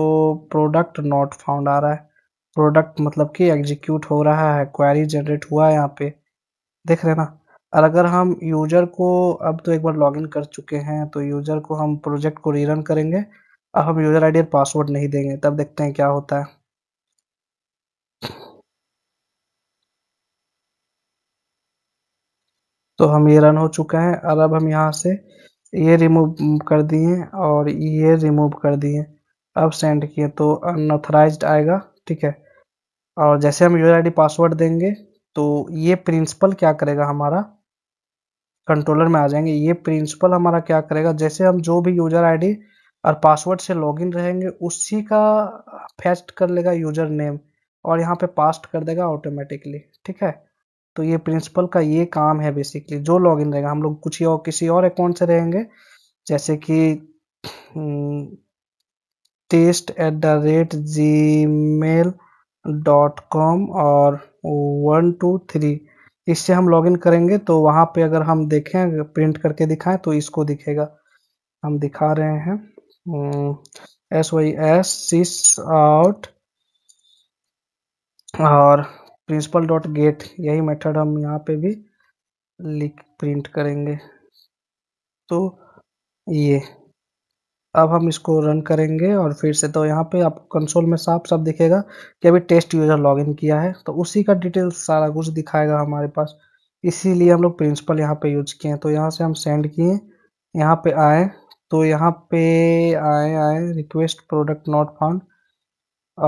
प्रोडक्ट नॉट फाउंड आ रहा है प्रोडक्ट मतलब कि एग्जीक्यूट हो रहा है क्वेरी जनरेट हुआ है यहाँ पे देख रहे ना और अगर हम यूजर को अब तो एक बार लॉगिन कर चुके हैं तो यूजर को हम प्रोजेक्ट को रीरन करेंगे अब हम यूजर आईडी और पासवर्ड नहीं देंगे तब देखते हैं क्या होता है तो हम ये रन हो चुके हैं और अब हम यहाँ से ये रिमूव कर दिए और ये रिमूव कर दिए अब सेंड किए तो अनऑथराइज आएगा ठीक है और जैसे हम यूजर आईडी पासवर्ड देंगे तो ये प्रिंसिपल क्या करेगा हमारा कंट्रोलर में आ जाएंगे ये प्रिंसिपल हमारा क्या करेगा जैसे हम जो भी यूजर आईडी और पासवर्ड से लॉगिन रहेंगे उसी का फेस्ट कर लेगा यूजर नेम और यहाँ पे पास्ट कर देगा ऑटोमेटिकली ठीक है तो ये प्रिंसिपल का ये काम है बेसिकली जो लॉगिन रहेगा हम लोग कुछ और किसी और अकाउंट से रहेंगे जैसे कि test at the rate Gmail dot com और वन टू थ्री इससे हम लॉगिन करेंगे तो वहाँ पे अगर हम देखें प्रिंट करके दिखाएं तो इसको दिखेगा हम दिखा रहे हैं S Y S sys out और प्रिंसिपल डॉट गेट यही मेथड हम यहाँ पे भी लिख प्रिंट करेंगे तो ये अब हम इसको रन करेंगे और फिर से तो यहाँ पे आपको कंसोल में साफ साफ दिखेगा कि अभी टेस्ट यूजर लॉगिन किया है तो उसी का डिटेल सारा कुछ दिखाएगा हमारे पास इसीलिए हम लोग प्रिंसिपल यहाँ पे यूज किए हैं तो यहाँ से हम सेंड किए यहाँ पे आए तो यहाँ पे आए आए रिक्वेस्ट प्रोडक्ट नॉट फाउंड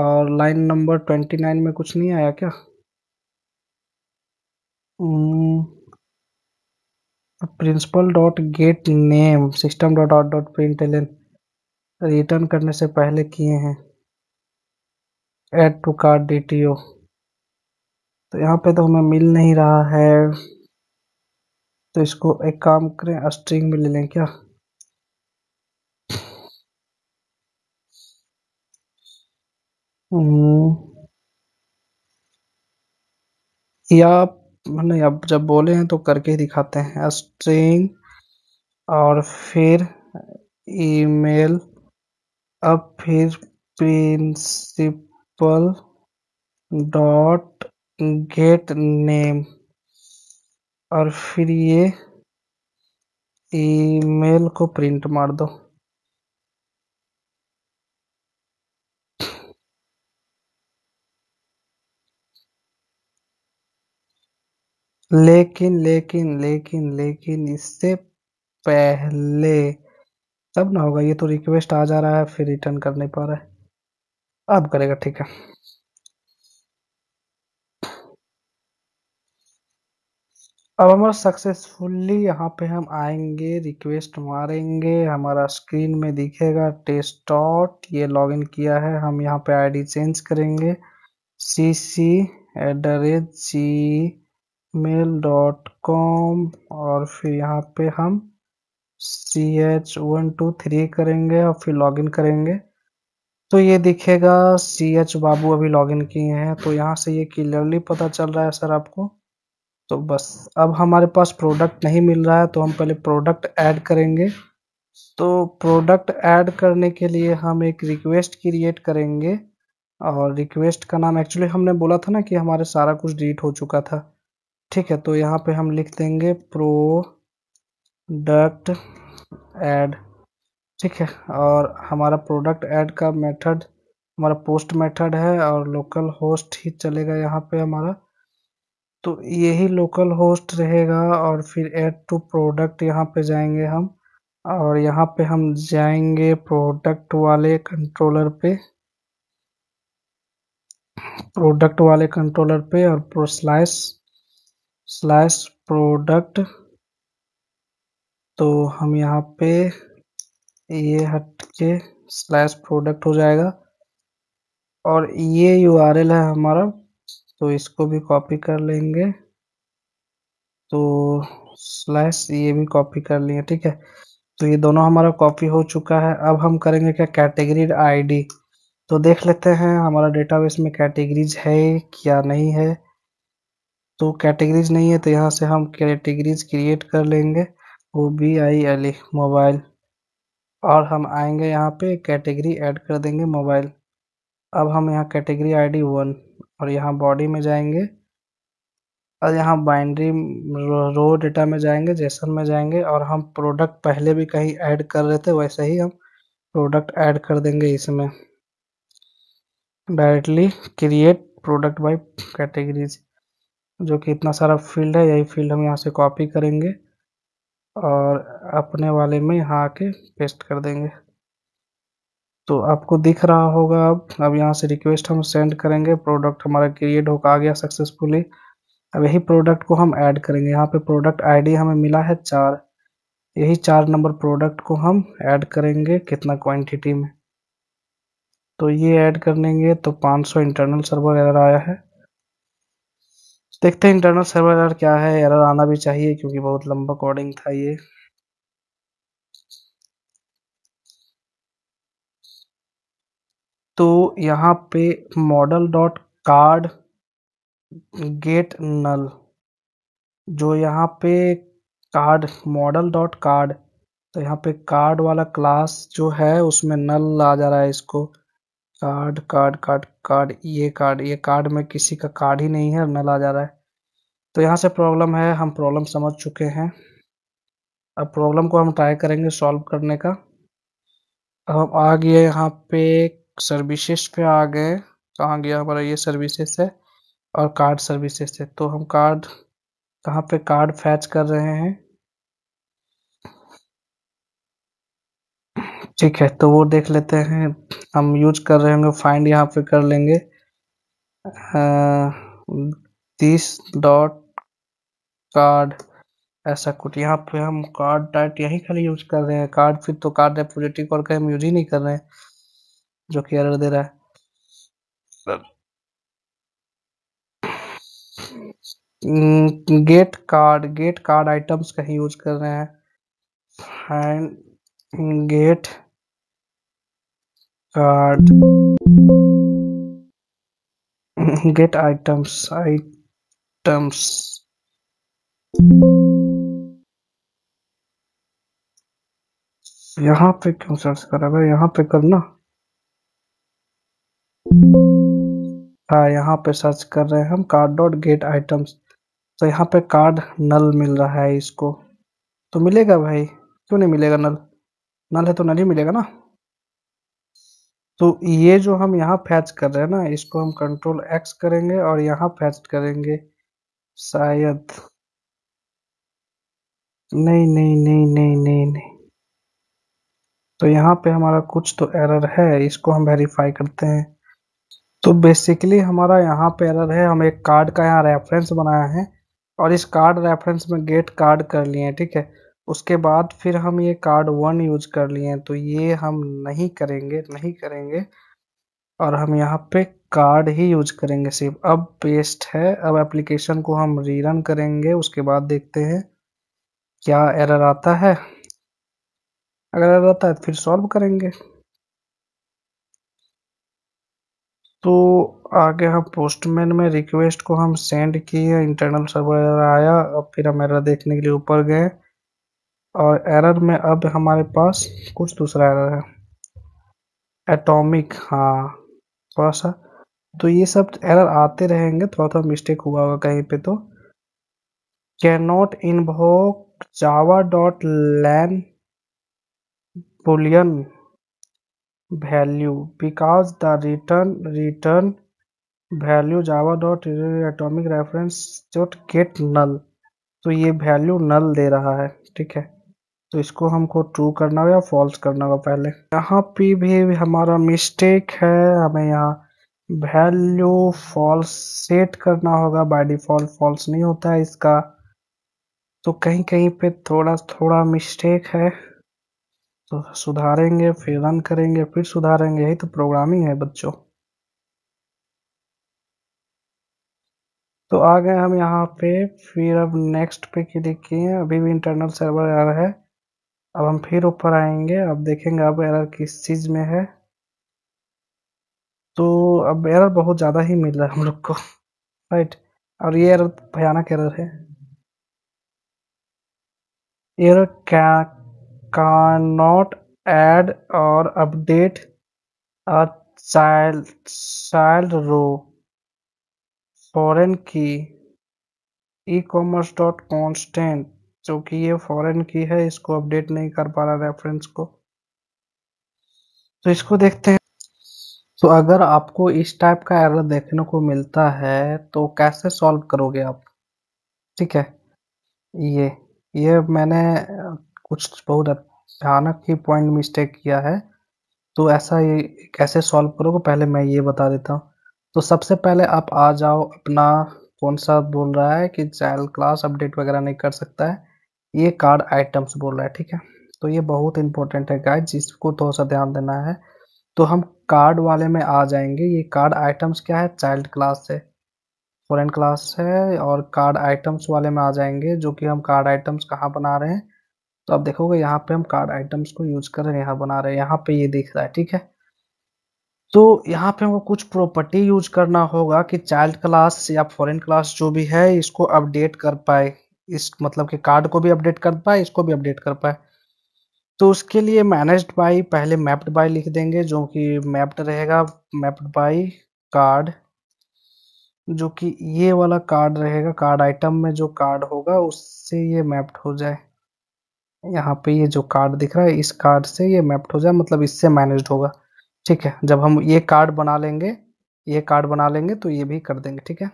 और लाइन नंबर ट्वेंटी नाइन में कुछ नहीं आया क्या principal dot get name system dot out dot print L N return करने से पहले किए हैं ऐड टू कार्ड डी तो यहाँ पे तो हमें मिल नहीं रहा है तो इसको एक काम करें स्ट्रिंग में ले लें क्या हम्म। या नहीं मतलब आप जब बोले हैं तो करके ही दिखाते हैं स्ट्रिंग और फिर ईमेल अब फिर प्रिंसिपल डॉट गेट नेम और फिर ये ईमेल को प्रिंट मार दो लेकिन लेकिन लेकिन लेकिन इससे पहले तब ना होगा ये तो रिक्वेस्ट आ जा रहा है फिर रिटर्न कर नहीं पा रहा है अब करेगा ठीक है अब हमारा सक्सेसफुली यहाँ पे हम आएंगे रिक्वेस्ट मारेंगे हमारा स्क्रीन में दिखेगा टेस्ट डॉट ये लॉगिन किया है हम यहाँ पे आईडी चेंज करेंगे C C at the rate Gmail dot com और फिर यहाँ पे हम C H one two three करेंगे और फिर लॉगिन करेंगे तो ये दिखेगा सी एच बाबू अभी लॉगिन किए हैं तो यहाँ से ये क्लियरली पता चल रहा है सर आपको तो बस अब हमारे पास प्रोडक्ट नहीं मिल रहा है तो हम पहले प्रोडक्ट ऐड करेंगे तो प्रोडक्ट ऐड करने के लिए हम एक रिक्वेस्ट क्रिएट करेंगे और रिक्वेस्ट का नाम एक्चुअली हमने बोला था ना कि हमारे सारा कुछ डिलीट हो चुका था ठीक है तो यहाँ पे हम लिख देंगे प्रो डक्ट ऐड ठीक है और हमारा प्रोडक्ट ऐड का मेथड हमारा पोस्ट मेथड है और लोकल होस्ट ही चलेगा यहाँ पे हमारा तो यही लोकल होस्ट रहेगा और फिर ऐड टू प्रोडक्ट यहाँ पे जाएंगे हम और यहाँ पे हम जाएंगे प्रोडक्ट वाले कंट्रोलर पे प्रोडक्ट वाले कंट्रोलर पे और प्रो स्लाइस स्लाइस प्रोडक्ट तो हम यहाँ पे ये हट के स्लैश प्रोडक्ट हो जाएगा और ये यू आर एल है हमारा तो इसको भी कॉपी कर लेंगे तो स्लैश ये भी कॉपी कर लिए ठीक है तो ये दोनों हमारा कॉपी हो चुका है अब हम करेंगे क्या कैटेगरी आईडी तो देख लेते हैं हमारा डेटाबेस में कैटेगरीज है क्या नहीं है तो कैटेगरीज नहीं है तो यहाँ से हम कैटेगरीज क्रिएट कर लेंगे O B I L E mobile और हम आएंगे यहाँ पे कैटेगरी ऐड कर देंगे मोबाइल अब हम यहाँ कैटेगरी आई डी वन और यहाँ बॉडी में जाएंगे और यहाँ बाइंड्री रो, रो डेटा में जाएंगे जैसन में जाएंगे और हम प्रोडक्ट पहले भी कहीं ऐड कर रहे थे वैसे ही हम प्रोडक्ट ऐड कर देंगे इसमें directly create product by categories जो कि इतना सारा फील्ड है यही फील्ड हम यहाँ से कॉपी करेंगे और अपने वाले में यहाँ आके पेस्ट कर देंगे तो आपको दिख रहा होगा अब अब यहाँ से रिक्वेस्ट हम सेंड करेंगे प्रोडक्ट हमारा क्रिएट होकर आ गया सक्सेसफुली अब यही प्रोडक्ट को हम ऐड करेंगे यहाँ पे प्रोडक्ट आईडी हमें मिला है चार यही चार नंबर प्रोडक्ट को हम ऐड करेंगे कितना क्वांटिटी में तो ये ऐड कर लेंगे तो 500 इंटरनल सर्वर एरर आया है देखते हैं इंटरनल सर्वर एरर क्या है एरर आना भी चाहिए क्योंकि बहुत लंबा कोडिंग था ये तो यहाँ पे model dot cart get null जो यहाँ पे कार्ड मॉडल डॉट कार्ड तो यहाँ पे कार्ड वाला क्लास जो है उसमें नल आ जा रहा है इसको कार्ड कार्ड कार्ड कार्ड ये कार्ड ये कार्ड में किसी का कार्ड ही नहीं है नल आ जा रहा है तो यहाँ से प्रॉब्लम है हम प्रॉब्लम समझ चुके हैं अब प्रॉब्लम को हम ट्राई करेंगे सॉल्व करने का अब हम आ गए यहाँ पे सर्विसेज पे आ गए कहाँ गया हमारा ये सर्विसेज है और कार्ड सर्विसेज है तो हम कार्ड कहाँ पे कार्ड फैच कर रहे हैं ठीक है तो वो देख लेते हैं हम यूज कर रहे होंगे फाइंड यहाँ पे कर लेंगे तीस डॉट कार्ड ऐसा कुछ यहाँ पे हम कार्ड डाइट यही खाली यूज कर रहे हैं कार्ड फिर तो कार्ड रिपोजिटरी कॉल का हम यूज ही नहीं कर रहे हैं जो कि एरर दे रहा है get cart get cart items कहीं यूज कर रहे हैं and get card get items items यहाँ पे क्यों सर्च करा भाई यहाँ पे करना हाँ यहाँ पे सर्च कर रहे हैं हम कार्ड डॉट गेट आइटम्स तो यहाँ पे कार्ड नल मिल रहा है इसको तो मिलेगा भाई क्यों नहीं मिलेगा नल नल है तो नल ही मिलेगा ना तो ये जो हम यहाँ फैच कर रहे हैं ना इसको हम कंट्रोल एक्स करेंगे और यहाँ फैच करेंगे शायद नहीं नहीं नहीं नहीं नहीं नहीं तो यहाँ पे हमारा कुछ तो एरर है इसको हम वेरीफाई करते हैं तो बेसिकली हमारा यहाँ पे एरर है हम एक कार्ड का यहाँ रेफरेंस बनाया है और इस कार्ड रेफरेंस में गेट कार्ड कर लिए हैं ठीक है उसके बाद फिर हम ये कार्ड वन यूज कर लिए हैं तो ये हम नहीं करेंगे नहीं करेंगे और हम यहाँ पे कार्ड ही यूज करेंगे सिर्फ अब पेस्ट है अब एप्लीकेशन को हम रीरन करेंगे उसके बाद देखते हैं क्या एरर आता है अगर एरर आता है तो फिर सॉल्व करेंगे तो आगे हम पोस्टमैन में रिक्वेस्ट को हम सेंड किए इंटरनल सर्वर आया अब फिर हम एरर देखने के लिए ऊपर गए और एरर में अब हमारे पास कुछ दूसरा एरर है एटॉमिक हाँ थोड़ा सा तो ये सब एरर आते रहेंगे थोड़ा थोड़ा मिस्टेक हुआ होगा कहीं पे तो can not invoke java dot lang boolean value because the return return value java dot atomic reference dot get null तो ये वैल्यू नल दे रहा है ठीक है तो इसको हमको ट्रू करना होगा फॉल्स करना होगा पहले यहाँ पे भी हमारा मिस्टेक है हमें यहाँ वैल्यू फॉल्स सेट करना होगा बाय डिफॉल्ट फॉल्स नहीं होता है इसका तो कहीं कहीं पे थोड़ा थोड़ा मिस्टेक है तो सुधारेंगे फिर रन करेंगे फिर सुधारेंगे यही तो प्रोग्रामिंग है बच्चों तो आ गए हम यहाँ पे फिर अब नेक्स्ट पे क्लिक किए अभी भी इंटरनल सर्वर आ रहा है अब हम फिर ऊपर आएंगे अब देखेंगे अब एरर किस चीज़ में है तो अब एरर बहुत ज़्यादा ही मिल रहा है हम लोग को राइट और ये एरर भयानक एरर है एरर क्या can not add or update a child child row foreign key e commerce dot constant जो कि ये फॉरेन की है इसको अपडेट नहीं कर पा रहा रेफरेंस को तो इसको देखते हैं तो अगर आपको इस टाइप का एरर देखने को मिलता है तो कैसे सॉल्व करोगे आप ठीक है ये ये मैंने कुछ बहुत भयानक ही पॉइंट मिस्टेक किया है तो ऐसा ये कैसे सॉल्व करोगे पहले मैं ये बता देता हूँ तो सबसे पहले आप आ जाओ अपना कौन सा बोल रहा है कि चाइल्ड क्लास अपडेट वगैरह नहीं कर सकता है ये कार्ड आइटम्स बोल रहा है ठीक है तो ये बहुत इंपॉर्टेंट है गाइज जिसको थोड़ा तो सा ध्यान देना है तो हम कार्ड वाले में आ जाएंगे ये कार्ड आइटम्स क्या है चाइल्ड क्लास है फॉरन क्लास है और कार्ड आइटम्स वाले में आ जाएंगे जो कि हम कार्ड आइटम्स कहाँ बना रहे हैं तो आप देखोगे यहाँ पे हम कार्ड आइटम्स को यूज कर रहे हैं यहाँ बना रहे हैं यहाँ पे ये दिख रहा है ठीक है तो यहाँ पे हमको कुछ प्रॉपर्टी यूज करना होगा कि चाइल्ड क्लास या फॉरेन क्लास जो भी है इसको अपडेट कर पाए इस मतलब कि कार्ड को भी अपडेट कर पाए इसको भी अपडेट कर पाए तो उसके लिए मैनेज्ड बाई पहले मैप्ड बाई लिख देंगे जो कि मैप्ड रहेगा मैप्ड बाई कार्ड जो कि ये वाला कार्ड रहेगा कार्ड आइटम में जो कार्ड होगा उससे ये मैप्ड हो जाए यहाँ पे ये जो कार्ड दिख रहा है इस कार्ड से ये मैप्ड हो जाए मतलब इससे मैनेज्ड होगा ठीक है जब हम ये कार्ड बना लेंगे ये कार्ड बना लेंगे तो ये भी कर देंगे ठीक है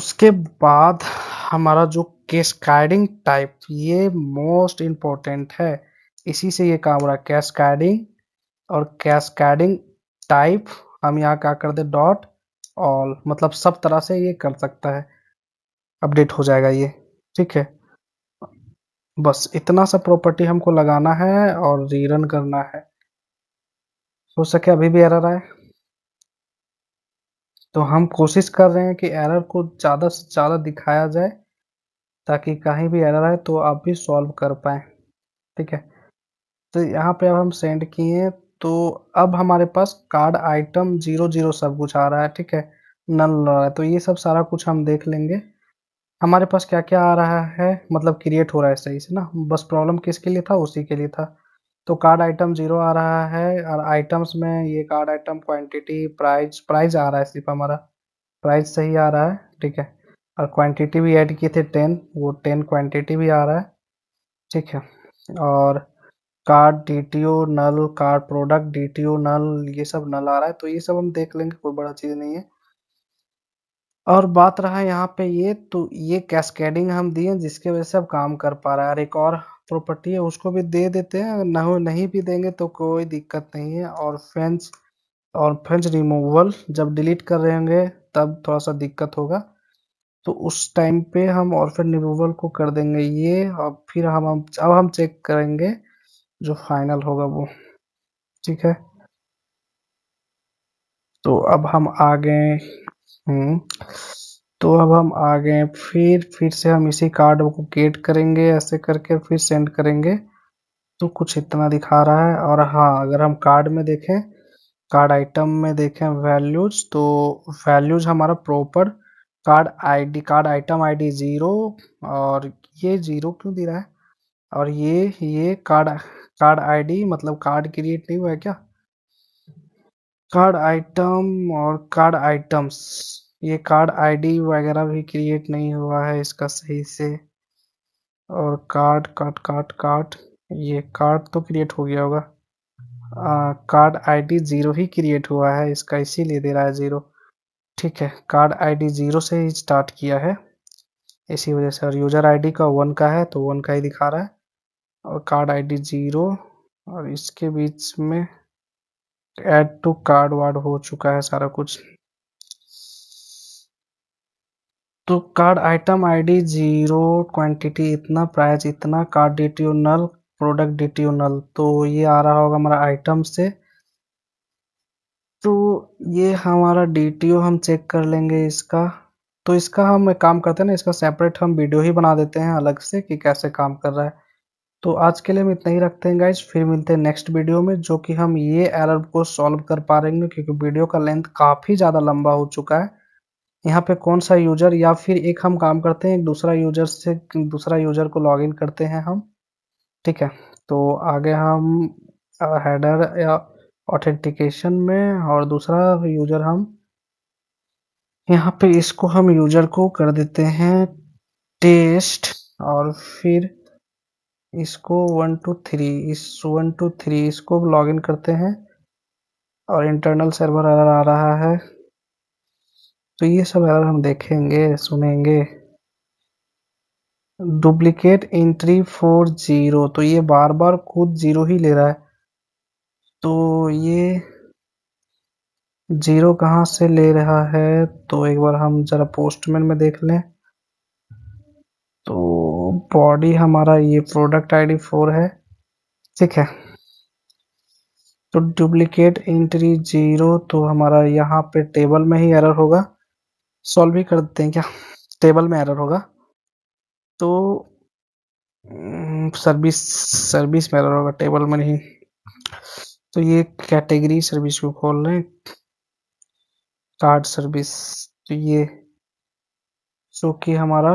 उसके बाद हमारा जो कैस्काडिंग टाइप ये मोस्ट इम्पोर्टेंट है इसी से ये काम हो रहा है कैस्काडिंग और कैस्काडिंग टाइप हम यहाँ क्या कर दे डॉट ऑल मतलब सब तरह से ये कर सकता है अपडेट हो जाएगा ये ठीक है बस इतना सा प्रॉपर्टी हमको लगाना है और रीरन करना है हो सके अभी भी एरर आए तो हम कोशिश कर रहे हैं कि एरर को ज़्यादा से ज़्यादा दिखाया जाए ताकि कहीं भी एरर आए तो आप भी सॉल्व कर पाएँ ठीक है तो यहाँ पे अब हम सेंड किए तो अब हमारे पास कार्ड आइटम जीरो जीरो सब कुछ आ रहा है ठीक है नल रहा है तो ये सब सारा कुछ हम देख लेंगे हमारे पास क्या क्या आ रहा है मतलब क्रिएट हो रहा है सही से ना बस प्रॉब्लम किसके लिए था उसी के लिए था तो कार्ड आइटम जीरो आ रहा है और आइटम्स में ये cart item quantity price price आ रहा है सिर्फ हमारा प्राइस सही आ रहा है ठीक है और क्वांटिटी भी ऐड किए थे टेन वो टेन क्वांटिटी भी आ रहा है ठीक है और cart D null cart product D null ये सब नल आ रहा है तो ये सब हम देख लेंगे कोई बड़ा चीज़ नहीं है और बात रहा यहाँ पे ये तो ये कैस्केडिंग हम दिए जिसके वजह से अब काम कर पा रहा है और एक और प्रॉपर्टी है उसको भी दे देते हैं ना नहीं भी देंगे तो कोई दिक्कत नहीं है और फेंस और फेंस रिमूवल जब डिलीट कर रहे होंगे तब थोड़ा सा दिक्कत होगा तो उस टाइम पे हम और फिर रिमूवल को कर देंगे ये और फिर हम अब हम चेक करेंगे जो फाइनल होगा वो ठीक है तो अब हम आ गए हम्म, तो अब हम आ गए फिर फिर से हम इसी कार्ड को गेट करेंगे ऐसे करके फिर सेंड करेंगे तो कुछ इतना दिखा रहा है और हाँ अगर हम कार्ड में देखें कार्ड आइटम में देखें वैल्यूज तो वैल्यूज हमारा proper cart ID cart item ID zero और ये ज़ीरो क्यों दे रहा है और ये ये कार्ड कार्ड आईडी मतलब कार्ड क्रिएट नहीं हुआ है क्या कार्ड आइटम और कार्ड आइटम्स ये कार्ड आईडी वगैरह भी क्रिएट नहीं हुआ है इसका सही से और कार्ड कार्ड कार्ड कार्ड ये कार्ड तो क्रिएट हो गया होगा कार्ड आईडी ज़ीरो ही क्रिएट हुआ है इसका इसीलिए दे रहा है ज़ीरो ठीक है कार्ड आईडी ज़ीरो से ही स्टार्ट किया है इसी वजह से और यूज़र आईडी का वन का है तो वन का ही दिखा रहा है और कार्ड आई ज़ीरो और इसके बीच में एड टू कार्ड वार्ड हो चुका है सारा कुछ तो card item ID zero quantity इतना प्राइस इतना कार्ड डिट्यूनल प्रोडक्ट डिट्यूनल तो ये आ रहा होगा हमारा आइटम से तो ये हमारा डी हम चेक कर लेंगे इसका तो इसका हम एक काम करते हैं ना इसका सेपरेट हम वीडियो ही बना देते हैं अलग से कि कैसे काम कर रहा है तो आज के लिए हम इतना ही रखते हैं गाइज फिर मिलते हैं नेक्स्ट वीडियो में जो कि हम ये एरर को सॉल्व कर पा रहे हैं क्योंकि वीडियो का लेंथ काफ़ी ज़्यादा लंबा हो चुका है यहाँ पे कौन सा यूजर या फिर एक हम काम करते हैं दूसरा यूजर से दूसरा यूजर को लॉगिन करते हैं हम ठीक है तो आगे हम हेडर या ऑथेंटिकेशन में और दूसरा यूजर हम यहाँ पे इसको हम यूजर को कर देते हैं टेस्ट और फिर इसको वन टू थ्री इस वन टू थ्री इसको लॉगिन करते हैं और इंटरनल सर्वर आ रहा है तो ये सब अगर हम देखेंगे सुनेंगे डुप्लीकेट एंट्री फोर जीरो तो ये बार बार खुद जीरो ही ले रहा है तो ये जीरो कहाँ से ले रहा है तो एक बार हम जरा पोस्टमैन में देख लें तो बॉडी हमारा ये प्रोडक्ट आईडी फोर है ठीक है तो डुप्लीकेट एंट्री जीरो तो हमारा यहाँ पे टेबल में ही एरर होगा सॉल्व भी कर देते हैं क्या टेबल में एरर होगा तो हम्म, सर्विस सर्विस में एरर होगा टेबल में नहीं तो ये कैटेगरी सर्विस को खोल रहे कार्ड सर्विस तो ये सो कि हमारा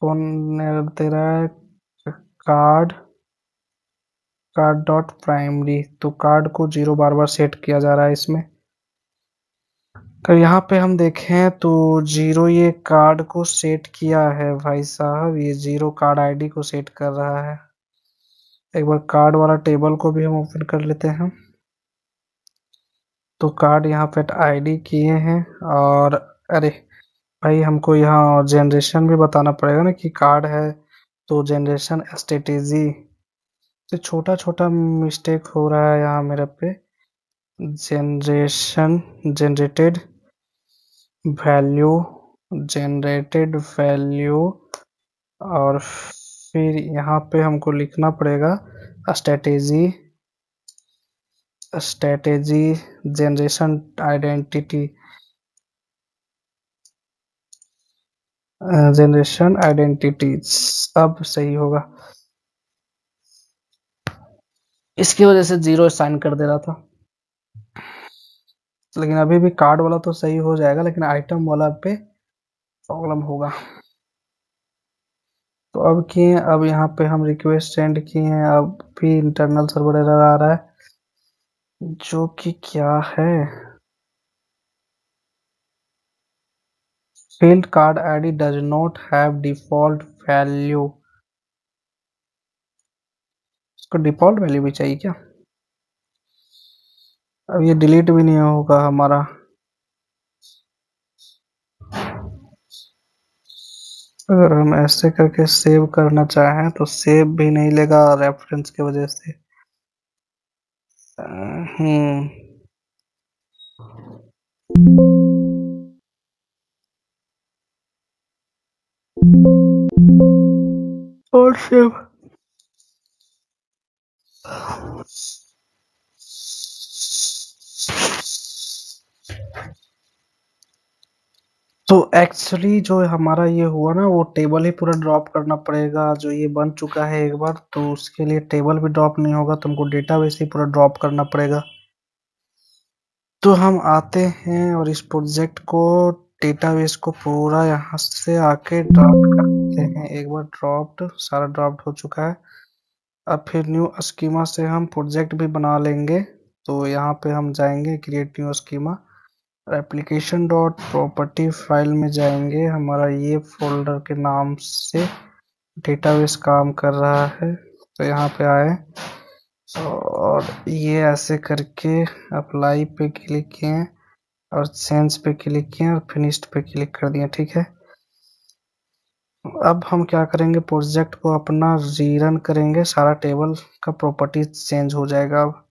कौन एरर दे रहा है कार्ड कार्ड डॉट प्राइमरी तो कार्ड को जीरो बार बार सेट किया जा रहा है इसमें अगर तो यहाँ पे हम देखें तो जीरो ये कार्ड को सेट किया है भाई साहब ये जीरो कार्ड आईडी को सेट कर रहा है एक बार कार्ड वाला टेबल को भी हम ओपन कर लेते हैं तो कार्ड यहाँ पे आईडी किए हैं और अरे भाई हमको यहाँ जनरेशन भी बताना पड़ेगा ना कि कार्ड है तो जनरेशन स्ट्रेटेजी तो छोटा छोटा मिस्टेक हो रहा है यहाँ मेरे पे generation generated value generated value और फिर यहाँ पे हमको लिखना पड़ेगा strategy strategy generation identity generation identity अब सही होगा इसकी वजह से जीरो साइन कर दे रहा था लेकिन अभी भी कार्ड वाला तो सही हो जाएगा लेकिन आइटम वाला पे प्रॉब्लम होगा तो अब किए अब यहाँ पे हम रिक्वेस्ट सेंड किए हैं अब भी इंटरनल सर्वर एरर आ रहा है जो कि क्या है field cart ID does not have default value इसको डिफॉल्ट वैल्यू भी चाहिए क्या अब ये डिलीट भी नहीं होगा हमारा अगर हम ऐसे करके सेव करना चाहें तो सेव भी नहीं लेगा रेफरेंस की वजह से हम्म और सेव तो एक्चुअली जो हमारा ये हुआ ना वो टेबल ही पूरा ड्रॉप करना पड़ेगा जो ये बन चुका है एक बार तो उसके लिए टेबल भी ड्रॉप नहीं होगा तो हमको डेटाबेस ही पूरा ड्रॉप करना पड़ेगा तो हम आते हैं और इस प्रोजेक्ट को बेस को पूरा यहाँ से आके ड्रॉप करते हैं एक बार ड्रॉप्ड सारा ड्रॉप्ड हो चुका है अब फिर न्यू स्कीमा से हम प्रोजेक्ट भी बना लेंगे तो यहाँ पे हम जाएंगे create new schema application dot property file में जाएंगे हमारा ये फोल्डर के नाम से डेटाबेस काम कर रहा है तो यहाँ पे आए और ये ऐसे करके अप्लाई पे क्लिक किए और सेंस पे क्लिक किए और फिनिश्ड पे क्लिक कर दिए ठीक है अब हम क्या करेंगे प्रोजेक्ट को अपना रीरन करेंगे सारा टेबल का प्रॉपर्टी चेंज हो जाएगा अब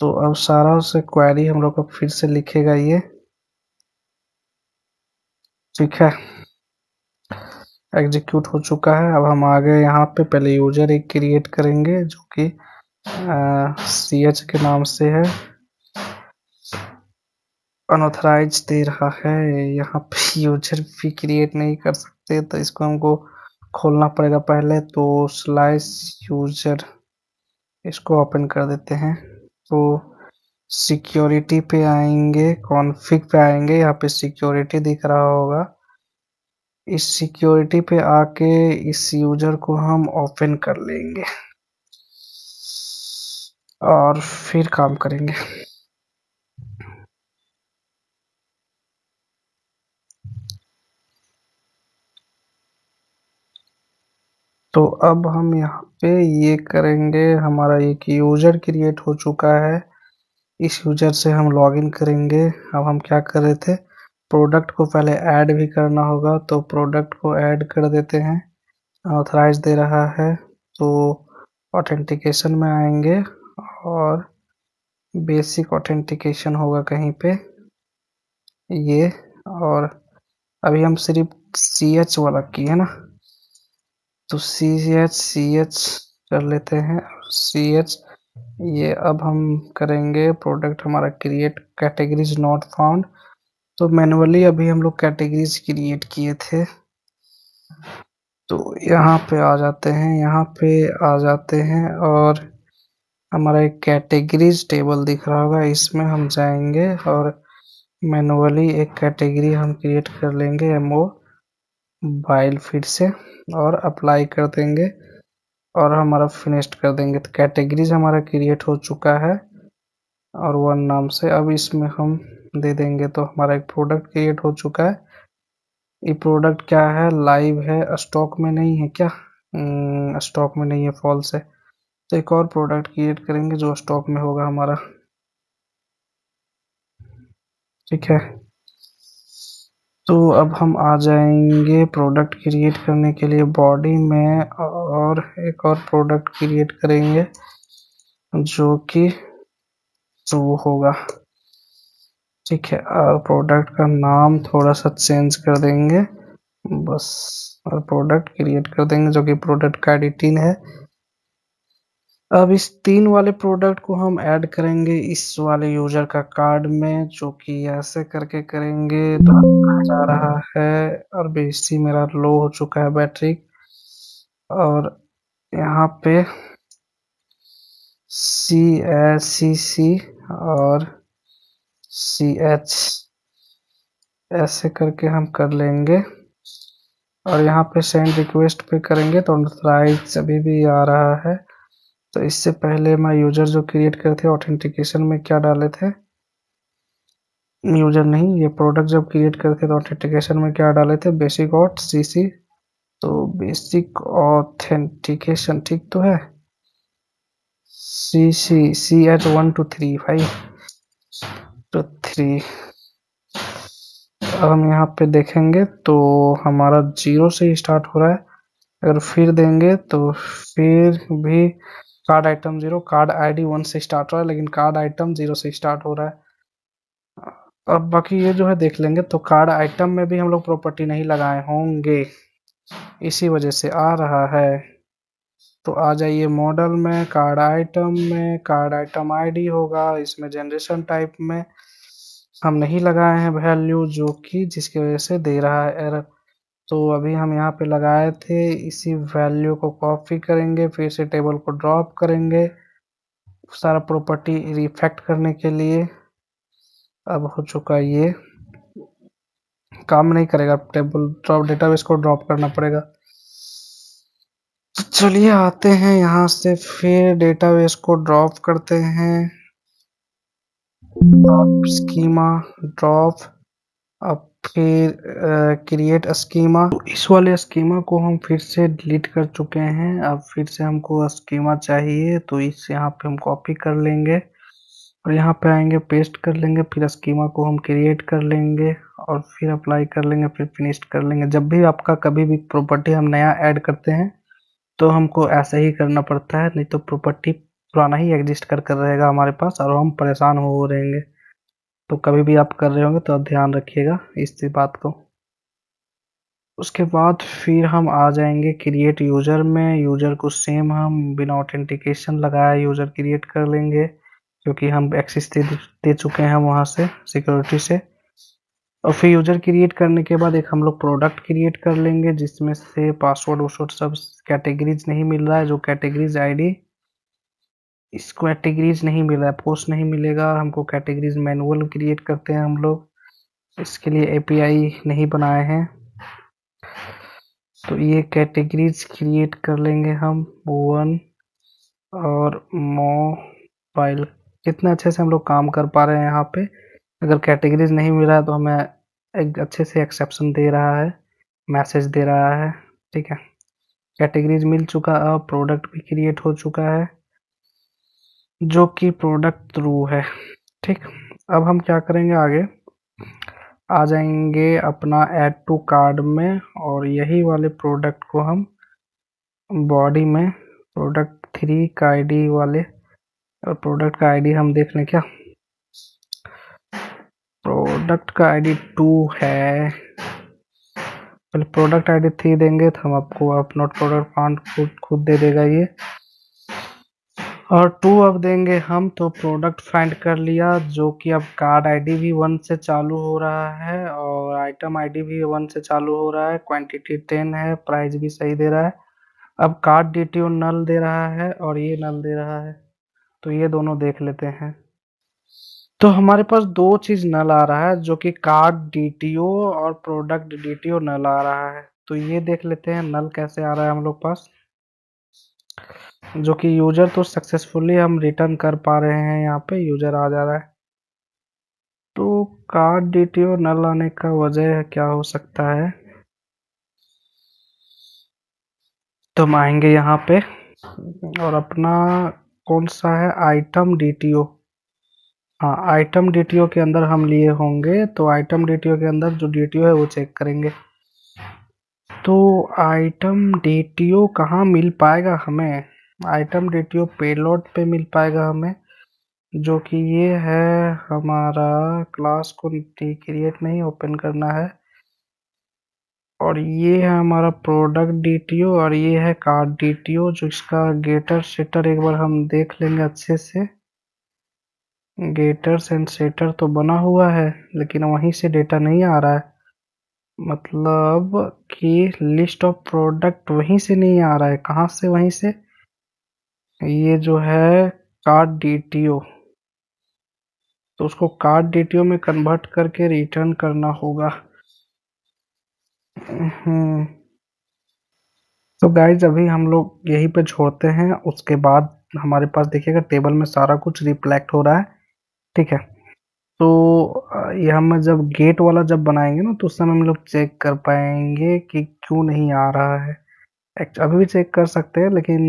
तो अब सारा से क्वेरी हम लोग को फिर से लिखेगा ये ठीक है एग्जीक्यूट हो चुका है अब हम आगे यहाँ पे पहले यूजर एक क्रिएट करेंगे जो कि सी एच के नाम से है अनऑथराइज दे रहा है यहाँ पे यूजर भी क्रिएट नहीं कर सकते तो इसको हमको खोलना पड़ेगा पहले तो स्लाइस यूजर इसको ओपन कर देते हैं तो सिक्योरिटी पे आएंगे कॉन्फ़िग पे आएंगे यहाँ पे सिक्योरिटी दिख रहा होगा इस सिक्योरिटी पे आके इस यूजर को हम ओपन कर लेंगे और फिर काम करेंगे तो अब हम यहाँ पे ये करेंगे हमारा एक यूजर क्रिएट हो चुका है इस यूजर से हम लॉगिन करेंगे अब हम क्या कर रहे थे प्रोडक्ट को पहले ऐड भी करना होगा तो प्रोडक्ट को ऐड कर देते हैं ऑथराइज दे रहा है तो ऑथेंटिकेशन में आएंगे और बेसिक ऑथेंटिकेशन होगा कहीं पे ये और अभी हम सिर्फ सी एच वाला की है ना तो सी एच सी एच कर लेते हैं सी एच ये अब हम करेंगे प्रोडक्ट हमारा क्रिएट कैटेगरीज नॉट फाउंड तो मैनुअली अभी हम लोग कैटेगरीज क्रिएट किए थे तो यहाँ पे आ जाते हैं यहाँ पे आ जाते हैं और हमारा एक कैटेगरीज टेबल दिख रहा होगा इसमें हम जाएंगे और मैनुअली एक कैटेगरी हम क्रिएट कर लेंगे एमओ बाइल फिर से और अप्लाई कर देंगे और हमारा फिनिश्ड कर देंगे तो कैटेगरीज हमारा क्रिएट हो चुका है और वन नाम से अब इसमें हम दे देंगे तो हमारा एक प्रोडक्ट क्रिएट हो चुका है ये प्रोडक्ट क्या है लाइव है स्टॉक में नहीं है क्या स्टॉक hmm, में नहीं है फॉल्स है तो एक और प्रोडक्ट क्रिएट करेंगे जो स्टॉक में होगा हमारा ठीक है तो अब हम आ जाएंगे प्रोडक्ट क्रिएट करने के लिए बॉडी में और एक और प्रोडक्ट क्रिएट करेंगे जो कि तो वो होगा ठीक है और प्रोडक्ट का नाम थोड़ा सा चेंज कर देंगे बस और प्रोडक्ट क्रिएट कर देंगे जो कि प्रोडक्ट का एडिटिन है अब इस तीन वाले प्रोडक्ट को हम ऐड करेंगे इस वाले यूजर का कार्ड में जो कि ऐसे करके करेंगे तो जा रहा है और बेसी मेरा लो हो चुका है बैटरी और यहाँ पे सी एच सी सी और सी एच ऐसे करके हम कर लेंगे और यहाँ पे सेंड रिक्वेस्ट पे करेंगे तो अभी भी आ रहा है तो इससे पहले मैं यूजर जो क्रिएट करते थे ऑथेंटिकेशन में क्या डाले थे यूजर नहीं ये प्रोडक्ट जब क्रिएट करते तो ऑथेंटिकेशन में क्या डाले थे बेसिक ऑथ सीसी तो बेसिक ऑथेंटिकेशन ठीक तो है C C C H one two three five two three अब हम यहाँ पे देखेंगे तो हमारा जीरो से स्टार्ट हो रहा है अगर फिर देंगे तो फिर भी cart item zero cart ID one से स्टार्ट हो रहा है लेकिन कार्ड आइटम जीरो से स्टार्ट हो रहा है अब बाकी ये जो है देख लेंगे तो कार्ड आइटम में भी हम लोग प्रॉपर्टी नहीं लगाए होंगे इसी वजह से आ रहा है तो आ जाइए मॉडल में कार्ड आइटम में कार्ड आइटम आईडी होगा इसमें जनरेशन टाइप में हम नहीं लगाए हैं वैल्यू जो कि जिसकी वजह से दे रहा है एरर तो अभी हम यहाँ पे लगाए थे इसी वैल्यू को कॉपी करेंगे फिर से टेबल को ड्रॉप करेंगे सारा प्रॉपर्टी रिफेक्ट करने के लिए अब हो चुका ये काम नहीं करेगा टेबल ड्रॉप डेटाबेस को ड्रॉप करना पड़ेगा तो चलिए आते हैं यहाँ से फिर डेटाबेस को ड्रॉप करते हैं ड्रॉप स्कीमा ड्रॉप अब क्रिएट स्कीमा तो इस वाले स्कीमा को हम फिर से डिलीट कर चुके हैं अब फिर से हमको स्कीमा चाहिए तो इस यहाँ पे हम कॉपी कर लेंगे और यहाँ पे आएंगे पेस्ट कर लेंगे फिर स्कीमा को हम क्रिएट कर लेंगे और फिर अप्लाई कर लेंगे फिर फिनिश कर लेंगे जब भी आपका कभी भी प्रॉपर्टी हम नया ऐड करते हैं तो हमको ऐसा ही करना पड़ता है नहीं तो प्रॉपर्टी पुराना ही एग्जिस्ट कर कर रहेगा हमारे पास और हम परेशान हो रहेंगे तो कभी भी आप कर रहे होंगे तो आप ध्यान रखिएगा इस बात को उसके बाद फिर हम आ जाएंगे क्रिएट यूजर में यूजर को सेम हम बिना ऑथेंटिकेशन लगाया यूजर क्रिएट कर लेंगे क्योंकि हम एक्सेस दे, दे चुके हैं वहां से सिक्योरिटी से और फिर यूजर क्रिएट करने के बाद एक हम लोग प्रोडक्ट क्रिएट कर लेंगे जिसमें से पासवर्ड वसवर्ड सब कैटेगरीज नहीं मिल रहा है जो कैटेगरीज आईडी इस कैटेगरीज नहीं मिल रहा है पोस्ट नहीं मिलेगा हमको कैटेगरीज मैनुअल क्रिएट करते हैं हम लोग इसके लिए एपीआई नहीं बनाए हैं तो ये कैटेगरीज क्रिएट कर लेंगे हम वन और मोबाइल कितना अच्छे से हम लोग काम कर पा रहे हैं यहाँ पे अगर कैटेगरीज नहीं मिल रहा है तो हमें एक अच्छे से एक्सेप्शन दे रहा है मैसेज दे रहा है ठीक है कैटेगरीज मिल चुका है प्रोडक्ट भी क्रिएट हो चुका है जो कि प्रोडक्ट थ्रू है ठीक अब हम क्या करेंगे आगे आ जाएंगे अपना ऐड टू कार्ड में और यही वाले प्रोडक्ट को हम बॉडी में प्रोडक्ट थ्री का आईडी वाले और प्रोडक्ट का आईडी हम देख लें क्या प्रोडक्ट का आईडी टू है पहले प्रोडक्ट आईडी थ्री देंगे तो हम आपको अपलोड प्रोडक्ट फाउंड खुद खुद दे देगा ये और टू अब देंगे हम तो प्रोडक्ट फाइंड कर लिया जो कि अब कार्ड आईडी भी वन से चालू हो रहा है और आइटम आईडी भी वन से चालू हो रहा है क्वांटिटी टेन है प्राइस भी सही दे रहा है अब कार्ड डी नल दे रहा है और ये नल दे रहा है तो ये दोनों देख लेते हैं तो हमारे पास दो चीज नल आ रहा है जो कि कार्ड डी और प्रोडक्ट डी नल आ रहा है तो ये देख लेते हैं नल कैसे आ रहा है हम लोग पास जो कि यूजर तो सक्सेसफुली हम रिटर्न कर पा रहे हैं यहाँ पे यूजर आ जा रहा है तो कार्ड डीटीओ न लाने का वजह क्या हो सकता है तो हम आएंगे यहाँ पे और अपना कौन सा है आइटम डीटीओ हाँ आइटम डीटीओ के अंदर हम लिए होंगे तो आइटम डीटीओ के अंदर जो डीटीओ है वो चेक करेंगे तो आइटम डीटीओ कहाँ मिल पाएगा हमें आइटम डेटियो पेलोड पे मिल पाएगा हमें जो कि ये है हमारा क्लास को क्रिएट नहीं ओपन करना है और ये है हमारा प्रोडक्ट डीटीओ और ये है कार्ड डीटीओ जो इसका गेटर सेटर एक बार हम देख लेंगे अच्छे से गेटर्स एंड सेटर तो बना हुआ है लेकिन वहीं से डेटा नहीं आ रहा है मतलब कि लिस्ट ऑफ प्रोडक्ट वहीं से नहीं आ रहा है कहाँ से वहीं से ये जो है कार्ड डीटीओ तो उसको कार्ड डीटीओ में कन्वर्ट करके रिटर्न करना होगा हम्म। तो गाइज अभी हम लोग यहीं पे छोड़ते हैं उसके बाद हमारे पास देखिएगा टेबल में सारा कुछ रिफ्लेक्ट हो रहा है ठीक है तो ये हम जब गेट वाला जब बनाएंगे ना तो उस समय हम लोग चेक कर पाएंगे कि क्यों नहीं आ रहा है अभी भी चेक कर सकते हैं लेकिन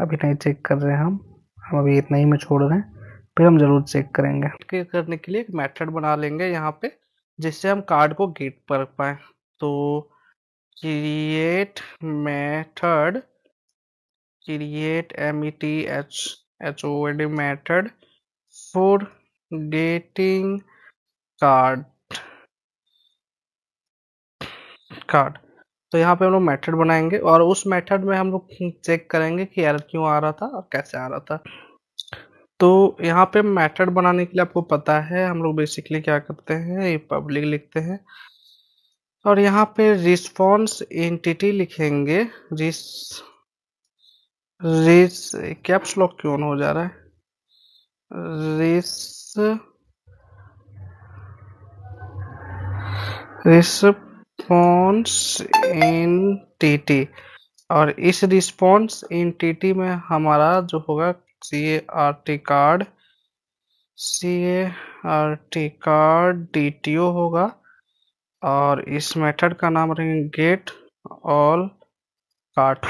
अभी नहीं चेक कर रहे हैं हम हम अभी इतना ही में छोड़ रहे हैं फिर हम ज़रूर चेक करेंगे चेक करने के लिए एक मेथड बना लेंगे यहाँ पे जिससे हम कार्ड को गेट पर रख पाए तो create method create M E T H H O D method for getting cart cart तो यहाँ पे हम लोग मेथड बनाएंगे और उस मेथड में हम लोग चेक करेंगे कि एरर क्यों आ रहा था और कैसे आ रहा था तो यहाँ पे मेथड बनाने के लिए आपको पता है हम लोग बेसिकली क्या करते हैं ये पब्लिक लिखते हैं और यहाँ पे रिस्पॉन्स एंटिटी लिखेंगे रिस रिस कैप्स लॉक क्यों हो जा रहा है रिस रिस रिस्पॉन्स टी और इस रिस्पॉन्स टी में हमारा जो होगा C A R T card C A R T card D T O होगा और इस मेथड का नाम रहेंगे गेट ऑल काट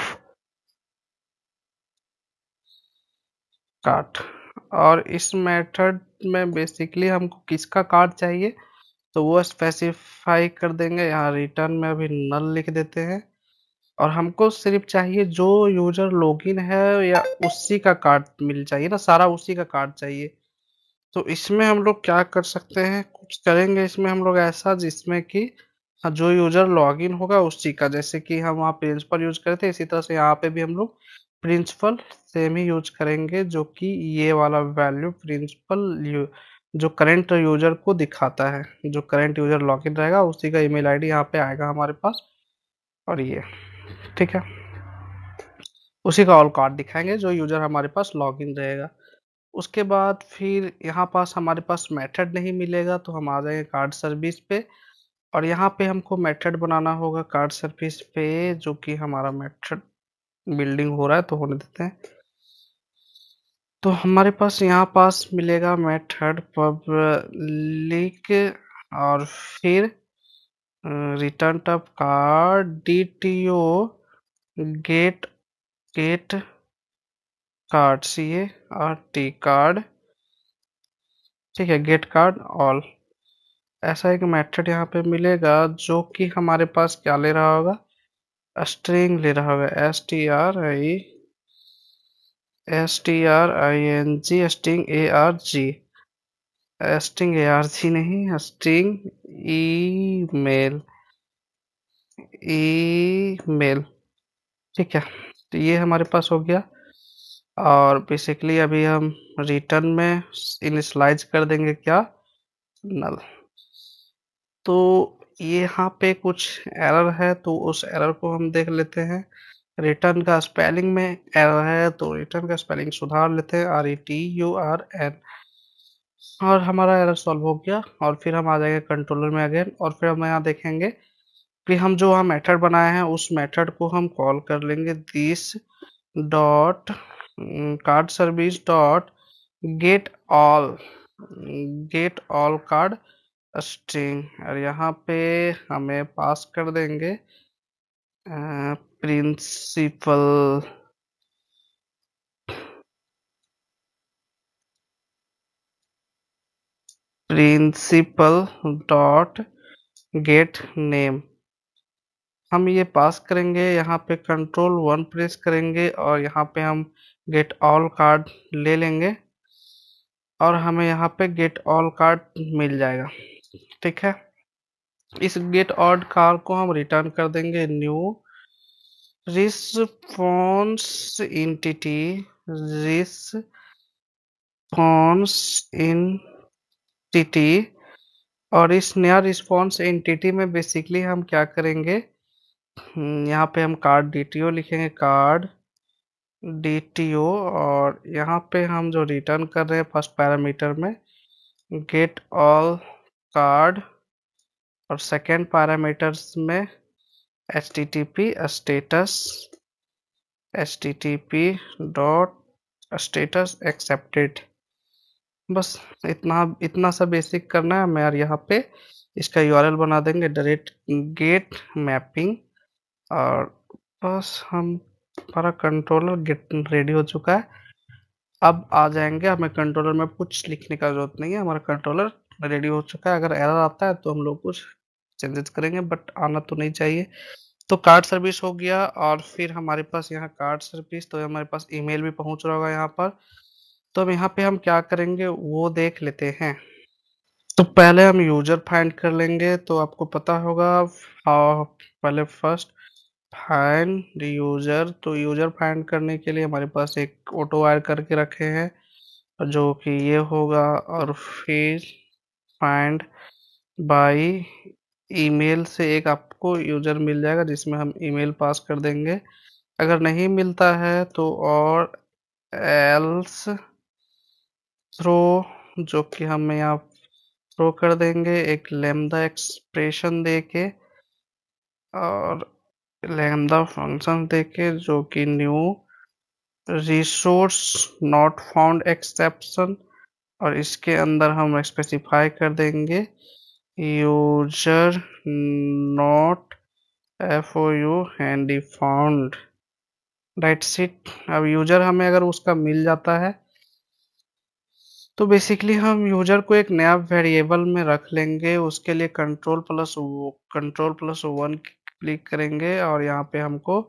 काट और इस मेथड में बेसिकली हमको किसका कार्ड चाहिए तो वो स्पेसिफाई कर देंगे यहाँ रिटर्न में अभी नल लिख देते हैं और हमको सिर्फ चाहिए जो यूजर लॉगिन है या उसी का कार्ड मिल चाहिए ना सारा उसी का कार्ड चाहिए तो इसमें हम लोग क्या कर सकते हैं कुछ करेंगे इसमें हम लोग ऐसा जिसमें कि हाँ, जो यूजर लॉगिन होगा उसी का जैसे कि हम वहाँ प्रिंसिपल यूज करे थे इसी तरह से यहाँ पे भी हम लोग प्रिंसिपल सेम ही यूज करेंगे जो कि ये वाला वैल्यू प्रिंसिपल जो करेंट यूजर को दिखाता है जो करेंट यूजर लॉगिन रहेगा उसी का ईमेल आईडी यहाँ पे आएगा हमारे पास और ये ठीक है उसी का ऑल कार्ड दिखाएंगे जो यूजर हमारे पास लॉगिन रहेगा उसके बाद फिर यहाँ पास हमारे पास मेथड नहीं मिलेगा तो हम आ जाएंगे कार्ड सर्विस पे और यहाँ पे हमको मेथड बनाना होगा कार्ड सर्विस पे जो कि हमारा मेथड बिल्डिंग हो रहा है तो होने देते हैं तो हमारे पास यहाँ पास मिलेगा मेथड पब्लिक और फिर रिटर्न टप का D T O get get card C A और टी कार्ड ठीक है गेट कार्ड ऑल ऐसा एक मेथड यहाँ पे मिलेगा जो कि हमारे पास क्या ले रहा होगा स्ट्रिंग ले रहा होगा S T R I S T R I N G string A R G string A R G नहीं स्टिंग ई-मेल ई-मेल ठीक है तो ये हमारे पास हो गया और बेसिकली अभी हम रिटर्न में इनिशलाइज कर देंगे क्या नल तो यहाँ पे कुछ एरर है तो उस एरर को हम देख लेते हैं रिटर्न का स्पेलिंग में एरर है तो रिटर्न का स्पेलिंग सुधार लेते हैं R E T U R N और हमारा एरर सॉल्व हो गया और फिर हम आ जाएंगे कंट्रोलर में अगेन और फिर हम यहाँ देखेंगे कि हम जो वहाँ मेथड बनाए हैं उस मेथड को हम कॉल कर लेंगे this dot card service dot get all get all card string और यहाँ पे हमें पास कर देंगे principal principal dot get name हम ये पास करेंगे यहाँ पे कंट्रोल वन प्रेस करेंगे और यहाँ पे हम गेट ऑल कार्ड ले लेंगे और हमें यहाँ पे गेट ऑल कार्ड मिल जाएगा ठीक है इस गेट ऑल कार्ड को हम रिटर्न कर देंगे new response entity response entity और इस नया रिस्पॉन्स एंटिटी में बेसिकली हम क्या करेंगे हम्म, यहाँ पे हम कार्ड डी लिखेंगे कार्ड डी और यहाँ पे हम जो रिटर्न कर रहे हैं फर्स्ट पैरामीटर में गेट ऑल कार्ड और सेकेंड पैरामीटर्स में http status http dot status accepted बस इतना इतना सा बेसिक करना है मैं यार यहाँ पे इसका यूआरएल बना देंगे डायरेक्ट गेट मैपिंग और बस हम हमारा कंट्रोलर गेट रेडी हो चुका है अब आ जाएंगे हमें कंट्रोलर में कुछ लिखने का जरूरत नहीं है हमारा कंट्रोलर रेडी हो चुका है अगर एरर आता है तो हम लोग कुछ चेंजेस करेंगे बट आना तो नहीं चाहिए तो कार्ड सर्विस हो गया और फिर हमारे पास यहाँ कार्ड सर्विस तो हमारे पास ईमेल भी पहुंच रहा होगा यहाँ पर तो अब यहाँ पे हम क्या करेंगे वो देख लेते हैं तो पहले हम यूजर फाइंड कर लेंगे तो आपको पता होगा हाँ, पहले फर्स्ट फाइंड यूजर तो यूजर फाइंड करने के लिए हमारे पास एक ऑटो वायर करके रखे हैं जो कि ये होगा और फिर फाइंड बाई ईमेल से एक आपको यूजर मिल जाएगा जिसमें हम ईमेल पास कर देंगे अगर नहीं मिलता है तो और एल्स थ्रो जो कि हम यहाँ थ्रो कर देंगे एक लेमदा एक्सप्रेशन दे के और लेमदा फंक्शन दे के जो कि new resource not found exception और इसके अंदर हम स्पेसिफाई कर देंगे User not fou handy found that's it अब यूजर हमें अगर उसका मिल जाता है तो बेसिकली हम यूजर को एक नया वेरिएबल में रख लेंगे उसके लिए control plus control plus one click करेंगे और यहाँ पे हमको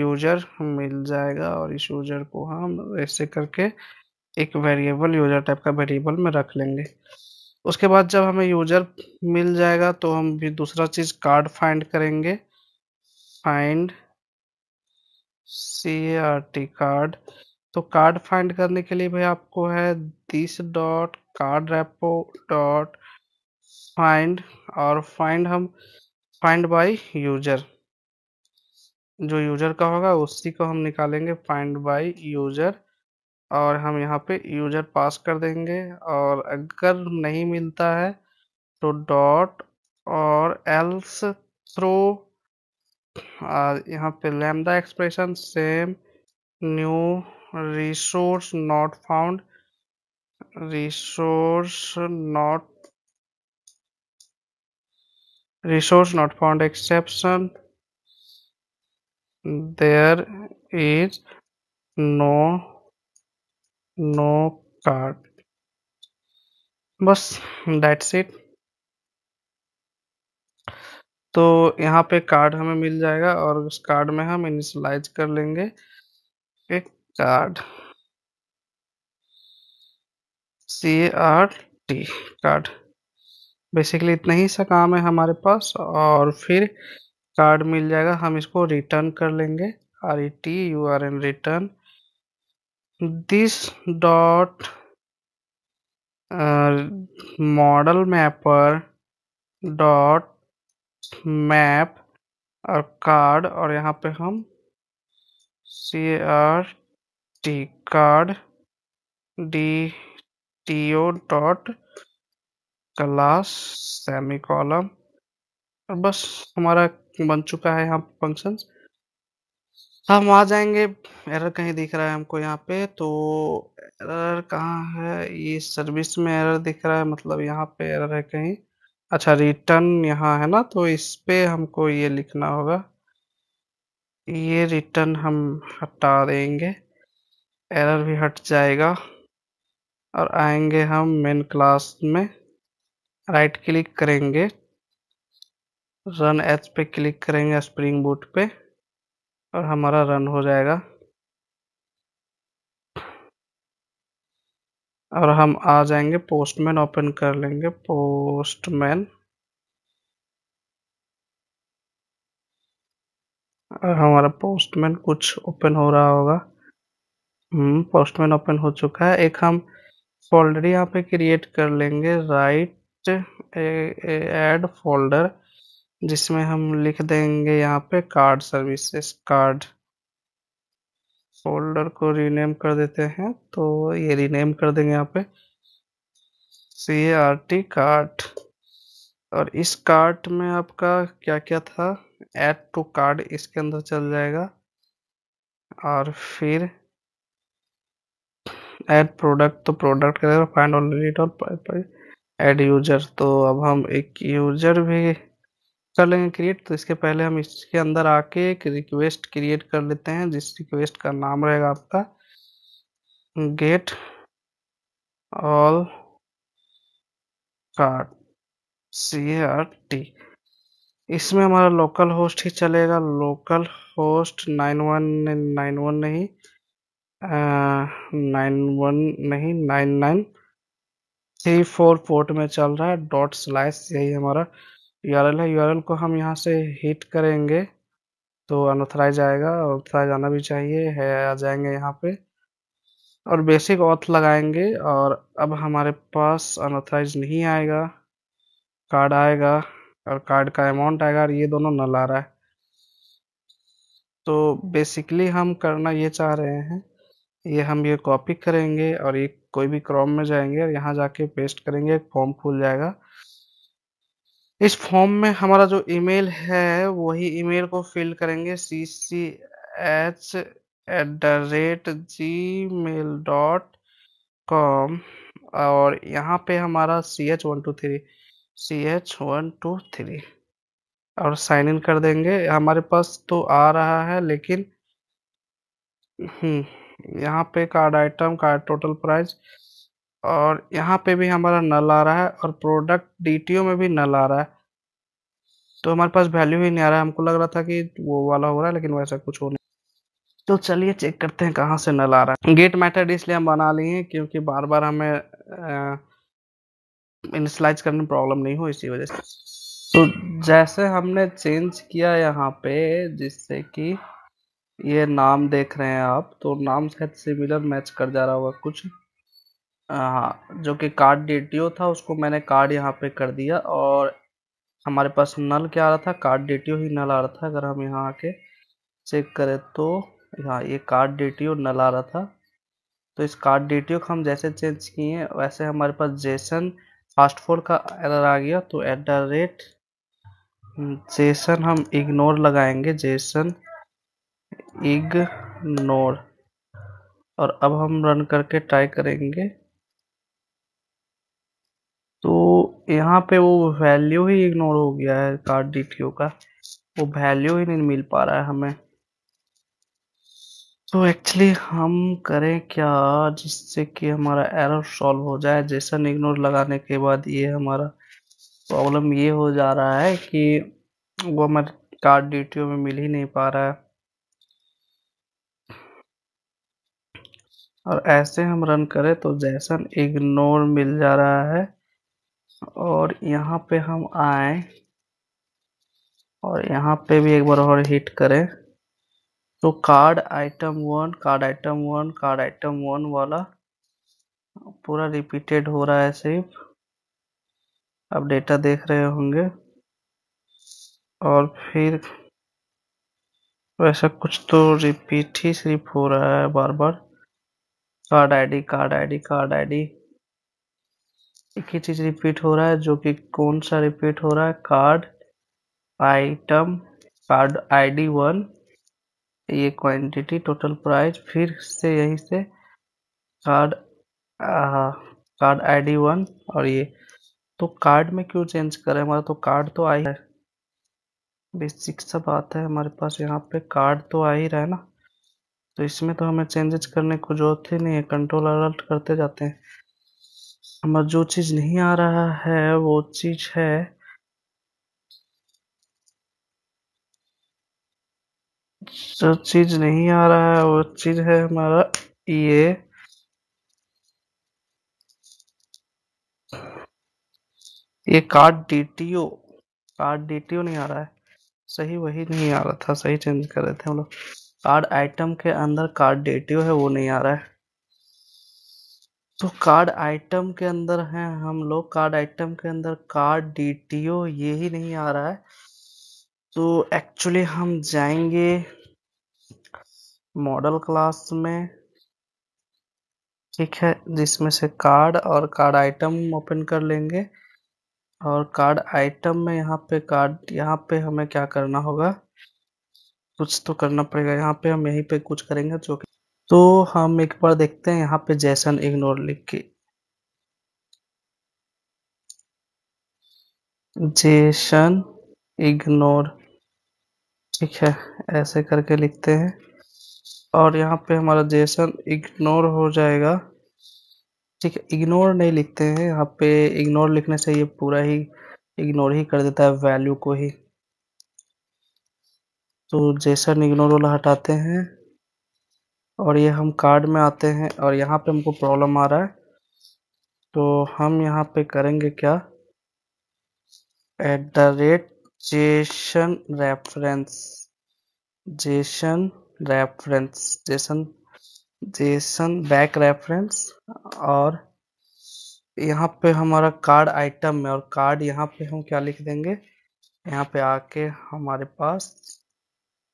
यूजर मिल जाएगा और इस यूजर को हम ऐसे करके एक वेरिएबल यूजर टाइप का वेरिएबल में रख लेंगे उसके बाद जब हमें यूजर मिल जाएगा तो हम भी दूसरा चीज कार्ड फाइंड करेंगे find C R T card तो कार्ड फाइंड करने के लिए भाई आपको है this dot card repo dot find और फाइंड हम फाइंड बाय यूजर जो यूजर का होगा उसी को हम निकालेंगे फाइंड बाय यूजर और हम यहाँ पे यूजर पास कर देंगे और अगर नहीं मिलता है तो डॉट और एल्स थ्रू यहाँ पे lambda expression same new resource not found resource not resource not found exception there is no no card बस दैट्स इट तो यहाँ पे कार्ड हमें मिल जाएगा और उस कार्ड में हम इनिशलाइज कर लेंगे एक card C R T card basically इतना ही सा काम है हमारे पास और फिर कार्ड मिल जाएगा हम इसको रिटर्न कर लेंगे R E T U R N return this dot uh, model mapper dot map और कार्ड और यहाँ पे हम C R T card D T O dot class semicolon और बस हमारा बन चुका है यहाँ पे फंक्शन हम आ जाएंगे एरर कहीं दिख रहा है हमको यहाँ पे तो एरर कहाँ है? ये सर्विस में एरर दिख रहा है मतलब यहाँ पे एरर है कहीं। अच्छा रिटर्न यहाँ है ना तो इस पे हमको ये लिखना होगा। ये रिटर्न हम हटा देंगे, एरर भी हट जाएगा और आएंगे हम मेन क्लास में, राइट क्लिक करेंगे, रन एच पे क्लिक करेंगे स्प्रिंग बूट पे। और हमारा रन हो जाएगा और हम आ जाएंगे पोस्टमैन ओपन कर लेंगे पोस्टमैन और हमारा पोस्टमैन कुछ ओपन हो रहा होगा हम्म पोस्टमैन ओपन हो चुका है एक हम फोल्डर यहाँ पे क्रिएट कर लेंगे राइट एड फोल्डर जिसमें हम लिख देंगे यहाँ पे कार्ड सर्विसेज कार्ड फोल्डर को रीनेम कर देते हैं तो ये रीनेम कर देंगे यहाँ पे सी आर टी कार्ड और इस कार्ड में आपका क्या क्या था एड टू कार्ड इसके अंदर चल जाएगा और फिर एड प्रोडक्ट तो प्रोडक्ट फाइंड ऑन एडिट और एड यूजर तो अब हम एक यूजर भी कर लेंगे क्रिएट तो इसके पहले हम इसके अंदर आके एक रिक्वेस्ट क्रिएट कर लेते हैं जिस रिक्वेस्ट का नाम रहेगा आपका get all card C R T इसमें हमारा लोकल होस्ट ही चलेगा local host nine one nine one नहीं नाइन वन नहीं nine nine three four port में चल रहा है डॉट स्लैश यही हमारा यूआरएल है यूआरएल को हम यहाँ से हिट करेंगे तो अनऑथराइज आएगा ऑथराइज आना भी चाहिए है आ जाएंगे यहाँ पे और बेसिक ऑथ लगाएंगे और अब हमारे पास अनऑथराइज नहीं आएगा कार्ड आएगा और कार्ड का अमाउंट आएगा और ये दोनों नल आ रहा है तो बेसिकली हम करना ये चाह रहे हैं ये हम ये कॉपी करेंगे और ये कोई भी क्रॉम में जाएंगे और यहाँ जाके पेस्ट करेंगे एक फॉर्म खुल जाएगा इस फॉर्म में हमारा जो ईमेल है वही ईमेल को फिल करेंगे C C H at the rate Gmail dot com और यहाँ पे हमारा C H one two three C H one two three और साइन इन कर देंगे हमारे पास तो आ रहा है लेकिन हम्म, यहाँ पे card item card total price और यहाँ पे भी हमारा नल आ रहा है और प्रोडक्ट डी में भी नल आ रहा है तो हमारे पास वैल्यू ही नहीं आ रहा है हमको लग रहा था कि वो वाला हो रहा है लेकिन वैसा कुछ हो नहीं तो चलिए चेक करते हैं कहाँ से नल आ रहा है गेट मैथड इसलिए हम बना लिए हैं क्योंकि बार बार हमें इनिशलाइज करने में प्रॉब्लम नहीं हो इसी वजह से तो जैसे हमने चेंज किया यहाँ पे जिससे कि ये नाम देख रहे हैं आप तो नाम शायद सिमिलर मैच कर जा रहा होगा कुछ हाँ जो कि कार्ड डी था उसको मैंने कार्ड यहाँ पे कर दिया और हमारे पास नल क्या आ रहा था कार्ड डी ही नल आ रहा था अगर हम यहाँ आके चेक करें तो यहाँ ये कार्ड डी नल आ रहा था तो इस कार्ड डी को हम जैसे चेंज किए वैसे हमारे पास जेसन फास्ट फोर का एरर आ गया तो एट द रेट जेसन हम इग्नोर लगाएंगे जेसन इग्नोर और अब हम रन करके ट्राई करेंगे यहाँ पे वो वैल्यू ही इग्नोर हो गया है कार्ड डी का वो वैल्यू ही नहीं मिल पा रहा है हमें तो एक्चुअली हम करें क्या जिससे कि हमारा एरर सॉल्व हो जाए जैसन इग्नोर लगाने के बाद ये हमारा प्रॉब्लम ये हो जा रहा है कि वो हमारे कार्ड डी में मिल ही नहीं पा रहा है और ऐसे हम रन करें तो जैसन इग्नोर मिल जा रहा है और यहाँ पे हम आए और यहाँ पे भी एक बार और हिट करें तो card item one card item one card item one वाला पूरा रिपीटेड हो रहा है सिर्फ आप डेटा देख रहे होंगे और फिर वैसा कुछ तो रिपीट ही सिर्फ हो रहा है बार बार card ID card ID card ID एक ही चीज रिपीट हो रहा है जो कि कौन सा रिपीट हो रहा है card item card ID one ये क्वांटिटी टोटल प्राइस फिर से यहीं से card card card ID one और ये तो कार्ड में क्यों चेंज करें हमारा तो कार्ड तो आई है बेसिक सब आता है हमारे पास यहाँ पे कार्ड तो आ ही रहा है ना तो इसमें तो हमें चेंजेस करने को जरूरत ही नहीं है कंट्रोल अलर्ट करते जाते हैं हमें जो चीज़ नहीं आ रहा है वो चीज़ है जो चीज़ नहीं आ रहा है वो चीज़ है हमारा ये ये कार्ड डीटीओ कार्ड डीटीओ नहीं आ रहा है सही वही नहीं आ रहा था सही चेंज कर रहे थे हम लोग कार्ड आइटम के अंदर कार्ड डीटीओ है वो नहीं आ रहा है तो कार्ड आइटम के अंदर हैं हम लोग कार्ड आइटम के अंदर कार्ड डीटीओ ये ही नहीं आ रहा है तो एक्चुअली हम जाएंगे मॉडल क्लास में ठीक है जिसमें से कार्ड और कार्ड आइटम ओपन कर लेंगे और कार्ड आइटम में यहाँ पे कार्ड यहाँ पे हमें क्या करना होगा कुछ तो करना पड़ेगा यहाँ पे हम यहीं पे कुछ करेंगे जो कि तो हम एक बार देखते हैं यहाँ पे जैसन इग्नोर लिख के जेसन इग्नोर ठीक है ऐसे करके लिखते हैं और यहाँ पे हमारा जेसन इग्नोर हो जाएगा ठीक है इग्नोर नहीं लिखते हैं यहाँ पे इग्नोर लिखने से ये पूरा ही इग्नोर ही कर देता है वैल्यू को ही तो जेसन इग्नोर वाला हटाते हैं और ये हम कार्ड में आते हैं और यहाँ पे हमको प्रॉब्लम आ रहा है तो हम यहाँ पे करेंगे क्या at the rate JSON reference JSON reference JSON JSON back reference और यहाँ पे हमारा कार्ड आइटम है और कार्ड यहाँ पे हम क्या लिख देंगे यहाँ पे आके हमारे पास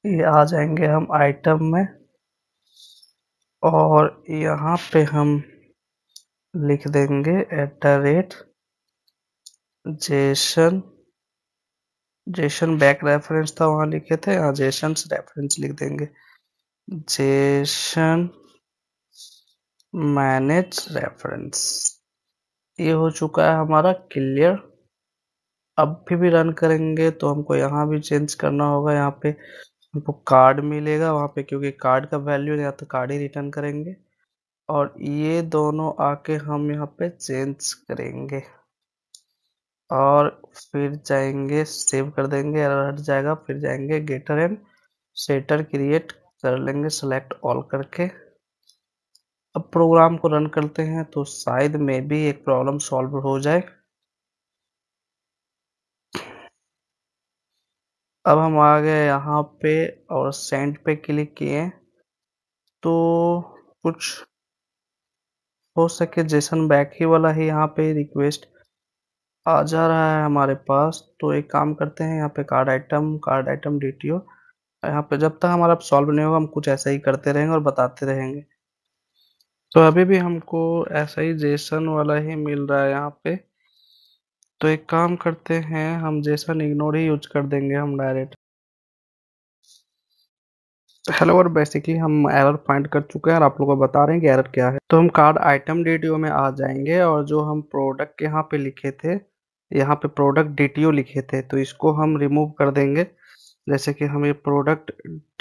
ये आ जाएंगे हम आइटम में और यहाँ पे हम लिख देंगे at the rate JSON JSON back reference था वहां लिखे थे यहाँ जेसन रेफरेंस लिख देंगे जेसन मैनेज रेफरेंस ये हो चुका है हमारा क्लियर अब भी भी रन करेंगे तो हमको यहाँ भी चेंज करना होगा यहाँ पे उनको कार्ड मिलेगा वहाँ पे क्योंकि कार्ड का वैल्यू या तो कार्ड ही रिटर्न करेंगे और ये दोनों आके हम यहाँ पे चेंज करेंगे और फिर जाएंगे सेव कर देंगे एरर हट जाएगा फिर जाएंगे गेटर एंड सेटर क्रिएट कर लेंगे सेलेक्ट ऑल करके अब प्रोग्राम को रन करते हैं तो शायद में भी एक प्रॉब्लम सॉल्व हो जाए अब हम आ गए यहाँ पे और सेंड पे क्लिक किए तो कुछ हो सके जैसन ही वाला ही यहाँ पे रिक्वेस्ट आ जा रहा है हमारे पास तो एक काम करते हैं यहाँ पे card item card item D T O यहाँ पे जब तक हमारा सॉल्व नहीं होगा हम कुछ ऐसा ही करते रहेंगे और बताते रहेंगे तो अभी भी हमको ऐसा ही जेसन वाला ही मिल रहा है यहाँ पे तो एक काम करते हैं हम जैसन इग्नोर ही यूज कर देंगे हम डायरेक्ट हेलो और बेसिकली हम एरर फाइंड कर चुके हैं और आप लोगों को बता रहे हैं कि एरर क्या है तो हम कार्ड आइटम डी में आ जाएंगे और जो हम प्रोडक्ट यहाँ पे लिखे थे यहाँ पे प्रोडक्ट डी लिखे थे तो इसको हम रिमूव कर देंगे जैसे कि हम ये प्रोडक्ट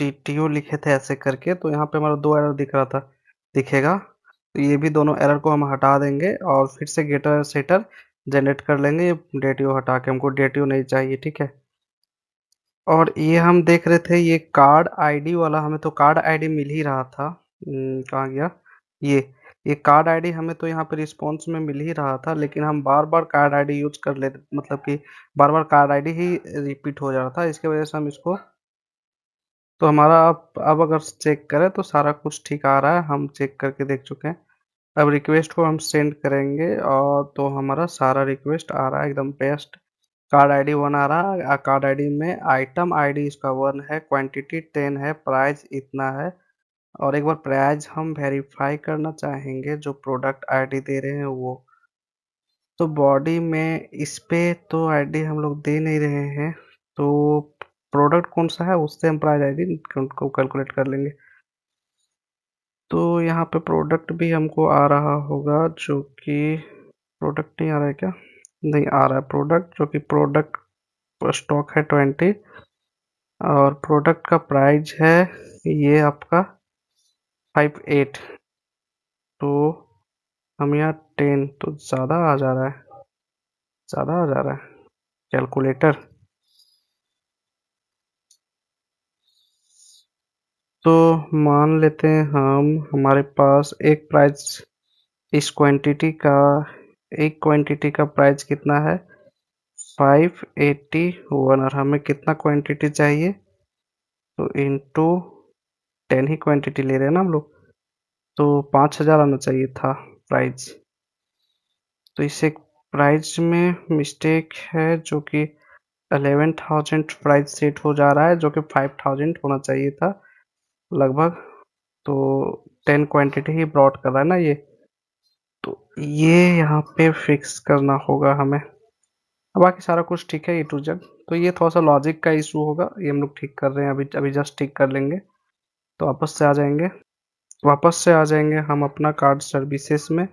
डी लिखे थे ऐसे करके तो यहाँ पे हमारा दो एरर दिख रहा था दिखेगा तो ये भी दोनों एरर को हम हटा देंगे और फिर से गेटर सेटर जनरेट कर लेंगे डेटियो हटा के हमको डेटियो नहीं चाहिए ठीक है और ये हम देख रहे थे ये कार्ड आईडी वाला हमें तो कार्ड आईडी मिल ही रहा था हम्म, कहाँ गया ये ये कार्ड आईडी हमें तो यहाँ पर रिस्पॉन्स में मिल ही रहा था लेकिन हम बार बार कार्ड आईडी यूज कर ले मतलब कि बार बार कार्ड आईडी ही रिपीट हो जा रहा था इसके वजह से हम इसको तो हमारा अब अब अगर चेक करें तो सारा कुछ ठीक आ रहा है हम चेक करके देख चुके हैं अब रिक्वेस्ट को हम सेंड करेंगे और तो हमारा सारा रिक्वेस्ट आ रहा है एकदम बेस्ट कार्ड आईडी वन आ रहा है कार्ड आईडी में आइटम आईडी इसका वन है क्वांटिटी टेन है प्राइस इतना है और एक बार प्राइस हम वेरीफाई करना चाहेंगे जो प्रोडक्ट आईडी दे रहे हैं वो तो बॉडी में इस पर तो आईडी हम लोग दे नहीं रहे हैं तो प्रोडक्ट कौन सा है उससे हम प्राइज आई डी कैलकुलेट कर लेंगे तो यहाँ पे प्रोडक्ट भी हमको आ रहा होगा जो कि प्रोडक्ट नहीं आ रहा है क्या नहीं आ रहा है प्रोडक्ट जो कि प्रोडक्ट स्टॉक है ट्वेंटी और प्रोडक्ट का प्राइस है ये आपका फाइव एट तो हम यहाँ टेन तो ज़्यादा आ जा रहा है ज़्यादा आ जा रहा है कैलकुलेटर तो मान लेते हैं हम हमारे पास एक प्राइस इस क्वांटिटी का एक क्वांटिटी का प्राइस कितना है 581 और हमें कितना क्वांटिटी चाहिए तो इनटू टेन ही क्वांटिटी ले रहे हैं ना हम लोग तो पाँच हज़ार आना चाहिए था प्राइस तो इसे प्राइस में मिस्टेक है जो कि अलेवन थाउजेंड प्राइस सेट हो जा रहा है जो कि फाइव थाउजेंड होना चाहिए था लगभग तो टेन क्वांटिटी ही ब्रॉड कर रहा है ना ये तो ये यहाँ पे फिक्स करना होगा हमें बाकी सारा कुछ ठीक है ए टू जेड तो ये थोड़ा सा लॉजिक का इशू होगा ये हम लोग ठीक कर रहे हैं अभी अभी जस्ट ठीक कर लेंगे तो वापस से आ जाएंगे वापस से आ जाएंगे हम अपना कार्ड सर्विसेस में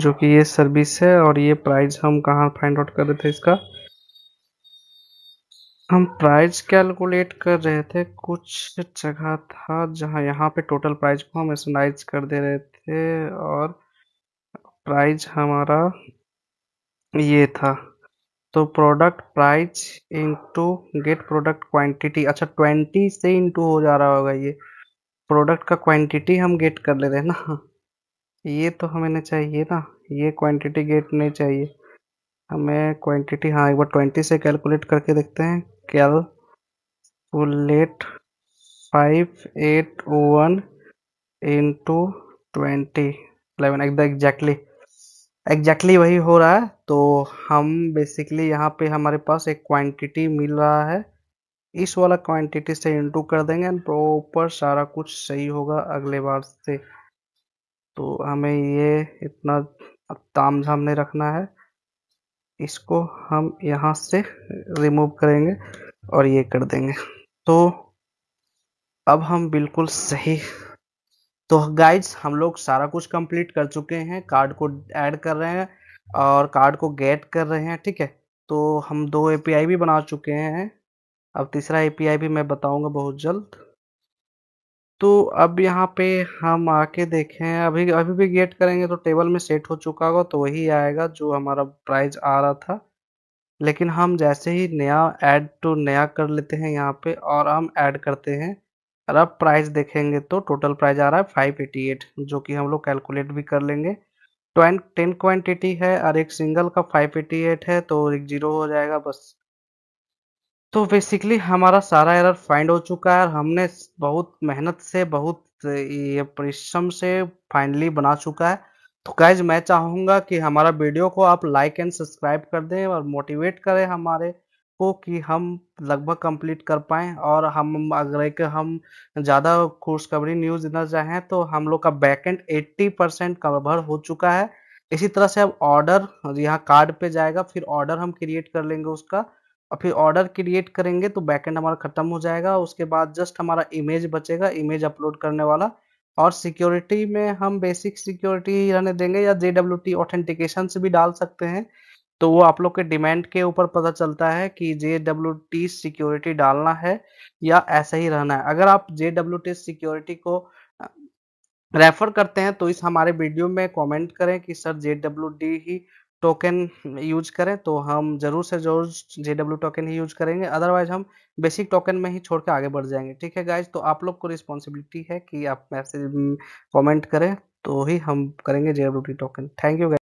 जो कि ये सर्विस है और ये प्राइस हम कहाँ फाइंड आउट कर रहे थे इसका हम प्राइस कैलकुलेट कर रहे थे कुछ जगह था जहाँ यहाँ पे टोटल प्राइस को हम एसनाइज कर दे रहे थे और प्राइस हमारा ये था तो product price into get product quantity अच्छा ट्वेंटी से इनटू हो जा रहा होगा ये प्रोडक्ट का क्वांटिटी हम गेट कर ले रहे हैं ना ये तो हमें चाहिए ना ये क्वांटिटी गेट नहीं चाहिए हमें क्वांटिटी हाँ एक बार ट्वेंटी से कैलकुलेट करके देखते हैं calculate five eight one into twenty eleven एकदम एग्जैक्टली एग्जैक्टली वही हो रहा है तो हम बेसिकली यहाँ पे हमारे पास एक क्वांटिटी मिल रहा है इस वाला क्वांटिटी से इंटू कर देंगे एंड प्रॉपर सारा कुछ सही होगा अगले बार से तो हमें ये इतना ताम झाम नहीं रखना है इसको हम यहाँ से रिमूव करेंगे और ये कर देंगे तो अब हम बिल्कुल सही तो गाइड्स हम लोग सारा कुछ कंप्लीट कर चुके हैं कार्ड को ऐड कर रहे हैं और कार्ड को गेट कर रहे हैं ठीक है तो हम दो एपीआई भी बना चुके हैं अब तीसरा एपीआई भी मैं बताऊंगा बहुत जल्द तो अब यहाँ पे हम आके देखें अभी अभी भी गेट करेंगे तो टेबल में सेट हो चुका होगा तो वही आएगा जो हमारा प्राइज आ रहा था लेकिन हम जैसे ही नया ऐड टू तो नया कर लेते हैं यहाँ पे और हम ऐड करते हैं और अब प्राइस देखेंगे तो टोटल प्राइस आ रहा है फाइव एटी एट जो कि हम लोग कैलकुलेट भी कर लेंगे ट्वेंट टेन क्वान्टिटी है और एक सिंगल का फाइव एटी एट है तो एक जीरो हो जाएगा बस तो बेसिकली हमारा सारा एरर फाइंड हो चुका है और हमने बहुत मेहनत से बहुत ये परिश्रम से फाइनली बना चुका है तो गाइज मैं चाहूँगा कि हमारा वीडियो को आप लाइक एंड सब्सक्राइब कर दें और मोटिवेट करें हमारे को कि हम लगभग कंप्लीट कर पाए और हम अगर एक हम ज़्यादा खुशखबरी न्यूज़ देना चाहें तो हम लोग का बैकेंड एट्टी परसेंट कवर हो चुका है इसी तरह से अब ऑर्डर यहाँ कार्ड पे जाएगा फिर ऑर्डर हम क्रिएट कर लेंगे उसका और फिर ऑर्डर क्रिएट करेंगे तो बैकेंड हमारा खत्म हो जाएगा उसके बाद जस्ट हमारा इमेज बचेगा इमेज अपलोड करने वाला और सिक्योरिटी में हम बेसिक सिक्योरिटी ही रहने देंगे या जे डब्ल्यू टी ऑथेंटिकेशन से भी डाल सकते हैं तो वो आप लोग के डिमांड के ऊपर पता चलता है कि जे डब्ल्यू टी सिक्योरिटी डालना है या ऐसा ही रहना है अगर आप जे डब्ल्यू टी सिक्योरिटी को रेफर करते हैं तो इस हमारे वीडियो में कमेंट करें कि सर जे डब्ल्यू डी ही टोकन यूज करें तो हम जरूर से जरूर जे डब्ल्यू टोकन ही यूज करेंगे अदरवाइज हम बेसिक टोकन में ही छोड़ के आगे बढ़ जाएंगे ठीक है गाइज तो आप लोग को रिस्पॉन्सिबिलिटी है कि आप मैसेज कॉमेंट करें तो ही हम करेंगे J W T token thank you